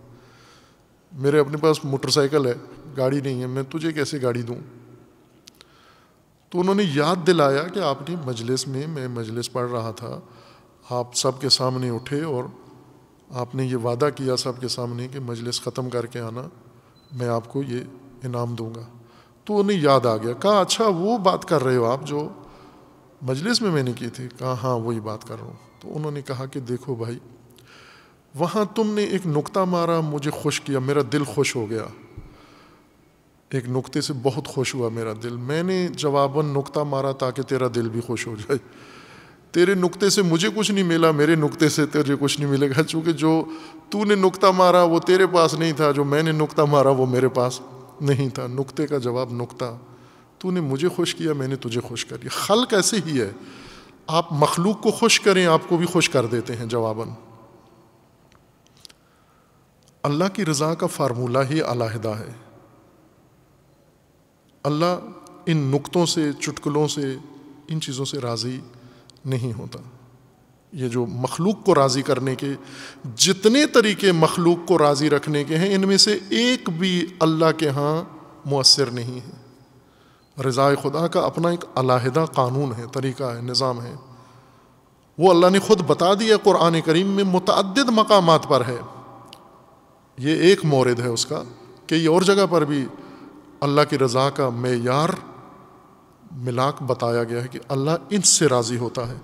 मेरे अपने पास मोटरसाइकिल है गाड़ी नहीं है मैं तुझे कैसे गाड़ी दूँ तो उन्होंने याद दिलाया कि आपने मजलिस में मैं मजलिस पढ़ रहा था आप सब के सामने उठे और आपने ये वादा किया सब के सामने कि मजलिस ख़त्म करके आना मैं आपको ये इनाम दूंगा तो उन्हें याद आ गया कहा अच्छा वो बात कर रहे हो आप जो मजलिस में मैंने की थी कहा हाँ वही बात कर रहा हूँ तो उन्होंने कहा कि देखो भाई वहाँ तुमने एक नुक्ता मारा मुझे खुश किया मेरा दिल खुश हो गया एक नुक्ते से बहुत खुश हुआ मेरा दिल मैंने जवाबन नुक्ता मारा ताकि तेरा दिल भी खुश हो जाए तेरे नुक्ते से मुझे कुछ नहीं मिला मेरे नुक्ते से तेरे कुछ नहीं मिलेगा चूँकि जो तूने नुक्ता मारा वो तेरे पास नहीं था जो मैंने नुक्ता मारा वो मेरे पास नहीं था नुक्ते का जवाब नुक्ता तूने मुझे खुश किया मैंने तुझे खुश कर दिया खल कैसे ही है आप मखलूक को खुश करें आपको भी खुश कर देते हैं जवाबन अल्लाह की रज़ा का फार्मूला ही अलाहदा है अल्लाह इन नुक्तों से चुटकुलों से इन चीज़ों से राज़ी नहीं होता ये जो मखलूक को राज़ी करने के जितने तरीके मखलूक को राज़ी रखने के हैं इनमें से एक भी अल्लाह के यहाँ मؤसर नहीं है रज़ा खुदा का अपना एक अलाहदा कानून है तरीका है निज़ाम है वो अल्लाह ने ख़ुद बता दिया क़ुरान करीम में मतद मकाम पर है ये एक मोरद है उसका कि ये और जगह पर भी अल्लाह की रज़ा का मैार मिलाक बताया गया है कि अल्लाह से राज़ी होता है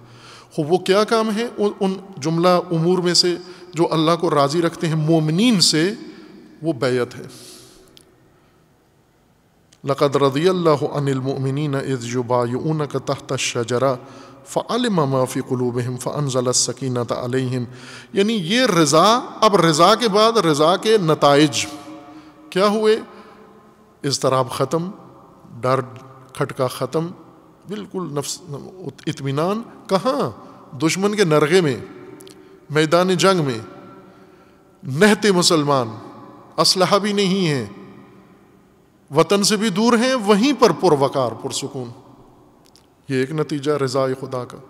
हो वो क्या काम है उ, उन जुमला उमूर में से जो अल्लाह को राज़ी रखते हैं मोमिन से वो बैत है लक़द रदी अल्लाह अनिलमिन इज़ुबायून का तहत शजरा फ़ालम माफ़ी कलूबहम फ़नज़लसकीन तलहम यानी ये रज़ा अब रज़ा के बाद रज़ा के नतज क्या हुए इस तरह ख़त्म डर खटका ख़त्म बिल्कुल नफ्स इतमान कहाँ दुश्मन के नरगे में मैदान जंग में नहते मुसलमान असलहा भी नहीं है वतन से भी दूर हैं वहीं पर पुरवकार पुरसकून ये एक नतीजा रज़ा खुदा का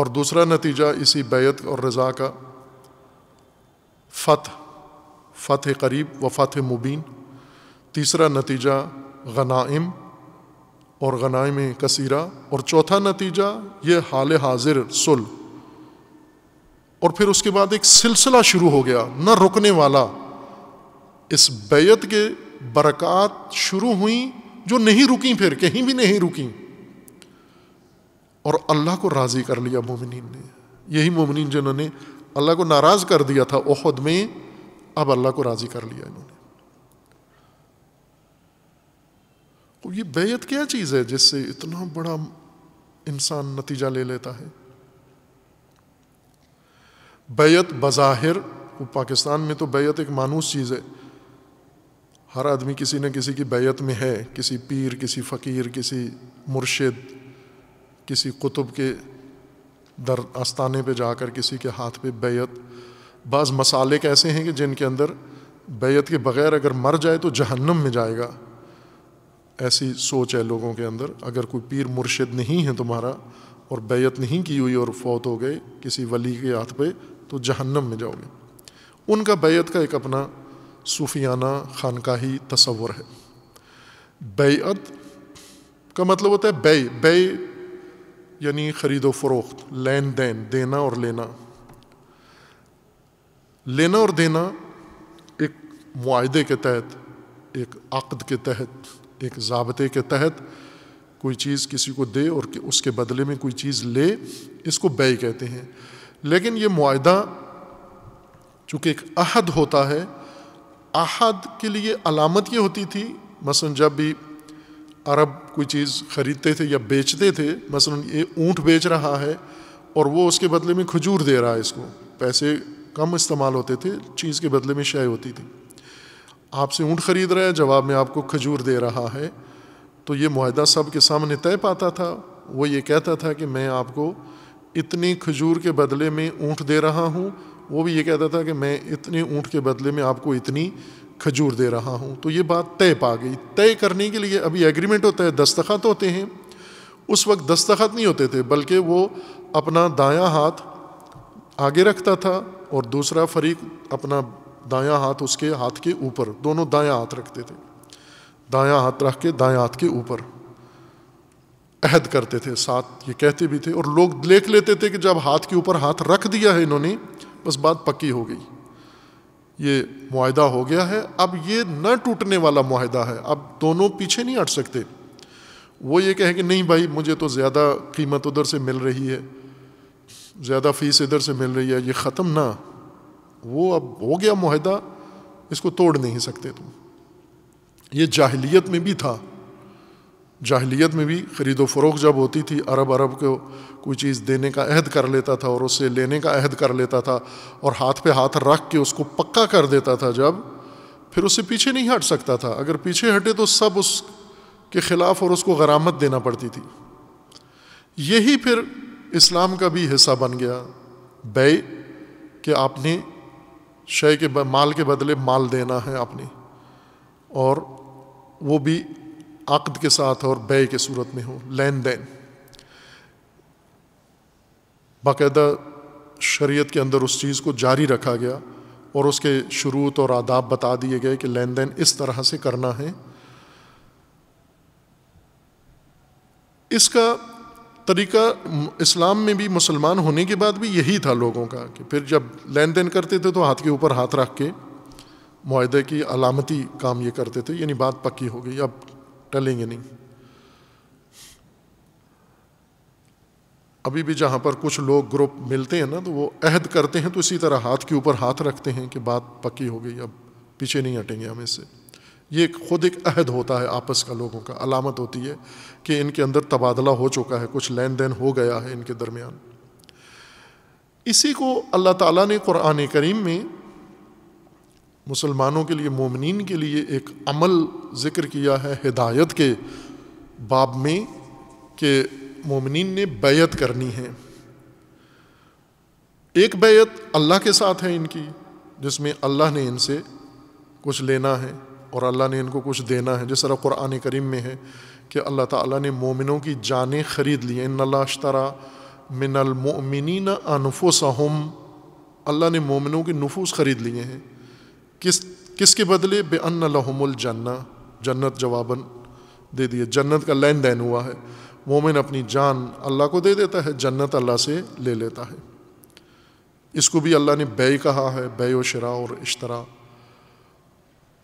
और दूसरा नतीजा इसी बैत और रज़ा का फ़तह फ़तह करीब व फ़तह मुबीन तीसरा नतीजा गनाइम और गनाए में कसीरा और चौथा नतीजा ये हाल हाजिर सुल और फिर उसके बाद एक सिलसिला शुरू हो गया न रुकने वाला इस बैत के बरक़ात शुरू हुई जो नहीं रुकी फिर कहीं भी नहीं रुकी और अल्लाह को राज़ी कर लिया मोमिन ने यही मोमिन जिन्होंने अल्लाह को नाराज़ कर दिया था ओहद में अब अल्लाह को राज़ी कर लिया इन्होंने तो ये बेयत क्या चीज़ है जिससे इतना बड़ा इंसान नतीजा ले लेता है बैत बज़ाहिर पाकिस्तान में तो बैत एक मानूस चीज़ है हर आदमी किसी न किसी की बैत में है किसी पीर किसी फ़कीर किसी मुर्शिद किसी कुतुब के दर आस्थाने पे जाकर किसी के हाथ पे बैत बाज़ मसाले कैसे हैं कि जिनके अंदर बैत के बग़ैर अगर मर जाए तो जहन्नम में जाएगा ऐसी सोच है लोगों के अंदर अगर कोई पीर मुर्शिद नहीं है तुम्हारा और बैत नहीं की हुई और फौत हो गए किसी वली के हाथ पे तो जहन्नम में जाओगे उनका बैत का एक अपना सूफियाना खानकाही तस्वुर है बैत का मतलब होता है बे बे यानी ख़रीदो फरोख्त लेन देन देना और लेना लेना और देना एक माहे के तहत एक आकद के तहत एक जबते के तहत कोई चीज़ किसी को दे और उसके बदले में कोई चीज़ ले इसको बे कहते हैं लेकिन ये माहा चूँकि एक अहद होता है अहद के लिए अलामत ये होती थी मसलन जब भी अरब कोई चीज़ ख़रीदते थे या बेचते थे मसलन ये ऊँट बेच रहा है और वो उसके बदले में खजूर दे रहा है इसको पैसे कम इस्तेमाल होते थे चीज़ के बदले में शय होती थी आपसे ऊँट खरीद रहा है जवाब में आपको खजूर दे रहा है तो ये माहदा सब के सामने तय पाता था वो ये कहता था कि मैं आपको इतनी खजूर के बदले में ऊँट दे रहा हूँ वो भी ये कहता था कि मैं इतने ऊँट के बदले में आपको इतनी खजूर दे रहा हूँ तो ये बात तय पा गई तय करने के लिए अभी एग्रीमेंट होता है दस्तखत होते हैं उस वक्त दस्तखत नहीं होते थे बल्कि वो अपना दाया हाथ आगे रखता था और दूसरा फरीक अपना दाया हाथ उसके हाथ के ऊपर दोनों दाया हाथ रखते थे दाया हाथ रख के दाया हाथ के ऊपर अहद करते थे साथ ये कहते भी थे और लोग देख लेते थे कि जब हाथ के ऊपर हाथ रख दिया है इन्होंने बस बात पक्की हो गई ये माहदा हो गया है अब ये न टूटने वाला माहदा है अब दोनों पीछे नहीं हट सकते वो ये कहे कि नहीं भाई मुझे तो ज़्यादा कीमत उधर से मिल रही है ज़्यादा फीस इधर से मिल रही है ये ख़त्म ना वो अब हो गया माहिदा इसको तोड़ नहीं सकते तुम ये जाहलीत में भी था जाहलीत में भी ख़रीदो फ़रोख जब होती थी अरब अरब को कोई चीज़ देने का अहद कर लेता था और उससे लेने का अहद कर लेता था और हाथ पे हाथ रख के उसको पक्का कर देता था जब फिर उससे पीछे नहीं हट सकता था अगर पीछे हटे तो सब उसके ख़िलाफ़ और उसको गरामत देना पड़ती थी यही फिर इस्लाम का भी हिस्सा बन गया बे कि आपने शय के माल के बदले माल देना है आपने और वो भी आकद के साथ और बय के सूरत में हो लेन देन बाकायदा शरीयत के अंदर उस चीज़ को जारी रखा गया और उसके शुरूत और आदाब बता दिए गए कि लेन देन इस तरह से करना है इसका तरीका इस्लाम में भी मुसलमान होने के बाद भी यही था लोगों का कि फिर जब लेन देन करते थे तो हाथ के ऊपर हाथ रख के माहदे की अलामती काम ये करते थे यानी बात पक्की हो गई अब टलेंगे नहीं अभी भी जहाँ पर कुछ लोग ग्रुप मिलते हैं ना तो वो अहद करते हैं तो इसी तरह हाथ के ऊपर हाथ रखते हैं कि बात पक्की हो गई अब पीछे नहीं हटेंगे हम इससे ये खुद एक अहद होता है आपस का लोगों का अलामत होती है कि इनके अंदर तबादला हो चुका है कुछ लेन देन हो गया है इनके दरमियान इसी को अल्लाह ताला ने क़ुरान करीम में मुसलमानों के लिए मोमिन के लिए एक अमल ज़िक्र किया है हिदायत के बाब में कि मोमिन ने बैत करनी है एक बैत अल्लाह के साथ है इनकी जिसमें अल्लाह ने इनसे कुछ लेना है और अल्लाह ने इनको कुछ देना है जिस तरह कुरान करीम में है कि अल्लाह ताला ने मोमिनों की जानें ख़रीद ली इन अल्लाशतरा मिनलमिन अनफुसहम अल्लाह ने मोमिनों के नफूस ख़रीद लिए हैं किस किसके बदले बेअन लहमुल जन्ना जन्नत जवाबन दे दिए जन्नत का लैन देन हुआ है मोमिन अपनी जान अल्लाह को दे देता है जन्नत अल्लाह से ले लेता है इसको भी अल्लाह ने बे कहा है बे व शरा और इश्तरा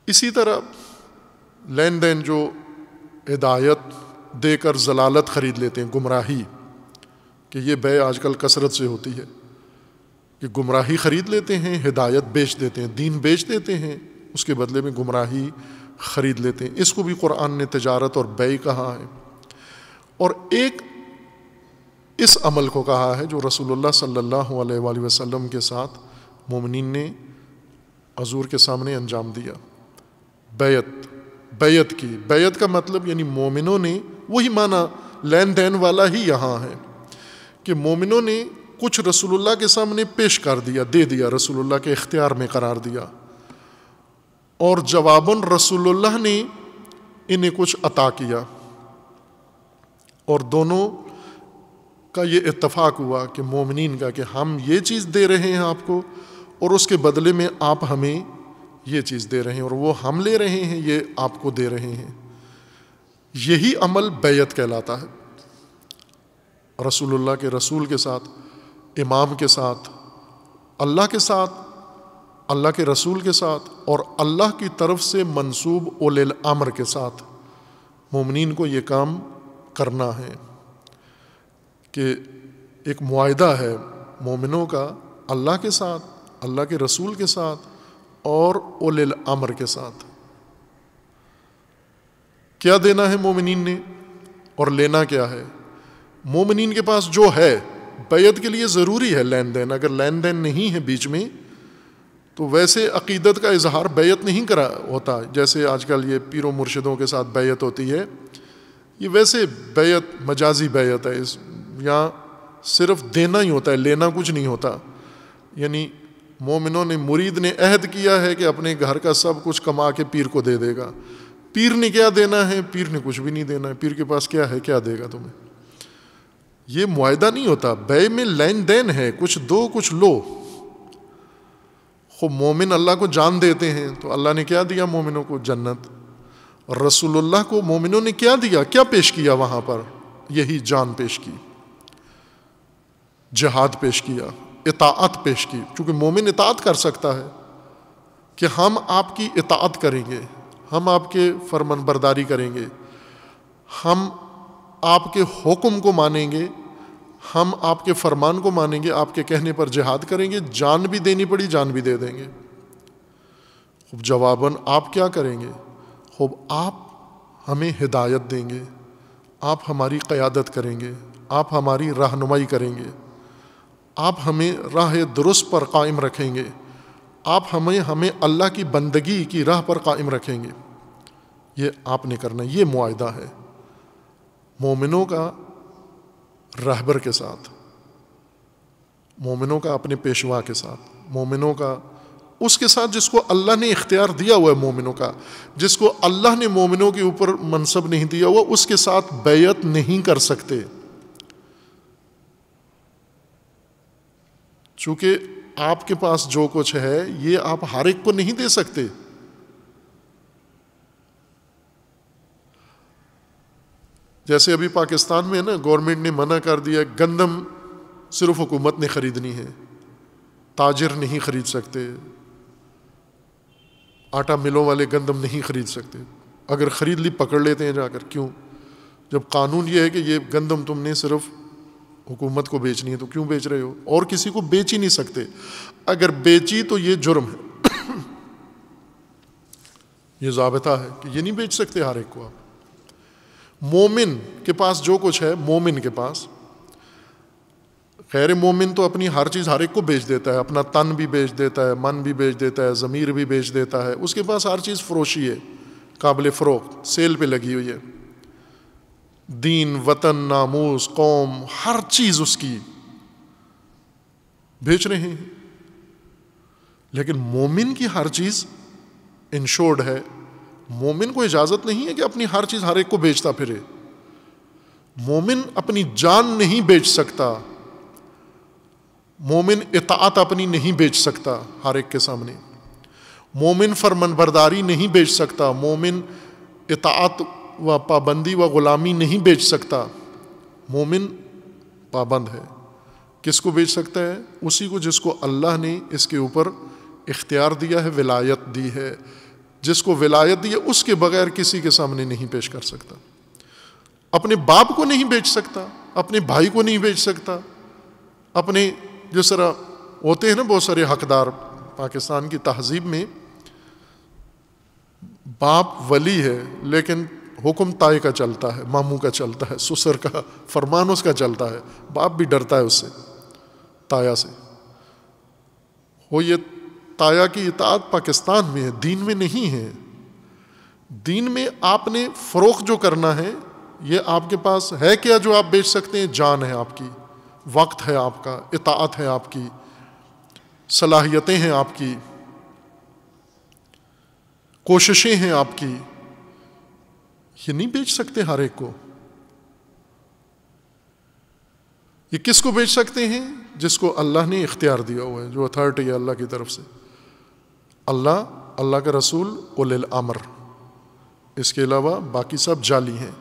इसी तरह लेन देन जो हिदायत देकर जलालत ख़रीद लेते हैं गुमराही कि ये बे आजकल कसरत से होती है कि गुमराही ख़रीद लेते हैं हिदायत बेच देते हैं दीन बेच देते हैं उसके बदले में गुमराही ख़रीद लेते हैं इसको भी कुरान ने तजारत और बे कहा है और एक इस अमल को कहा है जो रसूलुल्लाह सल्लल्लाहु अलैहि वसल्लम के साथ मोमिन ने हजूर के सामने अंजाम दिया बैत बैत की बैत का मतलब यानी मोमिनों ने वही माना लेन देन वाला ही यहाँ है कि मोमिनों ने कुछ रसूलुल्लाह के सामने पेश कर दिया दे दिया रसूलुल्लाह के इख्तियार में करार दिया और जवाबन रसूलुल्लाह ने इन्हें कुछ अता किया और दोनों का ये इत्तफाक हुआ कि मोमिन का कि हम ये चीज़ दे रहे हैं आपको और उसके बदले में आप हमें ये चीज़ दे रहे हैं और वो हम ले रहे हैं ये आपको दे रहे हैं यही अमल बैत कहलाता है रसूलुल्लाह के रसूल के साथ इमाम के साथ अल्लाह के साथ अल्लाह के रसूल के साथ और अल्लाह की तरफ से मनसूब उल के साथ ममिन को ये काम करना है कि एक माहा है मोमिनों का अल्लाह के साथ अल्लाह के रसूल के साथ और उलिल अमर के साथ क्या देना है मोमिन ने और लेना क्या है मोमिन के पास जो है बैत के लिए ज़रूरी है लेन देन अगर लेन देन नहीं है बीच में तो वैसे अकीदत का इजहार बैत नहीं करा होता जैसे आजकल ये पीरों मुर्शदों के साथ बैत होती है ये वैसे बैत मजाजी बैत है इस यहाँ सिर्फ देना ही होता है लेना कुछ नहीं होता यानी मोमिनों ने मुरीद ने अहद किया है कि अपने घर का सब कुछ कमा के पीर को दे देगा पीर ने क्या देना है पीर ने कुछ भी नहीं देना है पीर के पास क्या है क्या देगा तुम्हें ये मुआदा नहीं होता बे में लेन देन है कुछ दो कुछ लो खो मोमिन अल्लाह को जान देते हैं तो अल्लाह ने क्या दिया मोमिनों को जन्नत और रसूलुल्लाह को मोमिनों ने क्या दिया क्या पेश किया वहाँ पर यही जान पेश की जहाद पेश किया इतात पेश की चूँकि मोमिन इतात कर सकता है कि हम आपकी इतात करेंगे हम आपके फरमान बरदारी करेंगे हम आपके हुक्म को मानेंगे हम आपके फरमान को मानेंगे आपके कहने पर जिहाद करेंगे जान भी देनी पड़ी जान भी दे देंगे खूब जवाबन आप क्या करेंगे खूब आप हमें हिदायत देंगे आप हमारी क़्यादत करेंगे आप हमारी रहनुमाई करेंगे आप हमें राह दुरुस्त पर कायम रखेंगे आप हमें हमें अल्लाह की बंदगी की राह पर कायम रखेंगे ये आपने करना ये माहा है मोमिनों का रहबर के साथ मोमिनों का अपने पेशवा के साथ मोमिनों का उसके साथ जिसको अल्लाह ने इख्तियार दिया हुआ है मोमिनों का जिसको अल्लाह ने मोमिनों के ऊपर मनसब नहीं दिया हुआ उसके साथ बैत नहीं कर सकते चूँकि आपके पास जो कुछ है ये आप हर एक को नहीं दे सकते जैसे अभी पाकिस्तान में ना गवर्नमेंट ने मना कर दिया गंदम सिर्फ हुकूमत ने ख़रीदनी है ताजर नहीं ख़रीद सकते आटा मिलों वाले गंदम नहीं ख़रीद सकते अगर ख़रीद ली पकड़ लेते हैं जाकर क्यों जब कानून ये है कि ये गंदम तुमने सिर्फ़ हुकूमत को बेचनी है तो क्यों बेच रहे हो और किसी को बेच ही नहीं सकते अगर बेची तो ये जुर्म है ये जबता है कि ये नहीं बेच सकते हर एक को आप मोमिन के पास जो कुछ है मोमिन के पास खैर मोमिन तो अपनी हर चीज़ हर एक को बेच देता है अपना तन भी बेच देता है मन भी बेच देता है ज़मीर भी बेच देता है उसके पास हर चीज़ फरोशी है काबिल फ़रोख सेल पर लगी हुई है दीन वतन नामूस कौम हर चीज उसकी बेच रहे हैं लेकिन मोमिन की हर चीज इंश्योर्ड है मोमिन को इजाजत नहीं है कि अपनी हर चीज हर एक को बेचता फिरे मोमिन अपनी जान नहीं बेच सकता मोमिन इतात अपनी नहीं बेच सकता हर एक के सामने मोमिन फरमनबरदारी नहीं बेच सकता मोमिन इतात व पाबंदी व ग़ुलामी नहीं बेच सकता मोमिन पाबंद है किसको बेच सकता है उसी को जिसको अल्लाह ने इसके ऊपर इख्तियार दिया है विलायत दी है जिसको विलायत दी है उसके बगैर किसी के सामने नहीं पेश कर सकता अपने बाप को नहीं बेच सकता अपने भाई को नहीं बेच सकता अपने जिस तरह होते हैं ना बहुत सारे हकदार पाकिस्तान की तहजीब में बाप वली है लेकिन हुक्म ताए का चलता है मामू का चलता है ससुर का फरमान उसका चलता है बाप भी डरता है उससे ताया से हो ये ताया की इतात पाकिस्तान में है दीन में नहीं है दीन में आपने फ़रोख जो करना है ये आपके पास है क्या जो आप बेच सकते हैं जान है आपकी वक्त है आपका इतात है आपकी सलाहियतें हैं आपकी कोशिशें हैं आपकी ये नहीं बेच सकते हर एक को ये किसको बेच सकते हैं जिसको अल्लाह ने इख्तियार दिया हुआ है जो अथॉरिटी है अल्लाह की तरफ से अल्लाह अल्लाह का रसूल उलिल अमर इसके अलावा बाकी सब जाली हैं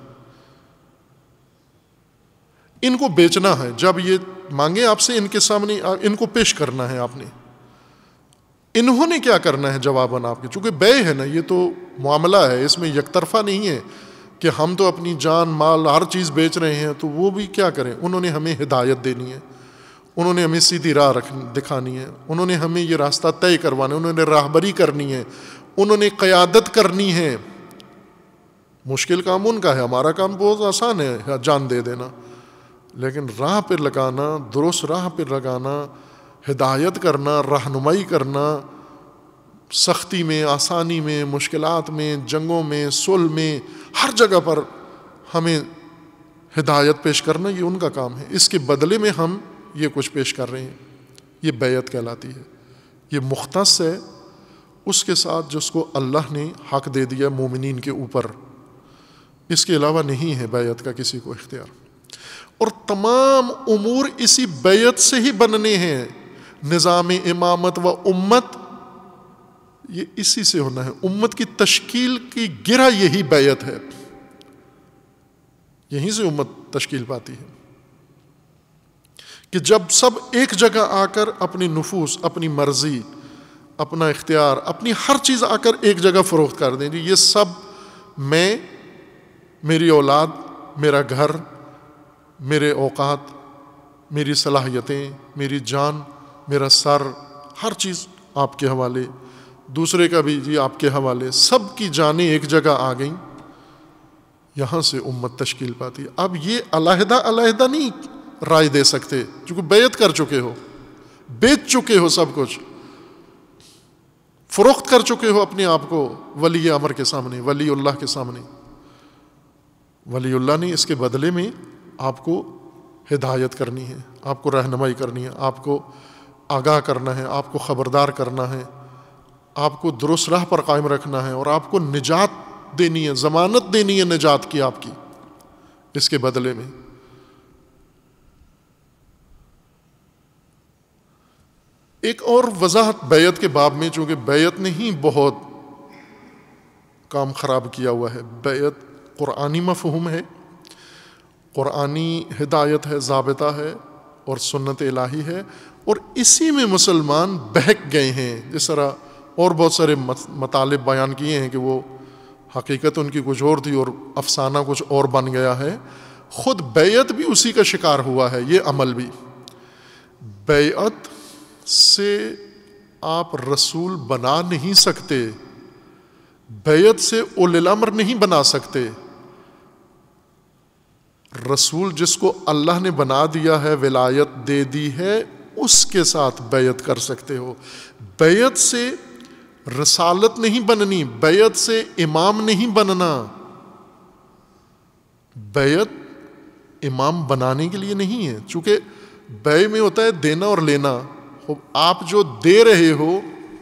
इनको बेचना है जब ये मांगे आपसे इनके सामने इनको पेश करना है आपने इन्होंने क्या करना है जवाबन आपके चूंकि बय है ना ये तो मामला है इसमें यकतरफा नहीं है कि हम तो अपनी जान माल हर चीज़ बेच रहे हैं तो वो भी क्या करें उन्होंने हमें हिदायत देनी है उन्होंने हमें सीधी राह रख दिखानी है उन्होंने हमें ये रास्ता तय करवाना है उन्होंने राहबरी करनी है उन्होंने कयादत करनी है मुश्किल काम उनका है हमारा काम बहुत आसान है हाँ, जान दे देना लेकिन राह पर लगाना दुरुस्त राह पर लगाना हिदायत करना रहनुमाई करना सख्ती में आसानी में मुश्किल में जंगों में सुल में हर जगह पर हमें हिदायत पेश करना ये उनका काम है इसके बदले में हम ये कुछ पेश कर रहे हैं ये बैत कहलाती है ये मुख्त है उसके साथ जिसको अल्लाह ने हक दे दिया मोमिन के ऊपर इसके अलावा नहीं है बैत का किसी को इख्तियार और तमाम उमूर इसी बैत से ही बनने हैं निज़ाम इमामत व उम्मत ये इसी से होना है उम्मत की तश्कील की गिरा यही बैत है यहीं से उम्मत तश्कील पाती है कि जब सब एक जगह आकर अपनी नफूस अपनी मर्जी अपना इख्तियार अपनी हर चीज़ आकर एक जगह फ़रोख्त कर दें ये सब मैं मेरी औलाद मेरा घर मेरे औकात मेरी सलाहियतें मेरी जान मेरा सर हर चीज़ आपके हवाले दूसरे का भी जी आपके हवाले सब की जानें एक जगह आ गई यहाँ से उम्मत तश्कील पाती अब ये अलहदा अलहदा नहीं राय दे सकते क्योंकि बैत कर चुके हो बेच चुके हो सब कुछ फरोख्त कर चुके हो अपने आप को वली अमर के सामने वली अल्लाह के सामने वली अल्लाह ने इसके बदले में आपको हिदायत करनी है आपको रहनमाई करनी है आपको आगाह करना है आपको ख़बरदार करना है आपको दुरुस्त राह पर कायम रखना है और आपको निजात देनी है ज़मानत देनी है निजात की आपकी इसके बदले में एक और वजाहत बैत के बाब में चूंकि बैत ने ही बहुत काम ख़राब किया हुआ है बैत क़ुरानी मफहूम है क़ुरानी हिदायत है जाबता है और सुन्नत इलाही है और इसी में मुसलमान बहक गए हैं जिस तरह और बहुत सारे मत, मतालब बयान किए हैं कि वो हकीकत उनकी कुछ और थी और अफसाना कुछ और बन गया है ख़ुद बेयत भी उसी का शिकार हुआ है ये अमल भी बैत से आप रसूल बना नहीं सकते बैत से उलमर नहीं बना सकते रसूल जिसको अल्लाह ने बना दिया है विलायत दे दी है उसके साथ बैत कर सकते हो बैत से रसालत नहीं बननी बैत से इमाम नहीं बनना बैत इमाम बनाने के लिए नहीं है चूंकि बय में होता है देना और लेना आप जो दे रहे हो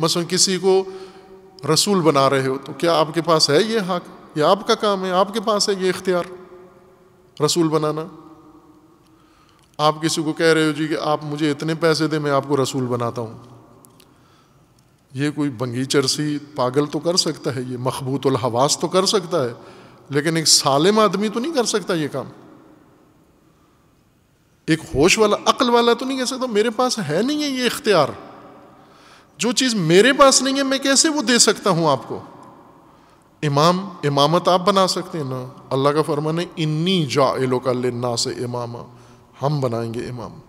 मस किसी को रसूल बना रहे हो तो क्या आपके पास है ये हक ये आपका काम है आपके पास है ये इख्तियार रसूल बनाना आप किसी को कह रहे हो जी कि आप मुझे इतने पैसे दें मैं आपको रसूल बनाता हूँ ये कोई बंगीचर सी पागल तो कर सकता है ये मखबूतुल हवास तो कर सकता है लेकिन एक सालिम आदमी तो नहीं कर सकता ये काम एक होश वाला अक्ल वाला तो नहीं कह सकता मेरे पास है नहीं है ये इख्तियार जो चीज़ मेरे पास नहीं है मैं कैसे वो दे सकता हूं आपको इमाम इमामत आप बना सकते हैं ना अल्लाह का फरमान है इन्नी जा एलो का ना से इमाम हम बनाएंगे इमाम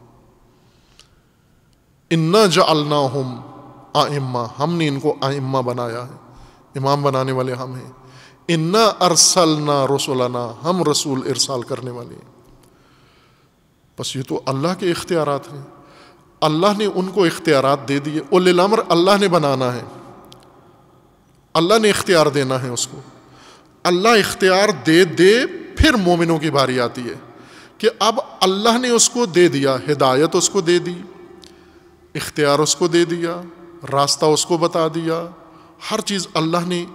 इन्ना जा हम आइम्मा हमने इनको आइम्मा बनाया है इमाम बनाने वाले हम हैं इन्ना अरसलना रसोलाना हम रसूल इरसाल करने वाले हैं बस ये तो अल्लाह के इख्तियार हैं अल्लाह ने उनको इख्तियार दे दिए उलमर अल्लाह ने बनाना है अल्लाह ने इख्तियार देना है उसको अल्लाह इख्तियार दे दे फिर मोमिनों की बारी आती है कि अब अल्लाह ने उसको दे दिया हिदायत उसको दे दी इख्तियार उसको दे दिया रास्ता उसको बता दिया हर चीज़ अल्लाह ने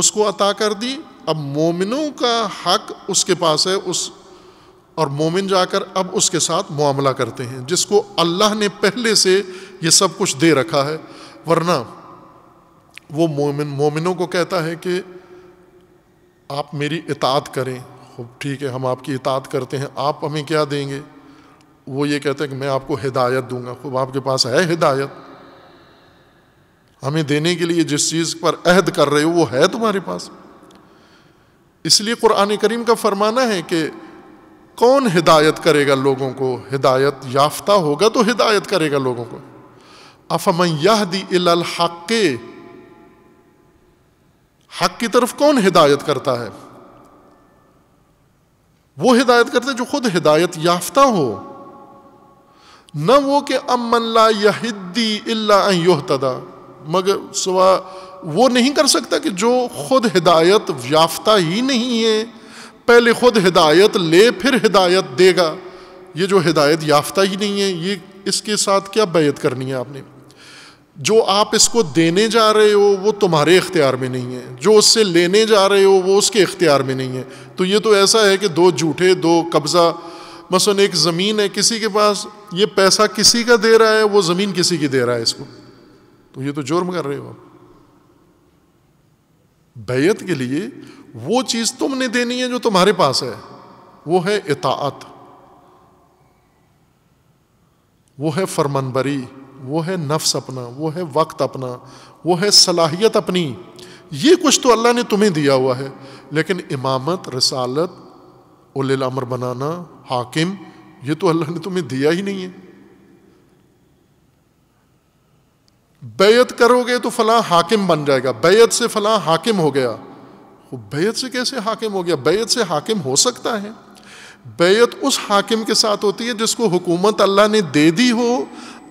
उसको अता कर दी अब मोमिनों का हक उसके पास है उस और मोमिन जाकर अब उसके साथ मामला करते हैं जिसको अल्लाह ने पहले से ये सब कुछ दे रखा है वरना वो मोमिन मोमिनों को कहता है कि आप मेरी इतात करें ठीक है हम आपकी इतात करते हैं आप हमें क्या देंगे वो ये कहते हैं कि मैं आपको हिदायत दूंगा खूब आपके पास है हिदायत हमें देने के लिए जिस चीज़ पर अहद कर रहे हो वो है तुम्हारे पास इसलिए कुरान करीम का फरमाना है कि कौन हिदायत करेगा लोगों को हिदायत याफ्ता होगा तो हिदायत करेगा लोगों को अफमन यह दी हक हक की तरफ कौन हिदायत करता है वो हिदायत करते जो खुद हिदायत याफ्ता हो न वो कि अमन ला यहिद्दी अल्ला योहतदा मगर सुबह वो नहीं कर सकता कि जो खुद हिदायत याफ्ता ही नहीं है पहले खुद हिदायत ले फिर हिदायत देगा ये जो हिदायत याफ्ता ही नहीं है ये इसके साथ क्या बैत करनी है आपने जो आप इसको देने जा रहे हो वो तुम्हारे इख्तियार में नहीं है जो उससे लेने जा रहे हो वो उसके इख्तियार में नहीं है तो ये तो ऐसा है कि दो झूठे दो कब्ज़ा मसलन एक ज़मीन है किसी के पास ये पैसा किसी का दे रहा है वो ज़मीन किसी की दे रहा है इसको तो ये तो जुर्म कर रहे हो आप बैत के लिए वो चीज तुमने देनी है जो तुम्हारे पास है वो है इतात वो है फरमानबरी वो है नफ्स अपना वो है वक्त अपना वो है सलाहियत अपनी ये कुछ तो अल्लाह ने तुम्हें दिया हुआ है लेकिन इमामत रसालत उल अमर बनाना हाकिम ये तो अल्लाह ने तुम्हें दिया ही नहीं है बैत करोगे तो फलां हाकिम बन जाएगा बैत से फलां हाकिम हो गया वो बैत से कैसे हाकिम हो गया बैत से हाकिम हो सकता है बैत उस हाकिम के साथ होती है जिसको हुकूमत अल्लाह ने दे दी हो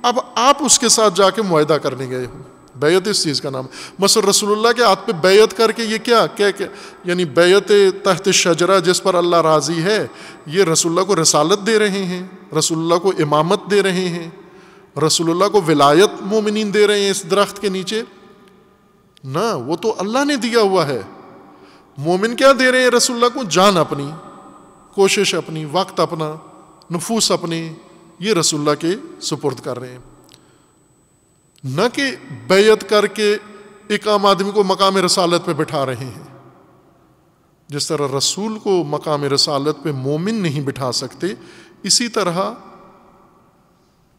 अब आप उसके साथ जाके माहा करने गए हो बैत इस चीज़ का नाम मसल रसोल्ला के हाथ पे बैत करके ये क्या क्या क्या यानी बैत तहत शजरा जिस पर अल्लाह राज़ी है ये रसोल्ला को रसालत दे रहे हैं रसोल्ला को इमामत दे रहे हैं रसूलुल्लाह को विलायत मोमिन दे रहे हैं इस दरख्त के नीचे ना वो तो अल्लाह ने दिया हुआ है मोमिन क्या दे रहे हैं रसुल्ला को जान अपनी कोशिश अपनी वक्त अपना नफूस अपने ये रसुल्ला के सुपुर्द कर रहे हैं न कि बैत करके एक आम आदमी को मकाम रसालत पर बिठा रहे हैं जिस तरह रसूल को मकाम रसालत पर मोमिन नहीं बिठा सकते इसी तरह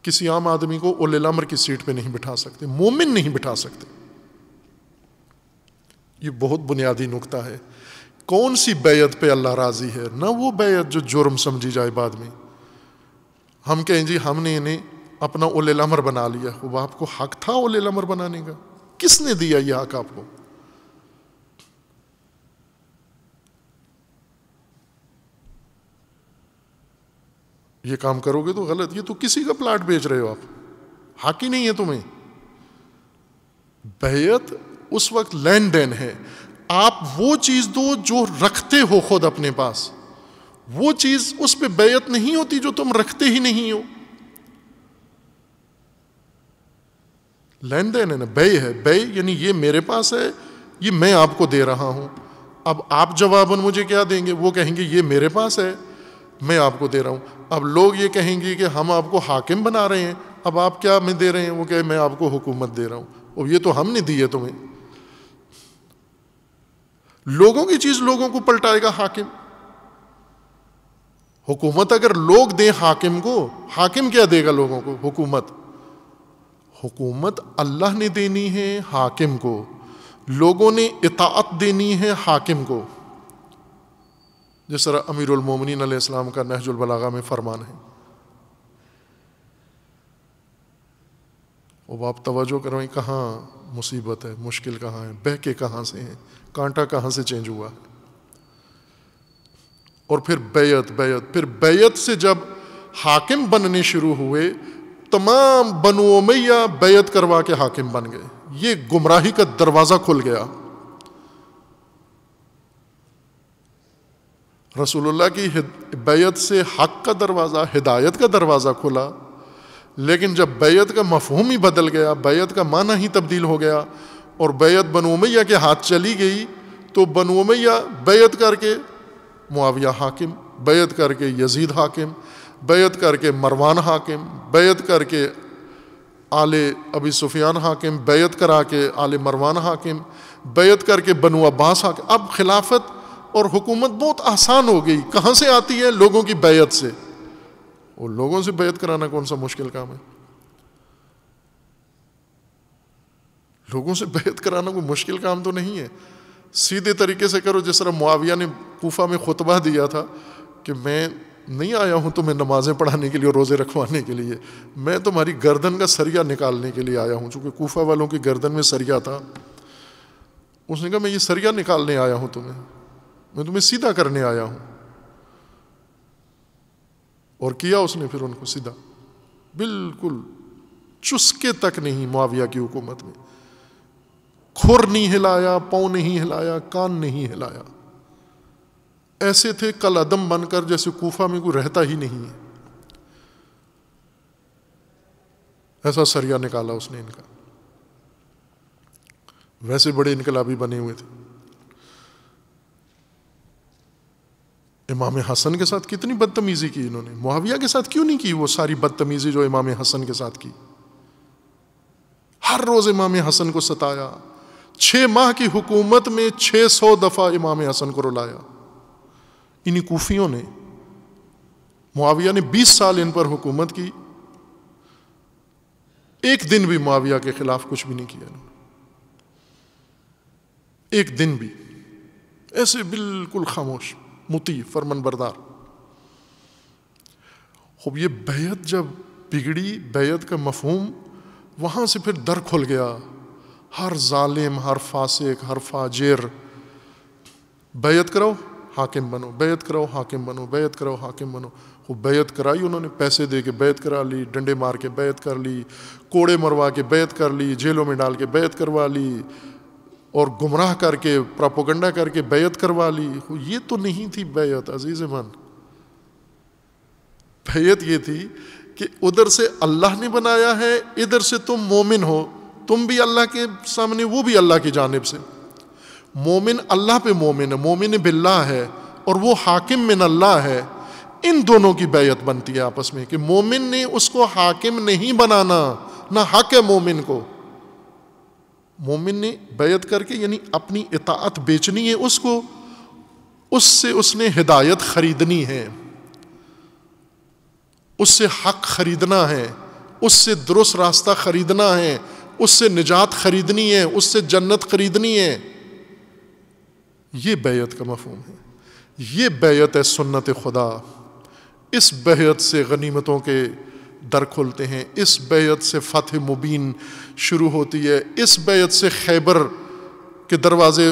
किसी आम आदमी को उल अमर की सीट पे नहीं बिठा सकते मोमिन नहीं बिठा सकते ये बहुत बुनियादी नुकता है कौन सी बैत पे अल्लाह राजी है ना वो बैत जो जुर्म समझी जाए बाद में हम कहें जी हमने इन्हें अपना उल अमर बना लिया वो आपको हक था उल अमर बनाने का किसने दिया यह हक आपको ये काम करोगे तो गलत ये तो किसी का प्लाट बेच रहे हो आप हक नहीं है तुम्हें बेहत उस वक्त लेन देन है आप वो चीज़ दो जो रखते हो खुद अपने पास वो चीज़ उस पर बेयत नहीं होती जो तुम रखते ही नहीं हो लेन देन है ना बे है बे यानी ये मेरे पास है ये मैं आपको दे रहा हूं अब आप जवाबन मुझे क्या देंगे वो कहेंगे ये मेरे पास है मैं आपको दे रहा हूँ अब लोग ये कहेंगे कि हम आपको हाकिम बना रहे हैं अब आप क्या हमें दे रहे हैं वो कहे मैं आपको हुकूमत दे रहा हूँ और ये तो हमने दी है तुम्हें लोगों की चीज़ लोगों को पलटाएगा हाकिम हुकूमत अगर लोग दें हाकिम को हाकिम क्या देगा लोगों को हुकूमत हुकूमत अल्लाह ने देनी है हाकिम को लोगों ने इतात देनी है हाकिम को जिस तरह अमीरमिन आसमाम का नहजुलबलागा में फरमान है अब आप तोज्जो करवाएं कहाँ मुसीबत है मुश्किल कहाँ है बहके कहाँ से हैं कांटा कहाँ से चेंज हुआ है और फिर बैत बैत फिर बैत से जब हाकिम बनने शुरू हुए तमाम बनुओं में या बैत करवा के हाकिम बन गए ये गुमराही का दरवाज़ा खुल गया रसूलुल्लाह की बैत से हक का दरवाज़ा हिदायत का दरवाज़ा खुला लेकिन जब बैत का मफहूम ही बदल गया बैत का माना ही तब्दील हो गया और बैत बनोमैया के हाथ चली गई तो बनोमैया बैत करके मुआविया हाकिम बैत करके यजीद हाकिम बैत करके मरवान हाकिम बैत करके आले अबी सुफियान हाकिम बैत करा के आले मरवान हाकिम बैत करके बनु अब्बास हाकिम अब खिलाफत और हुकूमत बहुत आसान हो गई कहाँ से आती है लोगों की बैत से और लोगों से बैत कराना कौन सा मुश्किल काम है लोगों से बैत कराना कोई मुश्किल काम तो नहीं है सीधे तरीके से करो जिस तरह मुआविया ने कोफा में खुतबा दिया था कि मैं नहीं आया हूँ तुम्हें तो नमाज़ें पढ़ाने के लिए और रोज़े रखवाने के लिए मैं तुम्हारी गर्दन का सरिया निकालने के लिए आया हूँ चूँकि कोफा वालों की गर्दन में सरिया था उसने कहा मैं ये सरिया निकालने आया हूँ तुम्हें मैं तुम्हें सीधा करने आया हूं और किया उसने फिर उनको सीधा बिल्कुल चुस्के तक नहीं मुआविया की हुकूमत में खुर नहीं हिलाया पाँव नहीं हिलाया कान नहीं हिलाया ऐसे थे कल अदम बनकर जैसे कोफा में कोई रहता ही नहीं है ऐसा सरिया निकाला उसने इनका वैसे बड़े इनकलाबी बने हुए थे इमाम हसन के साथ कितनी बदतमीज़ी की इन्होंने मुआविया के साथ क्यों नहीं की वो सारी बदतमीज़ी जो इमाम हसन के साथ की हर रोज़ इमाम हसन को सताया छः माह की हुकूमत में छः सौ दफ़ा इमाम हसन को रुलाया इन्हीं कोफियों ने मुआविया ने बीस साल इन पर हुकूमत की एक दिन भी मुआविया के खिलाफ कुछ भी नहीं किया एक दिन भी ऐसे बिल्कुल खामोश मुती फरमन बरदार खूब ये बैत जब बिगड़ी बैत का मफहम वहाँ से फिर दर खुल गया हर जालिम हर फासिक हर फाजिर बैत करो हाकिम बनो बैत कराओ हाकिम बनो बैत कराओ हाकिम बनो वो बैत कराई उन्होंने पैसे दे के बैत करा ली डंडे मार के बैत कर ली कोड़े मरवा के बैत कर ली जेलों में डाल के बैत करवा ली और गुमराह करके प्रापोगंडा करके बैत करवा ली ये तो नहीं थी बेयत अजीज मन बैत ये थी कि उधर से अल्लाह ने बनाया है इधर से तुम मोमिन हो तुम भी अल्लाह के सामने वो भी अल्लाह की जानब से मोमिन अल्लाह पे मोमिन है मोमिन बिल्ला है और वो हाकिम मिन अल्लाह है इन दोनों की बेयत बनती है आपस में कि मोमिन ने उसको हाकिम नहीं बनाना ना हक है मोमिन को मोमिन ने बैत करके यानी अपनी इतात बेचनी है उसको उससे उसने हिदायत खरीदनी है उससे हक खरीदना है उससे दुरुस्त रास्ता खरीदना है उससे निजात खरीदनी है उससे जन्नत खरीदनी है ये बैत का मफहम है ये बैत है सुन्नत खुदा इस बैत से गनीमतों के दर खुलते हैं इस बैत से फ़तह मुबीन शुरू होती है इस बैत से खैबर के दरवाज़े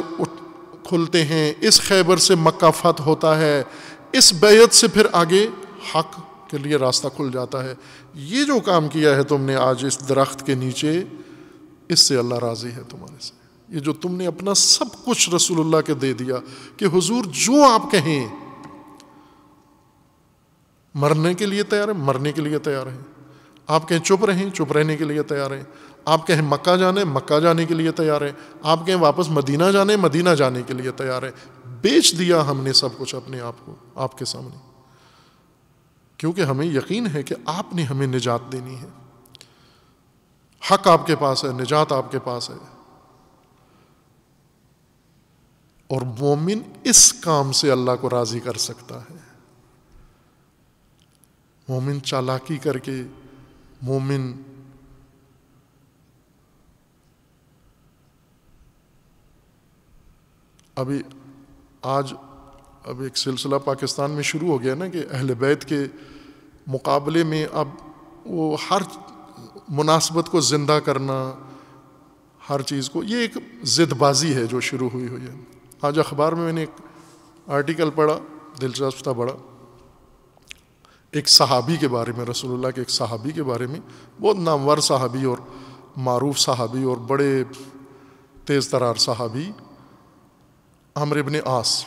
खुलते हैं इस खैबर से मक्का फत होता है इस बैत से फिर आगे हक के लिए रास्ता खुल जाता है ये जो काम किया है तुमने आज इस दरख्त के नीचे इससे अल्लाह राज़ी है तुम्हारे से ये जो तुमने अपना सब कुछ रसूलुल्लाह के दे दिया कि हुजूर जो आप कहें मरने के लिए तैयार है मरने के लिए तैयार है आप कहें चुप रहें चुप रहने के लिए तैयार हैं आप कहें मक्का जाने मक्का जाने के लिए तैयार है आप कहें वापस मदीना जाने मदीना जाने के लिए तैयार है बेच दिया हमने सब कुछ अपने आप को आपके सामने क्योंकि हमें यकीन है कि आपने हमें निजात देनी है हक आपके पास है निजात आपके पास है और मोमिन इस काम से अल्लाह को राज़ी कर सकता है मोमिन चालाकी करके मोमिन अभी आज अब एक सिलसिला पाकिस्तान में शुरू हो गया ना कि अहल बैत के मुकाबले में अब वो हर मुनासबत को ज़िंदा करना हर चीज़ को ये एक ज़िदबाजी है जो शुरू हुई हुई है आज अखबार में मैंने एक आर्टिकल पढ़ा दिलचस्प था बड़ा एक सहाबी के बारे में रसोल्ला के एक सहाबी के बारे में बहुत नामवर सहाबी और मरूफ सहाबी और बड़े तेज़ तरार सहाबी अमर इबन आस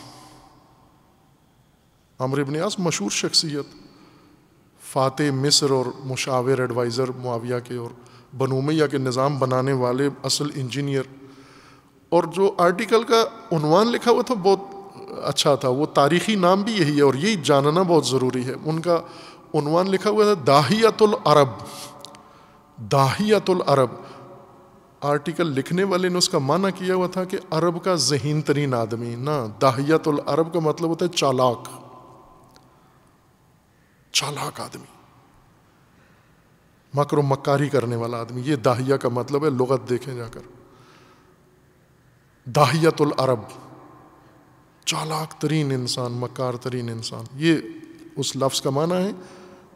अमर इबन आस मशहूर शख्सियत फ़ात मिस्र और मुशावर एडवाइज़र मुआविया के और बनूमिया के निज़ाम बनाने वाले असल इंजीनियर और जो आर्टिकल का उनवान लिखा हुआ था बहुत अच्छा था वो तारीख़ी नाम भी यही है और यही जानना बहुत ज़रूरी है उनका उनवान लिखा हुआ था दाहियातुल अरब दाहियातुल अरब आर्टिकल लिखने वाले ने उसका माना किया हुआ था कि अरब का जहीन तरीन आदमी ना दाहियतुल अरब का मतलब होता है चालाक चालाक आदमी मकर मक्कारी करने वाला आदमी ये दाहिया का मतलब है लुगत देखें जाकर दाहियतुल अरब चालाक तरीन इंसान मकार तरीन इंसान ये उस लफ्ज़ का माना है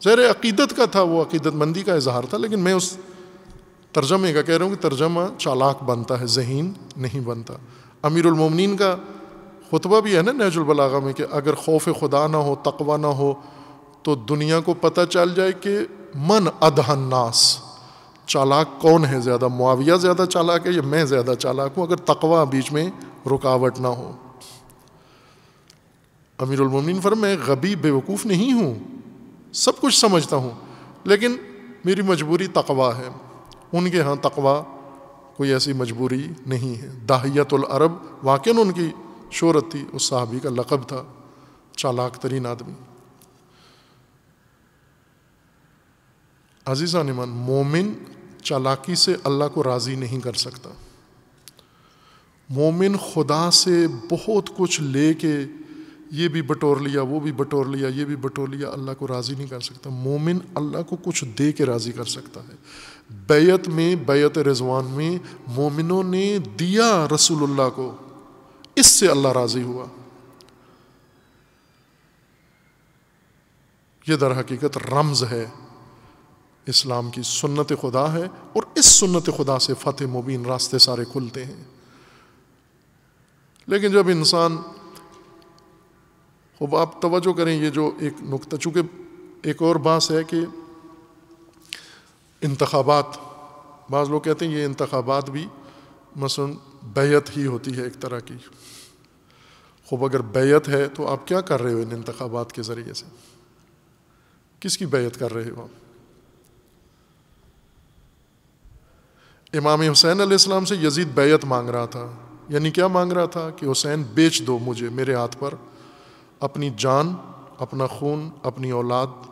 जहर अकीदत का था वो अकीदतमंदी का इजहार था लेकिन मैं उस तर्जमे का कह रहा हूँ कि तर्जमा चालाक बनता है जहीन नहीं बनता अमीरमिन का खुतबा भी है ना नजुलबलागा में कि अगर खौफ खुदा ना हो तकवा ना हो तो दुनिया को पता चल जाए कि मन नास चालाक कौन है ज़्यादा मुआविया ज़्यादा चालाक है या मैं ज़्यादा चालाक हूँ अगर तकवा बीच में रुकावट ना हो अमीरमिन फर मैं गबी बेवकूफ़ नहीं हूँ सब कुछ समझता हूँ लेकिन मेरी मजबूरी तकवा है उनके यहाँ तकवा कोई ऐसी मजबूरी नहीं है दाहियतुल अरब वाक़ उनकी शहरत थी उस साहबी का लकब था चालाक तरीन आदमी अजीज़ा निमन मोमिन चालाकी से अल्लाह को राज़ी नहीं कर सकता मोमिन खुदा से बहुत कुछ ले के ये भी बटोर लिया वो भी बटोर लिया ये भी बटोर लिया अल्लाह को राज़ी नहीं कर सकता मोमिन अल्लाह को कुछ दे के राज़ी कर सकता है बैत में बैत रिजवान में मोमिनों ने दिया रसूलुल्लाह को इससे अल्लाह राज़ी हुआ ये दर हकीकत रमज है इस्लाम की सुन्नत खुदा है और इस सुन्नत खुदा से फ़तह मुबीन रास्ते सारे खुलते हैं लेकिन जब इंसान अब आप तवज्जो करें ये जो एक नुकता चूंकि एक और बात है कि इंतबात बाज़ लोग कहते हैं ये इंतबात भी मसलन बैत ही होती है एक तरह की खूब अगर बैत है तो आप क्या कर रहे हो इन इंतबात के ज़रिए से किसकी बैत कर रहे हो आप इमाम हुसैन आसमाम से यजीद बैत मांग रहा था यानी क्या मांग रहा था कि हुसैन बेच दो मुझे मेरे हाथ पर अपनी जान अपना खून अपनी औलाद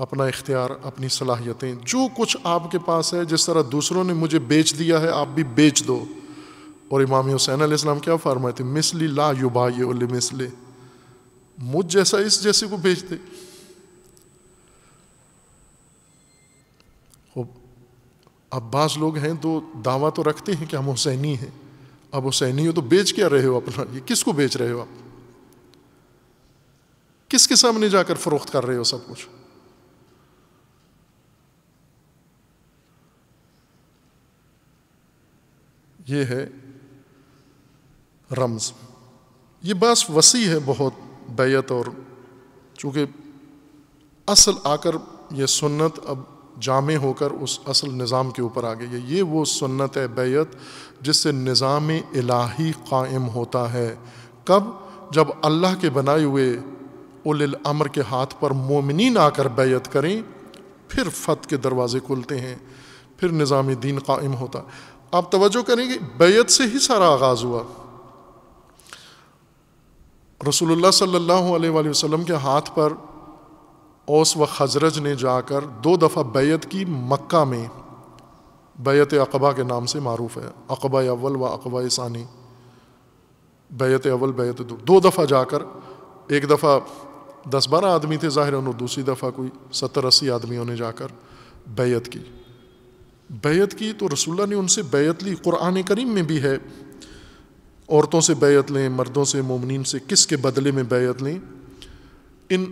अपना इख्तियार अपनी सलाहियतें जो कुछ आपके पास है जिस तरह दूसरों ने मुझे बेच दिया है आप भी बेच दो और इमाम हुसैन आसमाम क्या फरमाए थे मिसली ला युबा ये मिसले मुझ जैसा इस जैसे को बेच दे अब बाज लोग हैं तो दावा तो रखते हैं कि हम हुसैनी हैं अब हुसैनी हो तो बेच क्या रहे हो अपना ये किसको बेच रहे हो आप किसके सामने जाकर फरोख्त कर रहे हो सब कुछ ये है रम्ज ये बस वसी है बहुत बैत और चूँकि असल आकर यह सुन्नत अब जामे होकर उस असल निज़ाम के ऊपर आ गई है ये वो सुन्नत है बैत जिससे निज़ाम इलाही कायम होता है कब जब अल्लाह के बनाए हुए उल के हाथ पर मोमिन आकर बैत करें फिर फत के दरवाज़े खुलते हैं फिर निज़ाम दीन कायम होता आप तवज्जो करेंगे बैत से ही सारा आगाज़ हुआ रसूलुल्लाह सल्लल्लाहु अलैहि वसल्लम के हाथ पर ओस व खजरज ने जाकर दो दफ़ा बैत की मक्का में बैत अकबा के नाम से मारूफ है अकबा अव्वल व अकबा सानी बैत अव्वल बैत दो दो दफ़ा जाकर एक दफ़ा दस बारह आदमी थे ज़ाहिर उन्होंने दूसरी दफ़ा कोई सत्तर अस्सी आदमियों ने जाकर बैत की बैत की तो रसुल्ला ने उनसे बैत ली कुरान करीम में भी है औरतों से बैत लें मर्दों से ममनिन से किस के बदले में बैत लें इन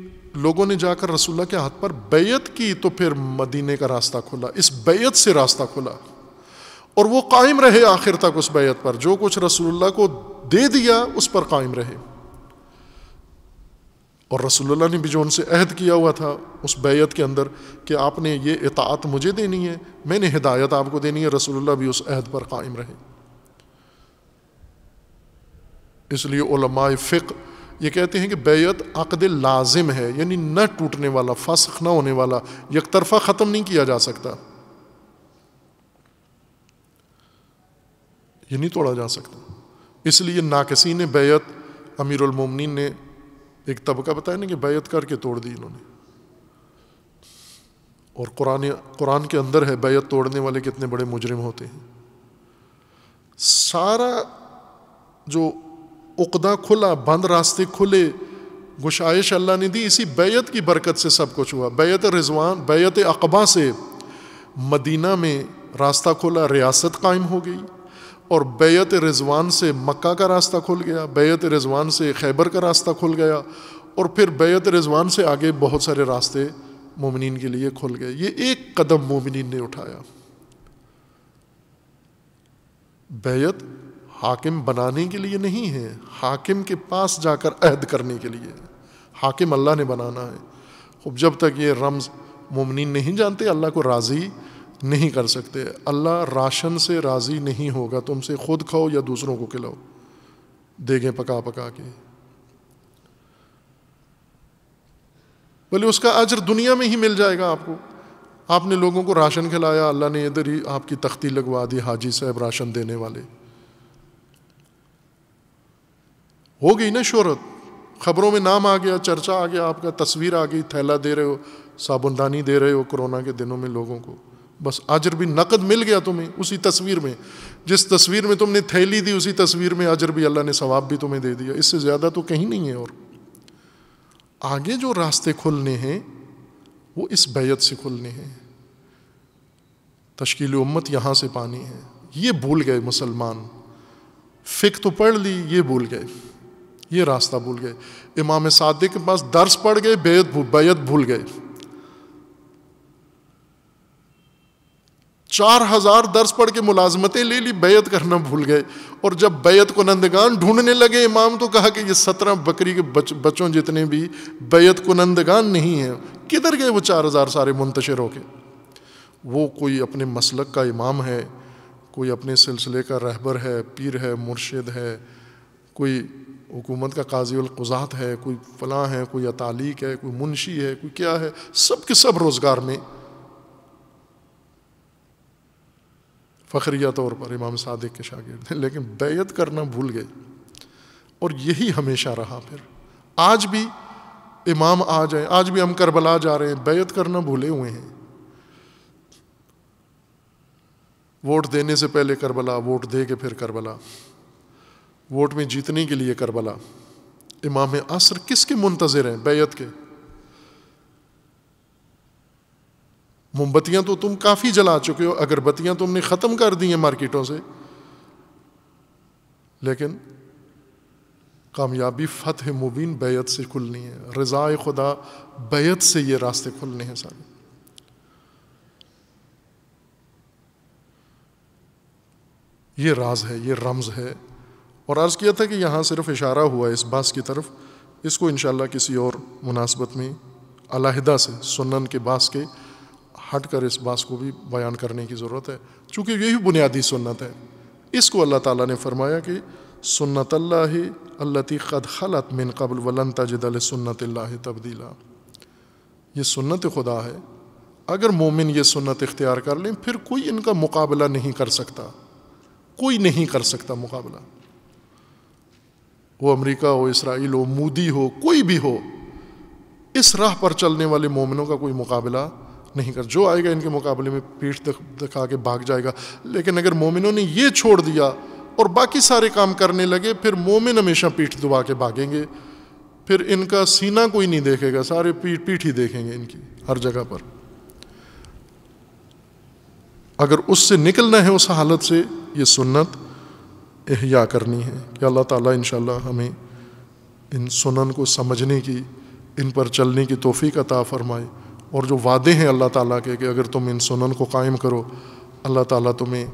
लोगों ने जाकर रसुल्ला के हाथ पर बैत की तो फिर मदीने का रास्ता खुला इस बैत से रास्ता खुला और वो कायम रहे आखिर तक उस बैत पर जो कुछ रसुल्ला को दे दिया उस पर कायम रहे और रसोल्ला ने भी जो उनसे अहद किया हुआ था उस बैत के अंदर कि आपने ये इतात मुझे देनी है मैंने हिदायत आपको देनी है रसोल्ला भी उस अहद पर कायम रहे इसलिए फ़िक ये कहते हैं कि बैत अकद लाजिम है यानी न टूटने वाला फसख न होने वाला एक तरफा ख़त्म नहीं किया जा सकता ये नहीं तोड़ा जा सकता इसलिए नाकसी ने बैत अमीरमिन ने एक तबका बताया ना कि बैत करके तोड़ दी इन्होंने और कुरान कुरान के अंदर है बैत तोड़ने वाले कितने बड़े मुजरिम होते हैं सारा जो उकदा खुला बंद रास्ते खुले गुशाइश अल्लाह ने दी इसी बैत की बरकत से सब कुछ हुआ बैत रिजवान बैत अकबा से मदीना में रास्ता खुला रियासत कायम हो गई और बैत रिजवान से मक्का का रास्ता खुल गया बैत रिजवान से खैबर का रास्ता खुल गया और फिर बैत रिजवान से आगे बहुत सारे रास्ते मोमिन के लिए खुल गए ये एक कदम मोमिन ने उठाया बैत हाकिम बनाने के लिए नहीं है हाकिम के पास जाकर अहद करने के लिए हाकिम अल्लाह ने बनाना है अब जब तक ये रम्ज़ मुमनिन नहीं जानते अल्लाह को राज़ी नहीं कर सकते अल्लाह राशन से राज़ी नहीं होगा तुमसे खुद खाओ या दूसरों को खिलाओ देगे पका पका के भले उसका अजर दुनिया में ही मिल जाएगा आपको आपने लोगों को राशन खिलाया अल्लाह ने इधर ही आपकी तख्ती लगवा दी हाजी साहब राशन देने वाले हो गई ना शोहरत खबरों में नाम आ गया चर्चा आ गया आपका तस्वीर आ गई थैला दे रहे हो साबुनदानी दे रहे हो कोरोना के दिनों में लोगों को बस अजर भी नकद मिल गया तुम्हें उसी तस्वीर में जिस तस्वीर में तुमने थैली दी उसी तस्वीर में अजर भी अल्लाह ने सवाब भी तुम्हें दे दिया इससे ज़्यादा तो कहीं नहीं है और आगे जो रास्ते खुलने हैं वो इस बैत से खुलने हैं तश्कील उम्मत यहाँ से पानी है ये भूल गए मुसलमान फ़िक तो पढ़ ली ये भूल गए ये रास्ता भूल गए इमाम सादे के पास दर्स पढ़ गए बेयत बैत भूल गए चार हजार दर्ज पढ़ के मुलाजमतें ले ली बैत करना भूल गए और जब बैत को नंदगान ढूंढने लगे इमाम तो कहा कि ये सत्रह बकरी के बच, बच्चों जितने भी बैत को नंदगान नहीं हैं किधर गए वो चार हजार सारे मुंतशिर होके वो कोई अपने मसलक का इमाम है कोई अपने सिलसिले का रहबर है पीर है मुर्शिद है कोई हुकूमत का काजी काजीकुज़ात है कोई फ़लाँ है कोई अतालीक है कोई मुंशी है कोई क्या है सब के सब रोज़गार में फ़खरिया तौर पर इमाम सादिक के शागिर्द थे लेकिन बैत करना भूल गए और यही हमेशा रहा फिर आज भी इमाम आ जाए आज भी हम करबला जा रहे हैं बैत करना भूले हुए हैं वोट देने से पहले करबला वोट दे के फिर करबला वोट में जीतने के लिए करबला इमाम असर किसके मुंतज़र हैं बैत के मोमबत्तियां तो तुम काफ़ी जला चुके हो अगरबत्तियां तुमने ख़त्म कर दी हैं मार्केटों से लेकिन कामयाबी फ़तह मुबीन बैत से खुलनी है रज़ाए खुदा बैत से ये रास्ते खुलने हैं सारे ये राज है ये रमज़ है और अर्ज़ किया था कि यहाँ सिर्फ इशारा हुआ है इस बास की तरफ इसको इन किसी और मुनासबत में अलहदा से सुनन के बास के हट कर इस बात को भी बयान करने की ज़रूरत है चूँकि यही बुनियादी सुन्नत है इसको अल्लाह ताला ने फरमाया कि सुन्नत ही अल्लती क़द खलत मिन कबल वलन अल सुन्नत तब्दीला ये सुन्नत खुदा है अगर मोमिन ये सुन्नत इख्तियार कर लें फिर कोई इनका मुकाबला नहीं कर सकता कोई नहीं कर सकता मुकाबला वो अमरीका हो इसराइल हो मोदी हो कोई भी हो इस राह पर चलने वाले मोमिनों का कोई मुकाबला नहीं कर जो आएगा इनके मुकाबले में पीठ दिखा के भाग जाएगा लेकिन अगर मोमिनों ने ये छोड़ दिया और बाकी सारे काम करने लगे फिर मोमिन हमेशा पीठ दुबा के भागेंगे फिर इनका सीना कोई नहीं देखेगा सारे पीठ पीठ ही देखेंगे इनकी हर जगह पर अगर उससे निकलना है उस हालत से ये सुन्नत अहिया करनी है कि अल्लाह ताला इन हमें इन सुनन को समझने की इन पर चलने की तोफ़ी अता फ़रमाए और जो वादे हैं अल्लाह ताला के कि अगर तुम इन सुनन को कायम करो अल्लाह ताला तुम्हें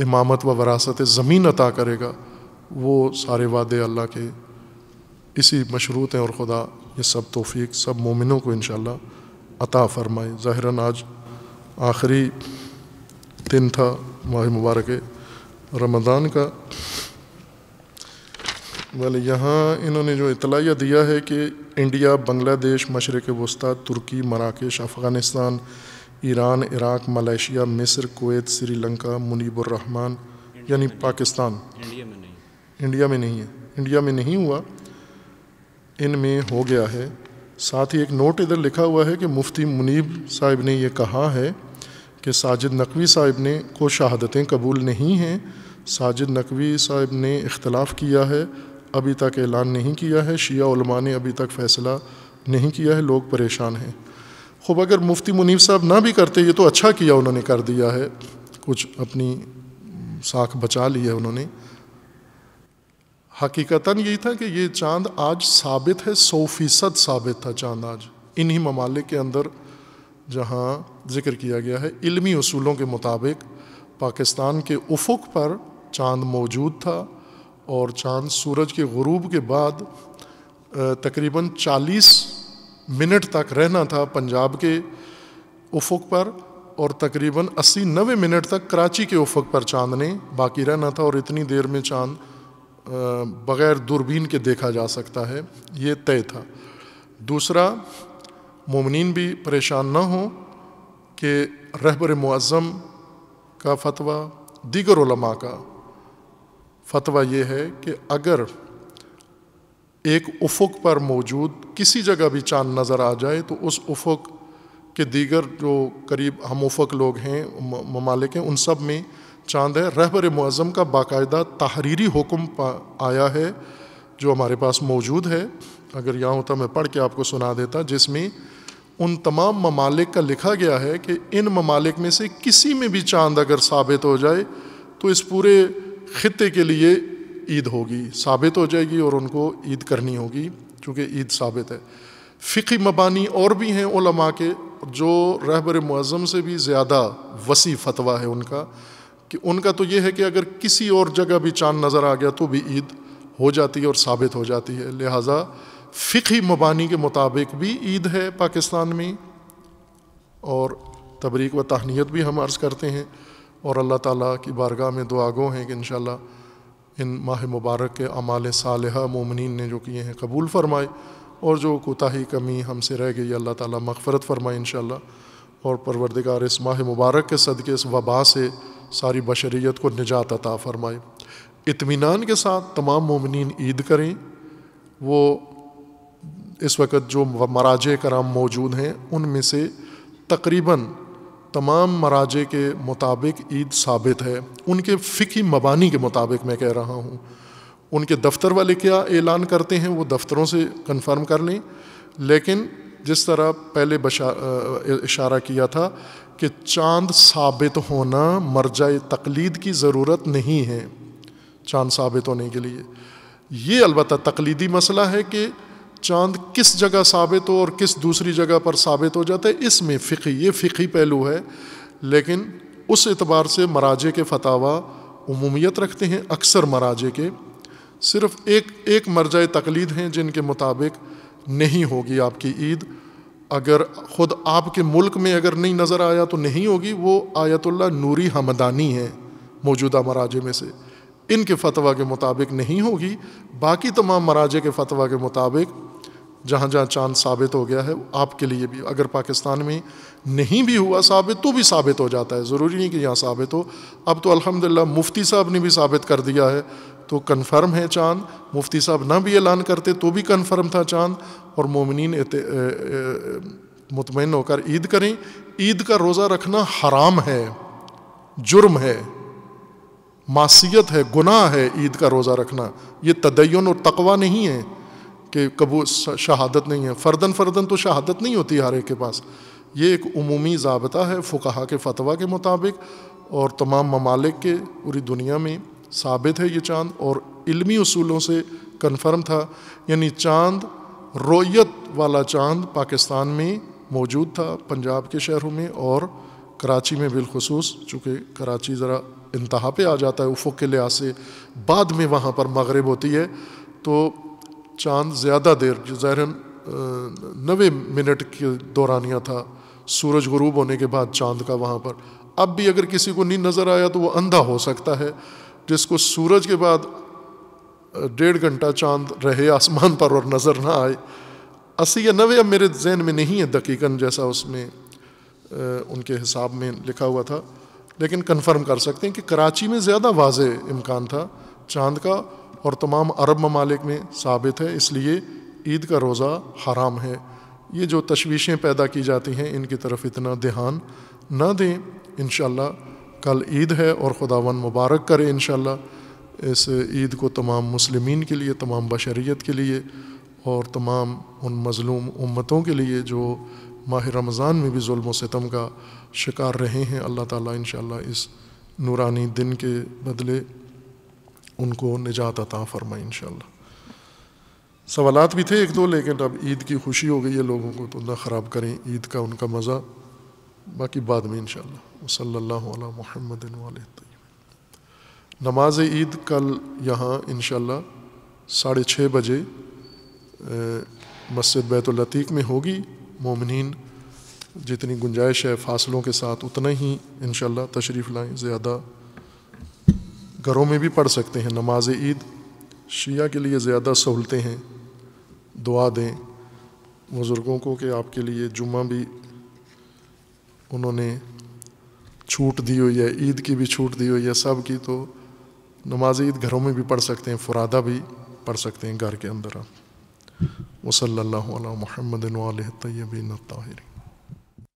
इमामत व वरासत ज़मीन अता करेगा वो सारे वादे अल्लाह के इसी मशरूत हैं और ख़ुदा ये सब तोफ़ी सब मोमिनों को इन अता फ़रमाए ज़ाहिर आज आखिरी दिन था माह मुबारक रमज़ान का वाले यहाँ इन्होंने जो इतलाइया दिया है कि इंडिया बांग्लादेश मशरक़ वस्ता तुर्की मराकश अफ़गानिस्तान ईरान इराक मलेशिया मिस्र कोवैत श्रीलंका मुनीबरहमान यानी पाकिस्तान इंडिया में नहीं इंडिया में नहीं है इंडिया में नहीं हुआ इन में हो गया है साथ ही एक नोट इधर लिखा हुआ है कि मुफ्ती मुनीब साहिब ने यह कहा है कि साजिद नकवी साहब ने को शहादतें कबूल नहीं हैं साजिद नकवी साहब ने इख्तलाफ़ किया है अभी तक ऐलान नहीं किया है शिया ने अभी तक फ़ैसला नहीं किया है लोग परेशान हैं खूब अगर मुफ्ती मुनीब साहब ना भी करते ये तो अच्छा किया उन्होंने कर दिया है कुछ अपनी साख बचा ली है उन्होंने हकीकता यही था कि ये चांद आज साबित है सौ फीसद साबित था चांद आज इन्हीं ममालिक के अंदर जहाँ जिक्र किया गया है इलमी असूलों के मुताबिक पाकिस्तान के उफुक पर चांद मौजूद था और चांद सूरज के गुरूब के बाद तकरीबन 40 मिनट तक रहना था पंजाब के उफुक पर और तकरीबन 80 नवे मिनट तक कराची के उफक पर चांद ने बाकी रहना था और इतनी देर में चांद बग़ैर दूरबीन के देखा जा सकता है ये तय था दूसरा मुमनिन भी परेशान ना हो कि रहबर मुआज़म का फतवा दीगर का फतवा ये है कि अगर एक उफुक पर मौजूद किसी जगह भी चांद नज़र आ जाए तो उस उफुक के दीगर जो करीब हम उफक लोग हैं ममालिक हैं उन सब में चांद है रहबर मुआज़म का बाकायदा तहरीरी हुक्म आया है जो हमारे पास मौजूद है अगर यहाँ होता मैं पढ़ के आपको सुना देता जिसमें उन तमाम ममालिक का लिखा गया है कि इन ममालिक में से किसी में भी चांद अगर साबित हो जाए तो इस पूरे ख़त्े के लिए ईद होगी साबित हो जाएगी और उनको ईद करनी होगी क्योंकि ईद साबित है फ़िकी मबानी और भी हैं ओलमा के जो रहबर मज़म से भी ज़्यादा वसी फतवा है उनका कि उनका तो ये है कि अगर किसी और जगह भी चाँद नज़र आ गया तो भी ईद हो जाती है और साबित हो जाती है लिहाजा फ़िकी मबानी के मुताबिक भी ईद है पाकिस्तान में और तबरीक व तहनीत भी हम अर्ज़ करते हैं और अल्लाह ताला की बारगाह में दो आगो हैं कि इन इन माह मुबारक के अमाल साल मोमिन ने जो किए हैं कबूल फ़रमाए और जो कोताही कमी हमसे रह गई अल्लाह ताला मगफरत फ़रमाए इन और परवरदिगार इस माह मुबारक के सद के इस वबा से सारी बशरीत को निजात अता फ़रमाए इतमान के साथ तमाम ममिन ईद करें वो इस वक्त जो मराज कराम मौजूद हैं उनमें से तकरीबन तमाम मराजे के मुताबिक ईद साबित है उनके फ़िकी मबानी के मुताबिक मैं कह रहा हूँ उनके दफ्तर वाले क्या ऐलान करते हैं वो दफ्तरों से कन्फर्म कर लें लेकिन जिस तरह पहले इशारा किया था कि चांद साबित होना मरजा तकलीद की ज़रूरत नहीं है चांद साबित होने के लिए ये अलबत् तकलीदी मसला है कि चांद किस जगह साबित हो और किस दूसरी जगह पर साबित हो जाता है इसमें फ़िकी ये फ़िकी पहलू है लेकिन उस एतबार से मराजे के फतावा उमूमियत रखते हैं अक्सर मराजे के सिर्फ एक एक मरजा तकलीद हैं जिनके मुताबिक नहीं होगी आपकी ईद अगर ख़ुद आपके मुल्क में अगर नहीं नज़र आया तो नहीं होगी वो आयतुल्ला नूरी हमदानी हैं मौजूदा मराजे में से इनके फतवा के मुताबिक नहीं होगी बाकी तमाम मराजे के फतवा के मुताबिक जहाँ जहाँ चांद साबित हो गया है आपके लिए भी अगर पाकिस्तान में नहीं भी हुआ साबित तो भी साबित हो जाता है ज़रूरी नहीं कि यहाँ साबित हो अब तो अल्हम्दुलिल्लाह मुफ्ती साहब ने भी साबित कर दिया है तो कन्फर्म है चांद मुफ्ती साहब ना भी ऐलान करते तो भी कन्फर्म था चांद और मोमिन मुतमिन होकर ईद करें ईद का रोज़ा रखना हराम है जुर्म है मासीयत है गुनाह है ईद का रोज़ा रखना ये तदयन और तकवा नहीं है कि कबू शहादत नहीं है फ़र्दन फ़र्दन तो शहादत नहीं होती हर एक के पास ये एक अमूमी जबता है फुकाहा के फतवा के मुताबिक और तमाम ममालिक के पूरी दुनिया में सबित है ये चाँद और इलमी असूलों से कन्फर्म था यानी चाँद रोयत वाला चाँद पाकिस्तान में मौजूद था पंजाब के शहरों में और कराची में बिलखसूस चूँकि कराची ज़रा इंतहा पे आ जाता है उफुक के लिहाज से बाद में वहाँ पर मगरब होती है तो चांद ज़्यादा देर जो ज़ाहिर नवे मिनट के दौरानिया था सूरज गरूब होने के बाद चांद का वहाँ पर अब भी अगर किसी को नहीं नज़र आया तो वह अंधा हो सकता है जिसको सूरज के बाद डेढ़ घंटा चांद रहे आसमान पर और नज़र ना आए अस्सी या नवे अब मेरे जहन में नहीं है दकीकन जैसा उसमें उनके हिसाब में लिखा हुआ था लेकिन कन्फर्म कर सकते हैं कि कराची में ज़्यादा वाज इम्कान था चांद का और तमाम अरब ममालिक में साबित है इसलिए ईद का रोज़ा हराम है ये जो तशवीशें पैदा की जाती हैं इनकी तरफ इतना ध्यान न दें इन कल ईद है और खुदावन मुबारक करें इन इस ईद को तमाम मुसलमिन के लिए तमाम बशरीत के लिए और तमाम उन मज़लूम उम्मतों के लिए जो माह रमज़ान में भी जुल्म सितम का शिकार रहे हैं अल्लाह ताली इन इस नूरानी दिन के बदले उनको निजात अता फरमाए इन शवालत भी थे एक दो लेकिन अब ईद की खुशी हो गई है लोगों को तो ना ख़राब करें ईद का उनका मज़ा बाकी बाद में इनशा शल्ला महमद नमाज ईद कल यहाँ इन साढ़े छः बजे मस्जिद बैतुलतीक में होगी मोमिन जितनी गुंजाइश है फासलों के साथ उतना ही इन तशरीफ़ लाएँ ज़्यादा घरों में भी पढ़ सकते हैं नमाज ईद शिया के लिए ज़्यादा सहूलतें हैं दुआ दें बुज़ुर्गों को कि आपके लिए जुम्मा भी उन्होंने छूट दी हुई है ईद की भी छूट दी हुई है सब की तो नमाज ईद घरों में भी पढ़ सकते हैं फ़ुरादा भी पढ़ सकते हैं घर के अंदर आप वसल्ला महमदिन तयबीन ताहिरी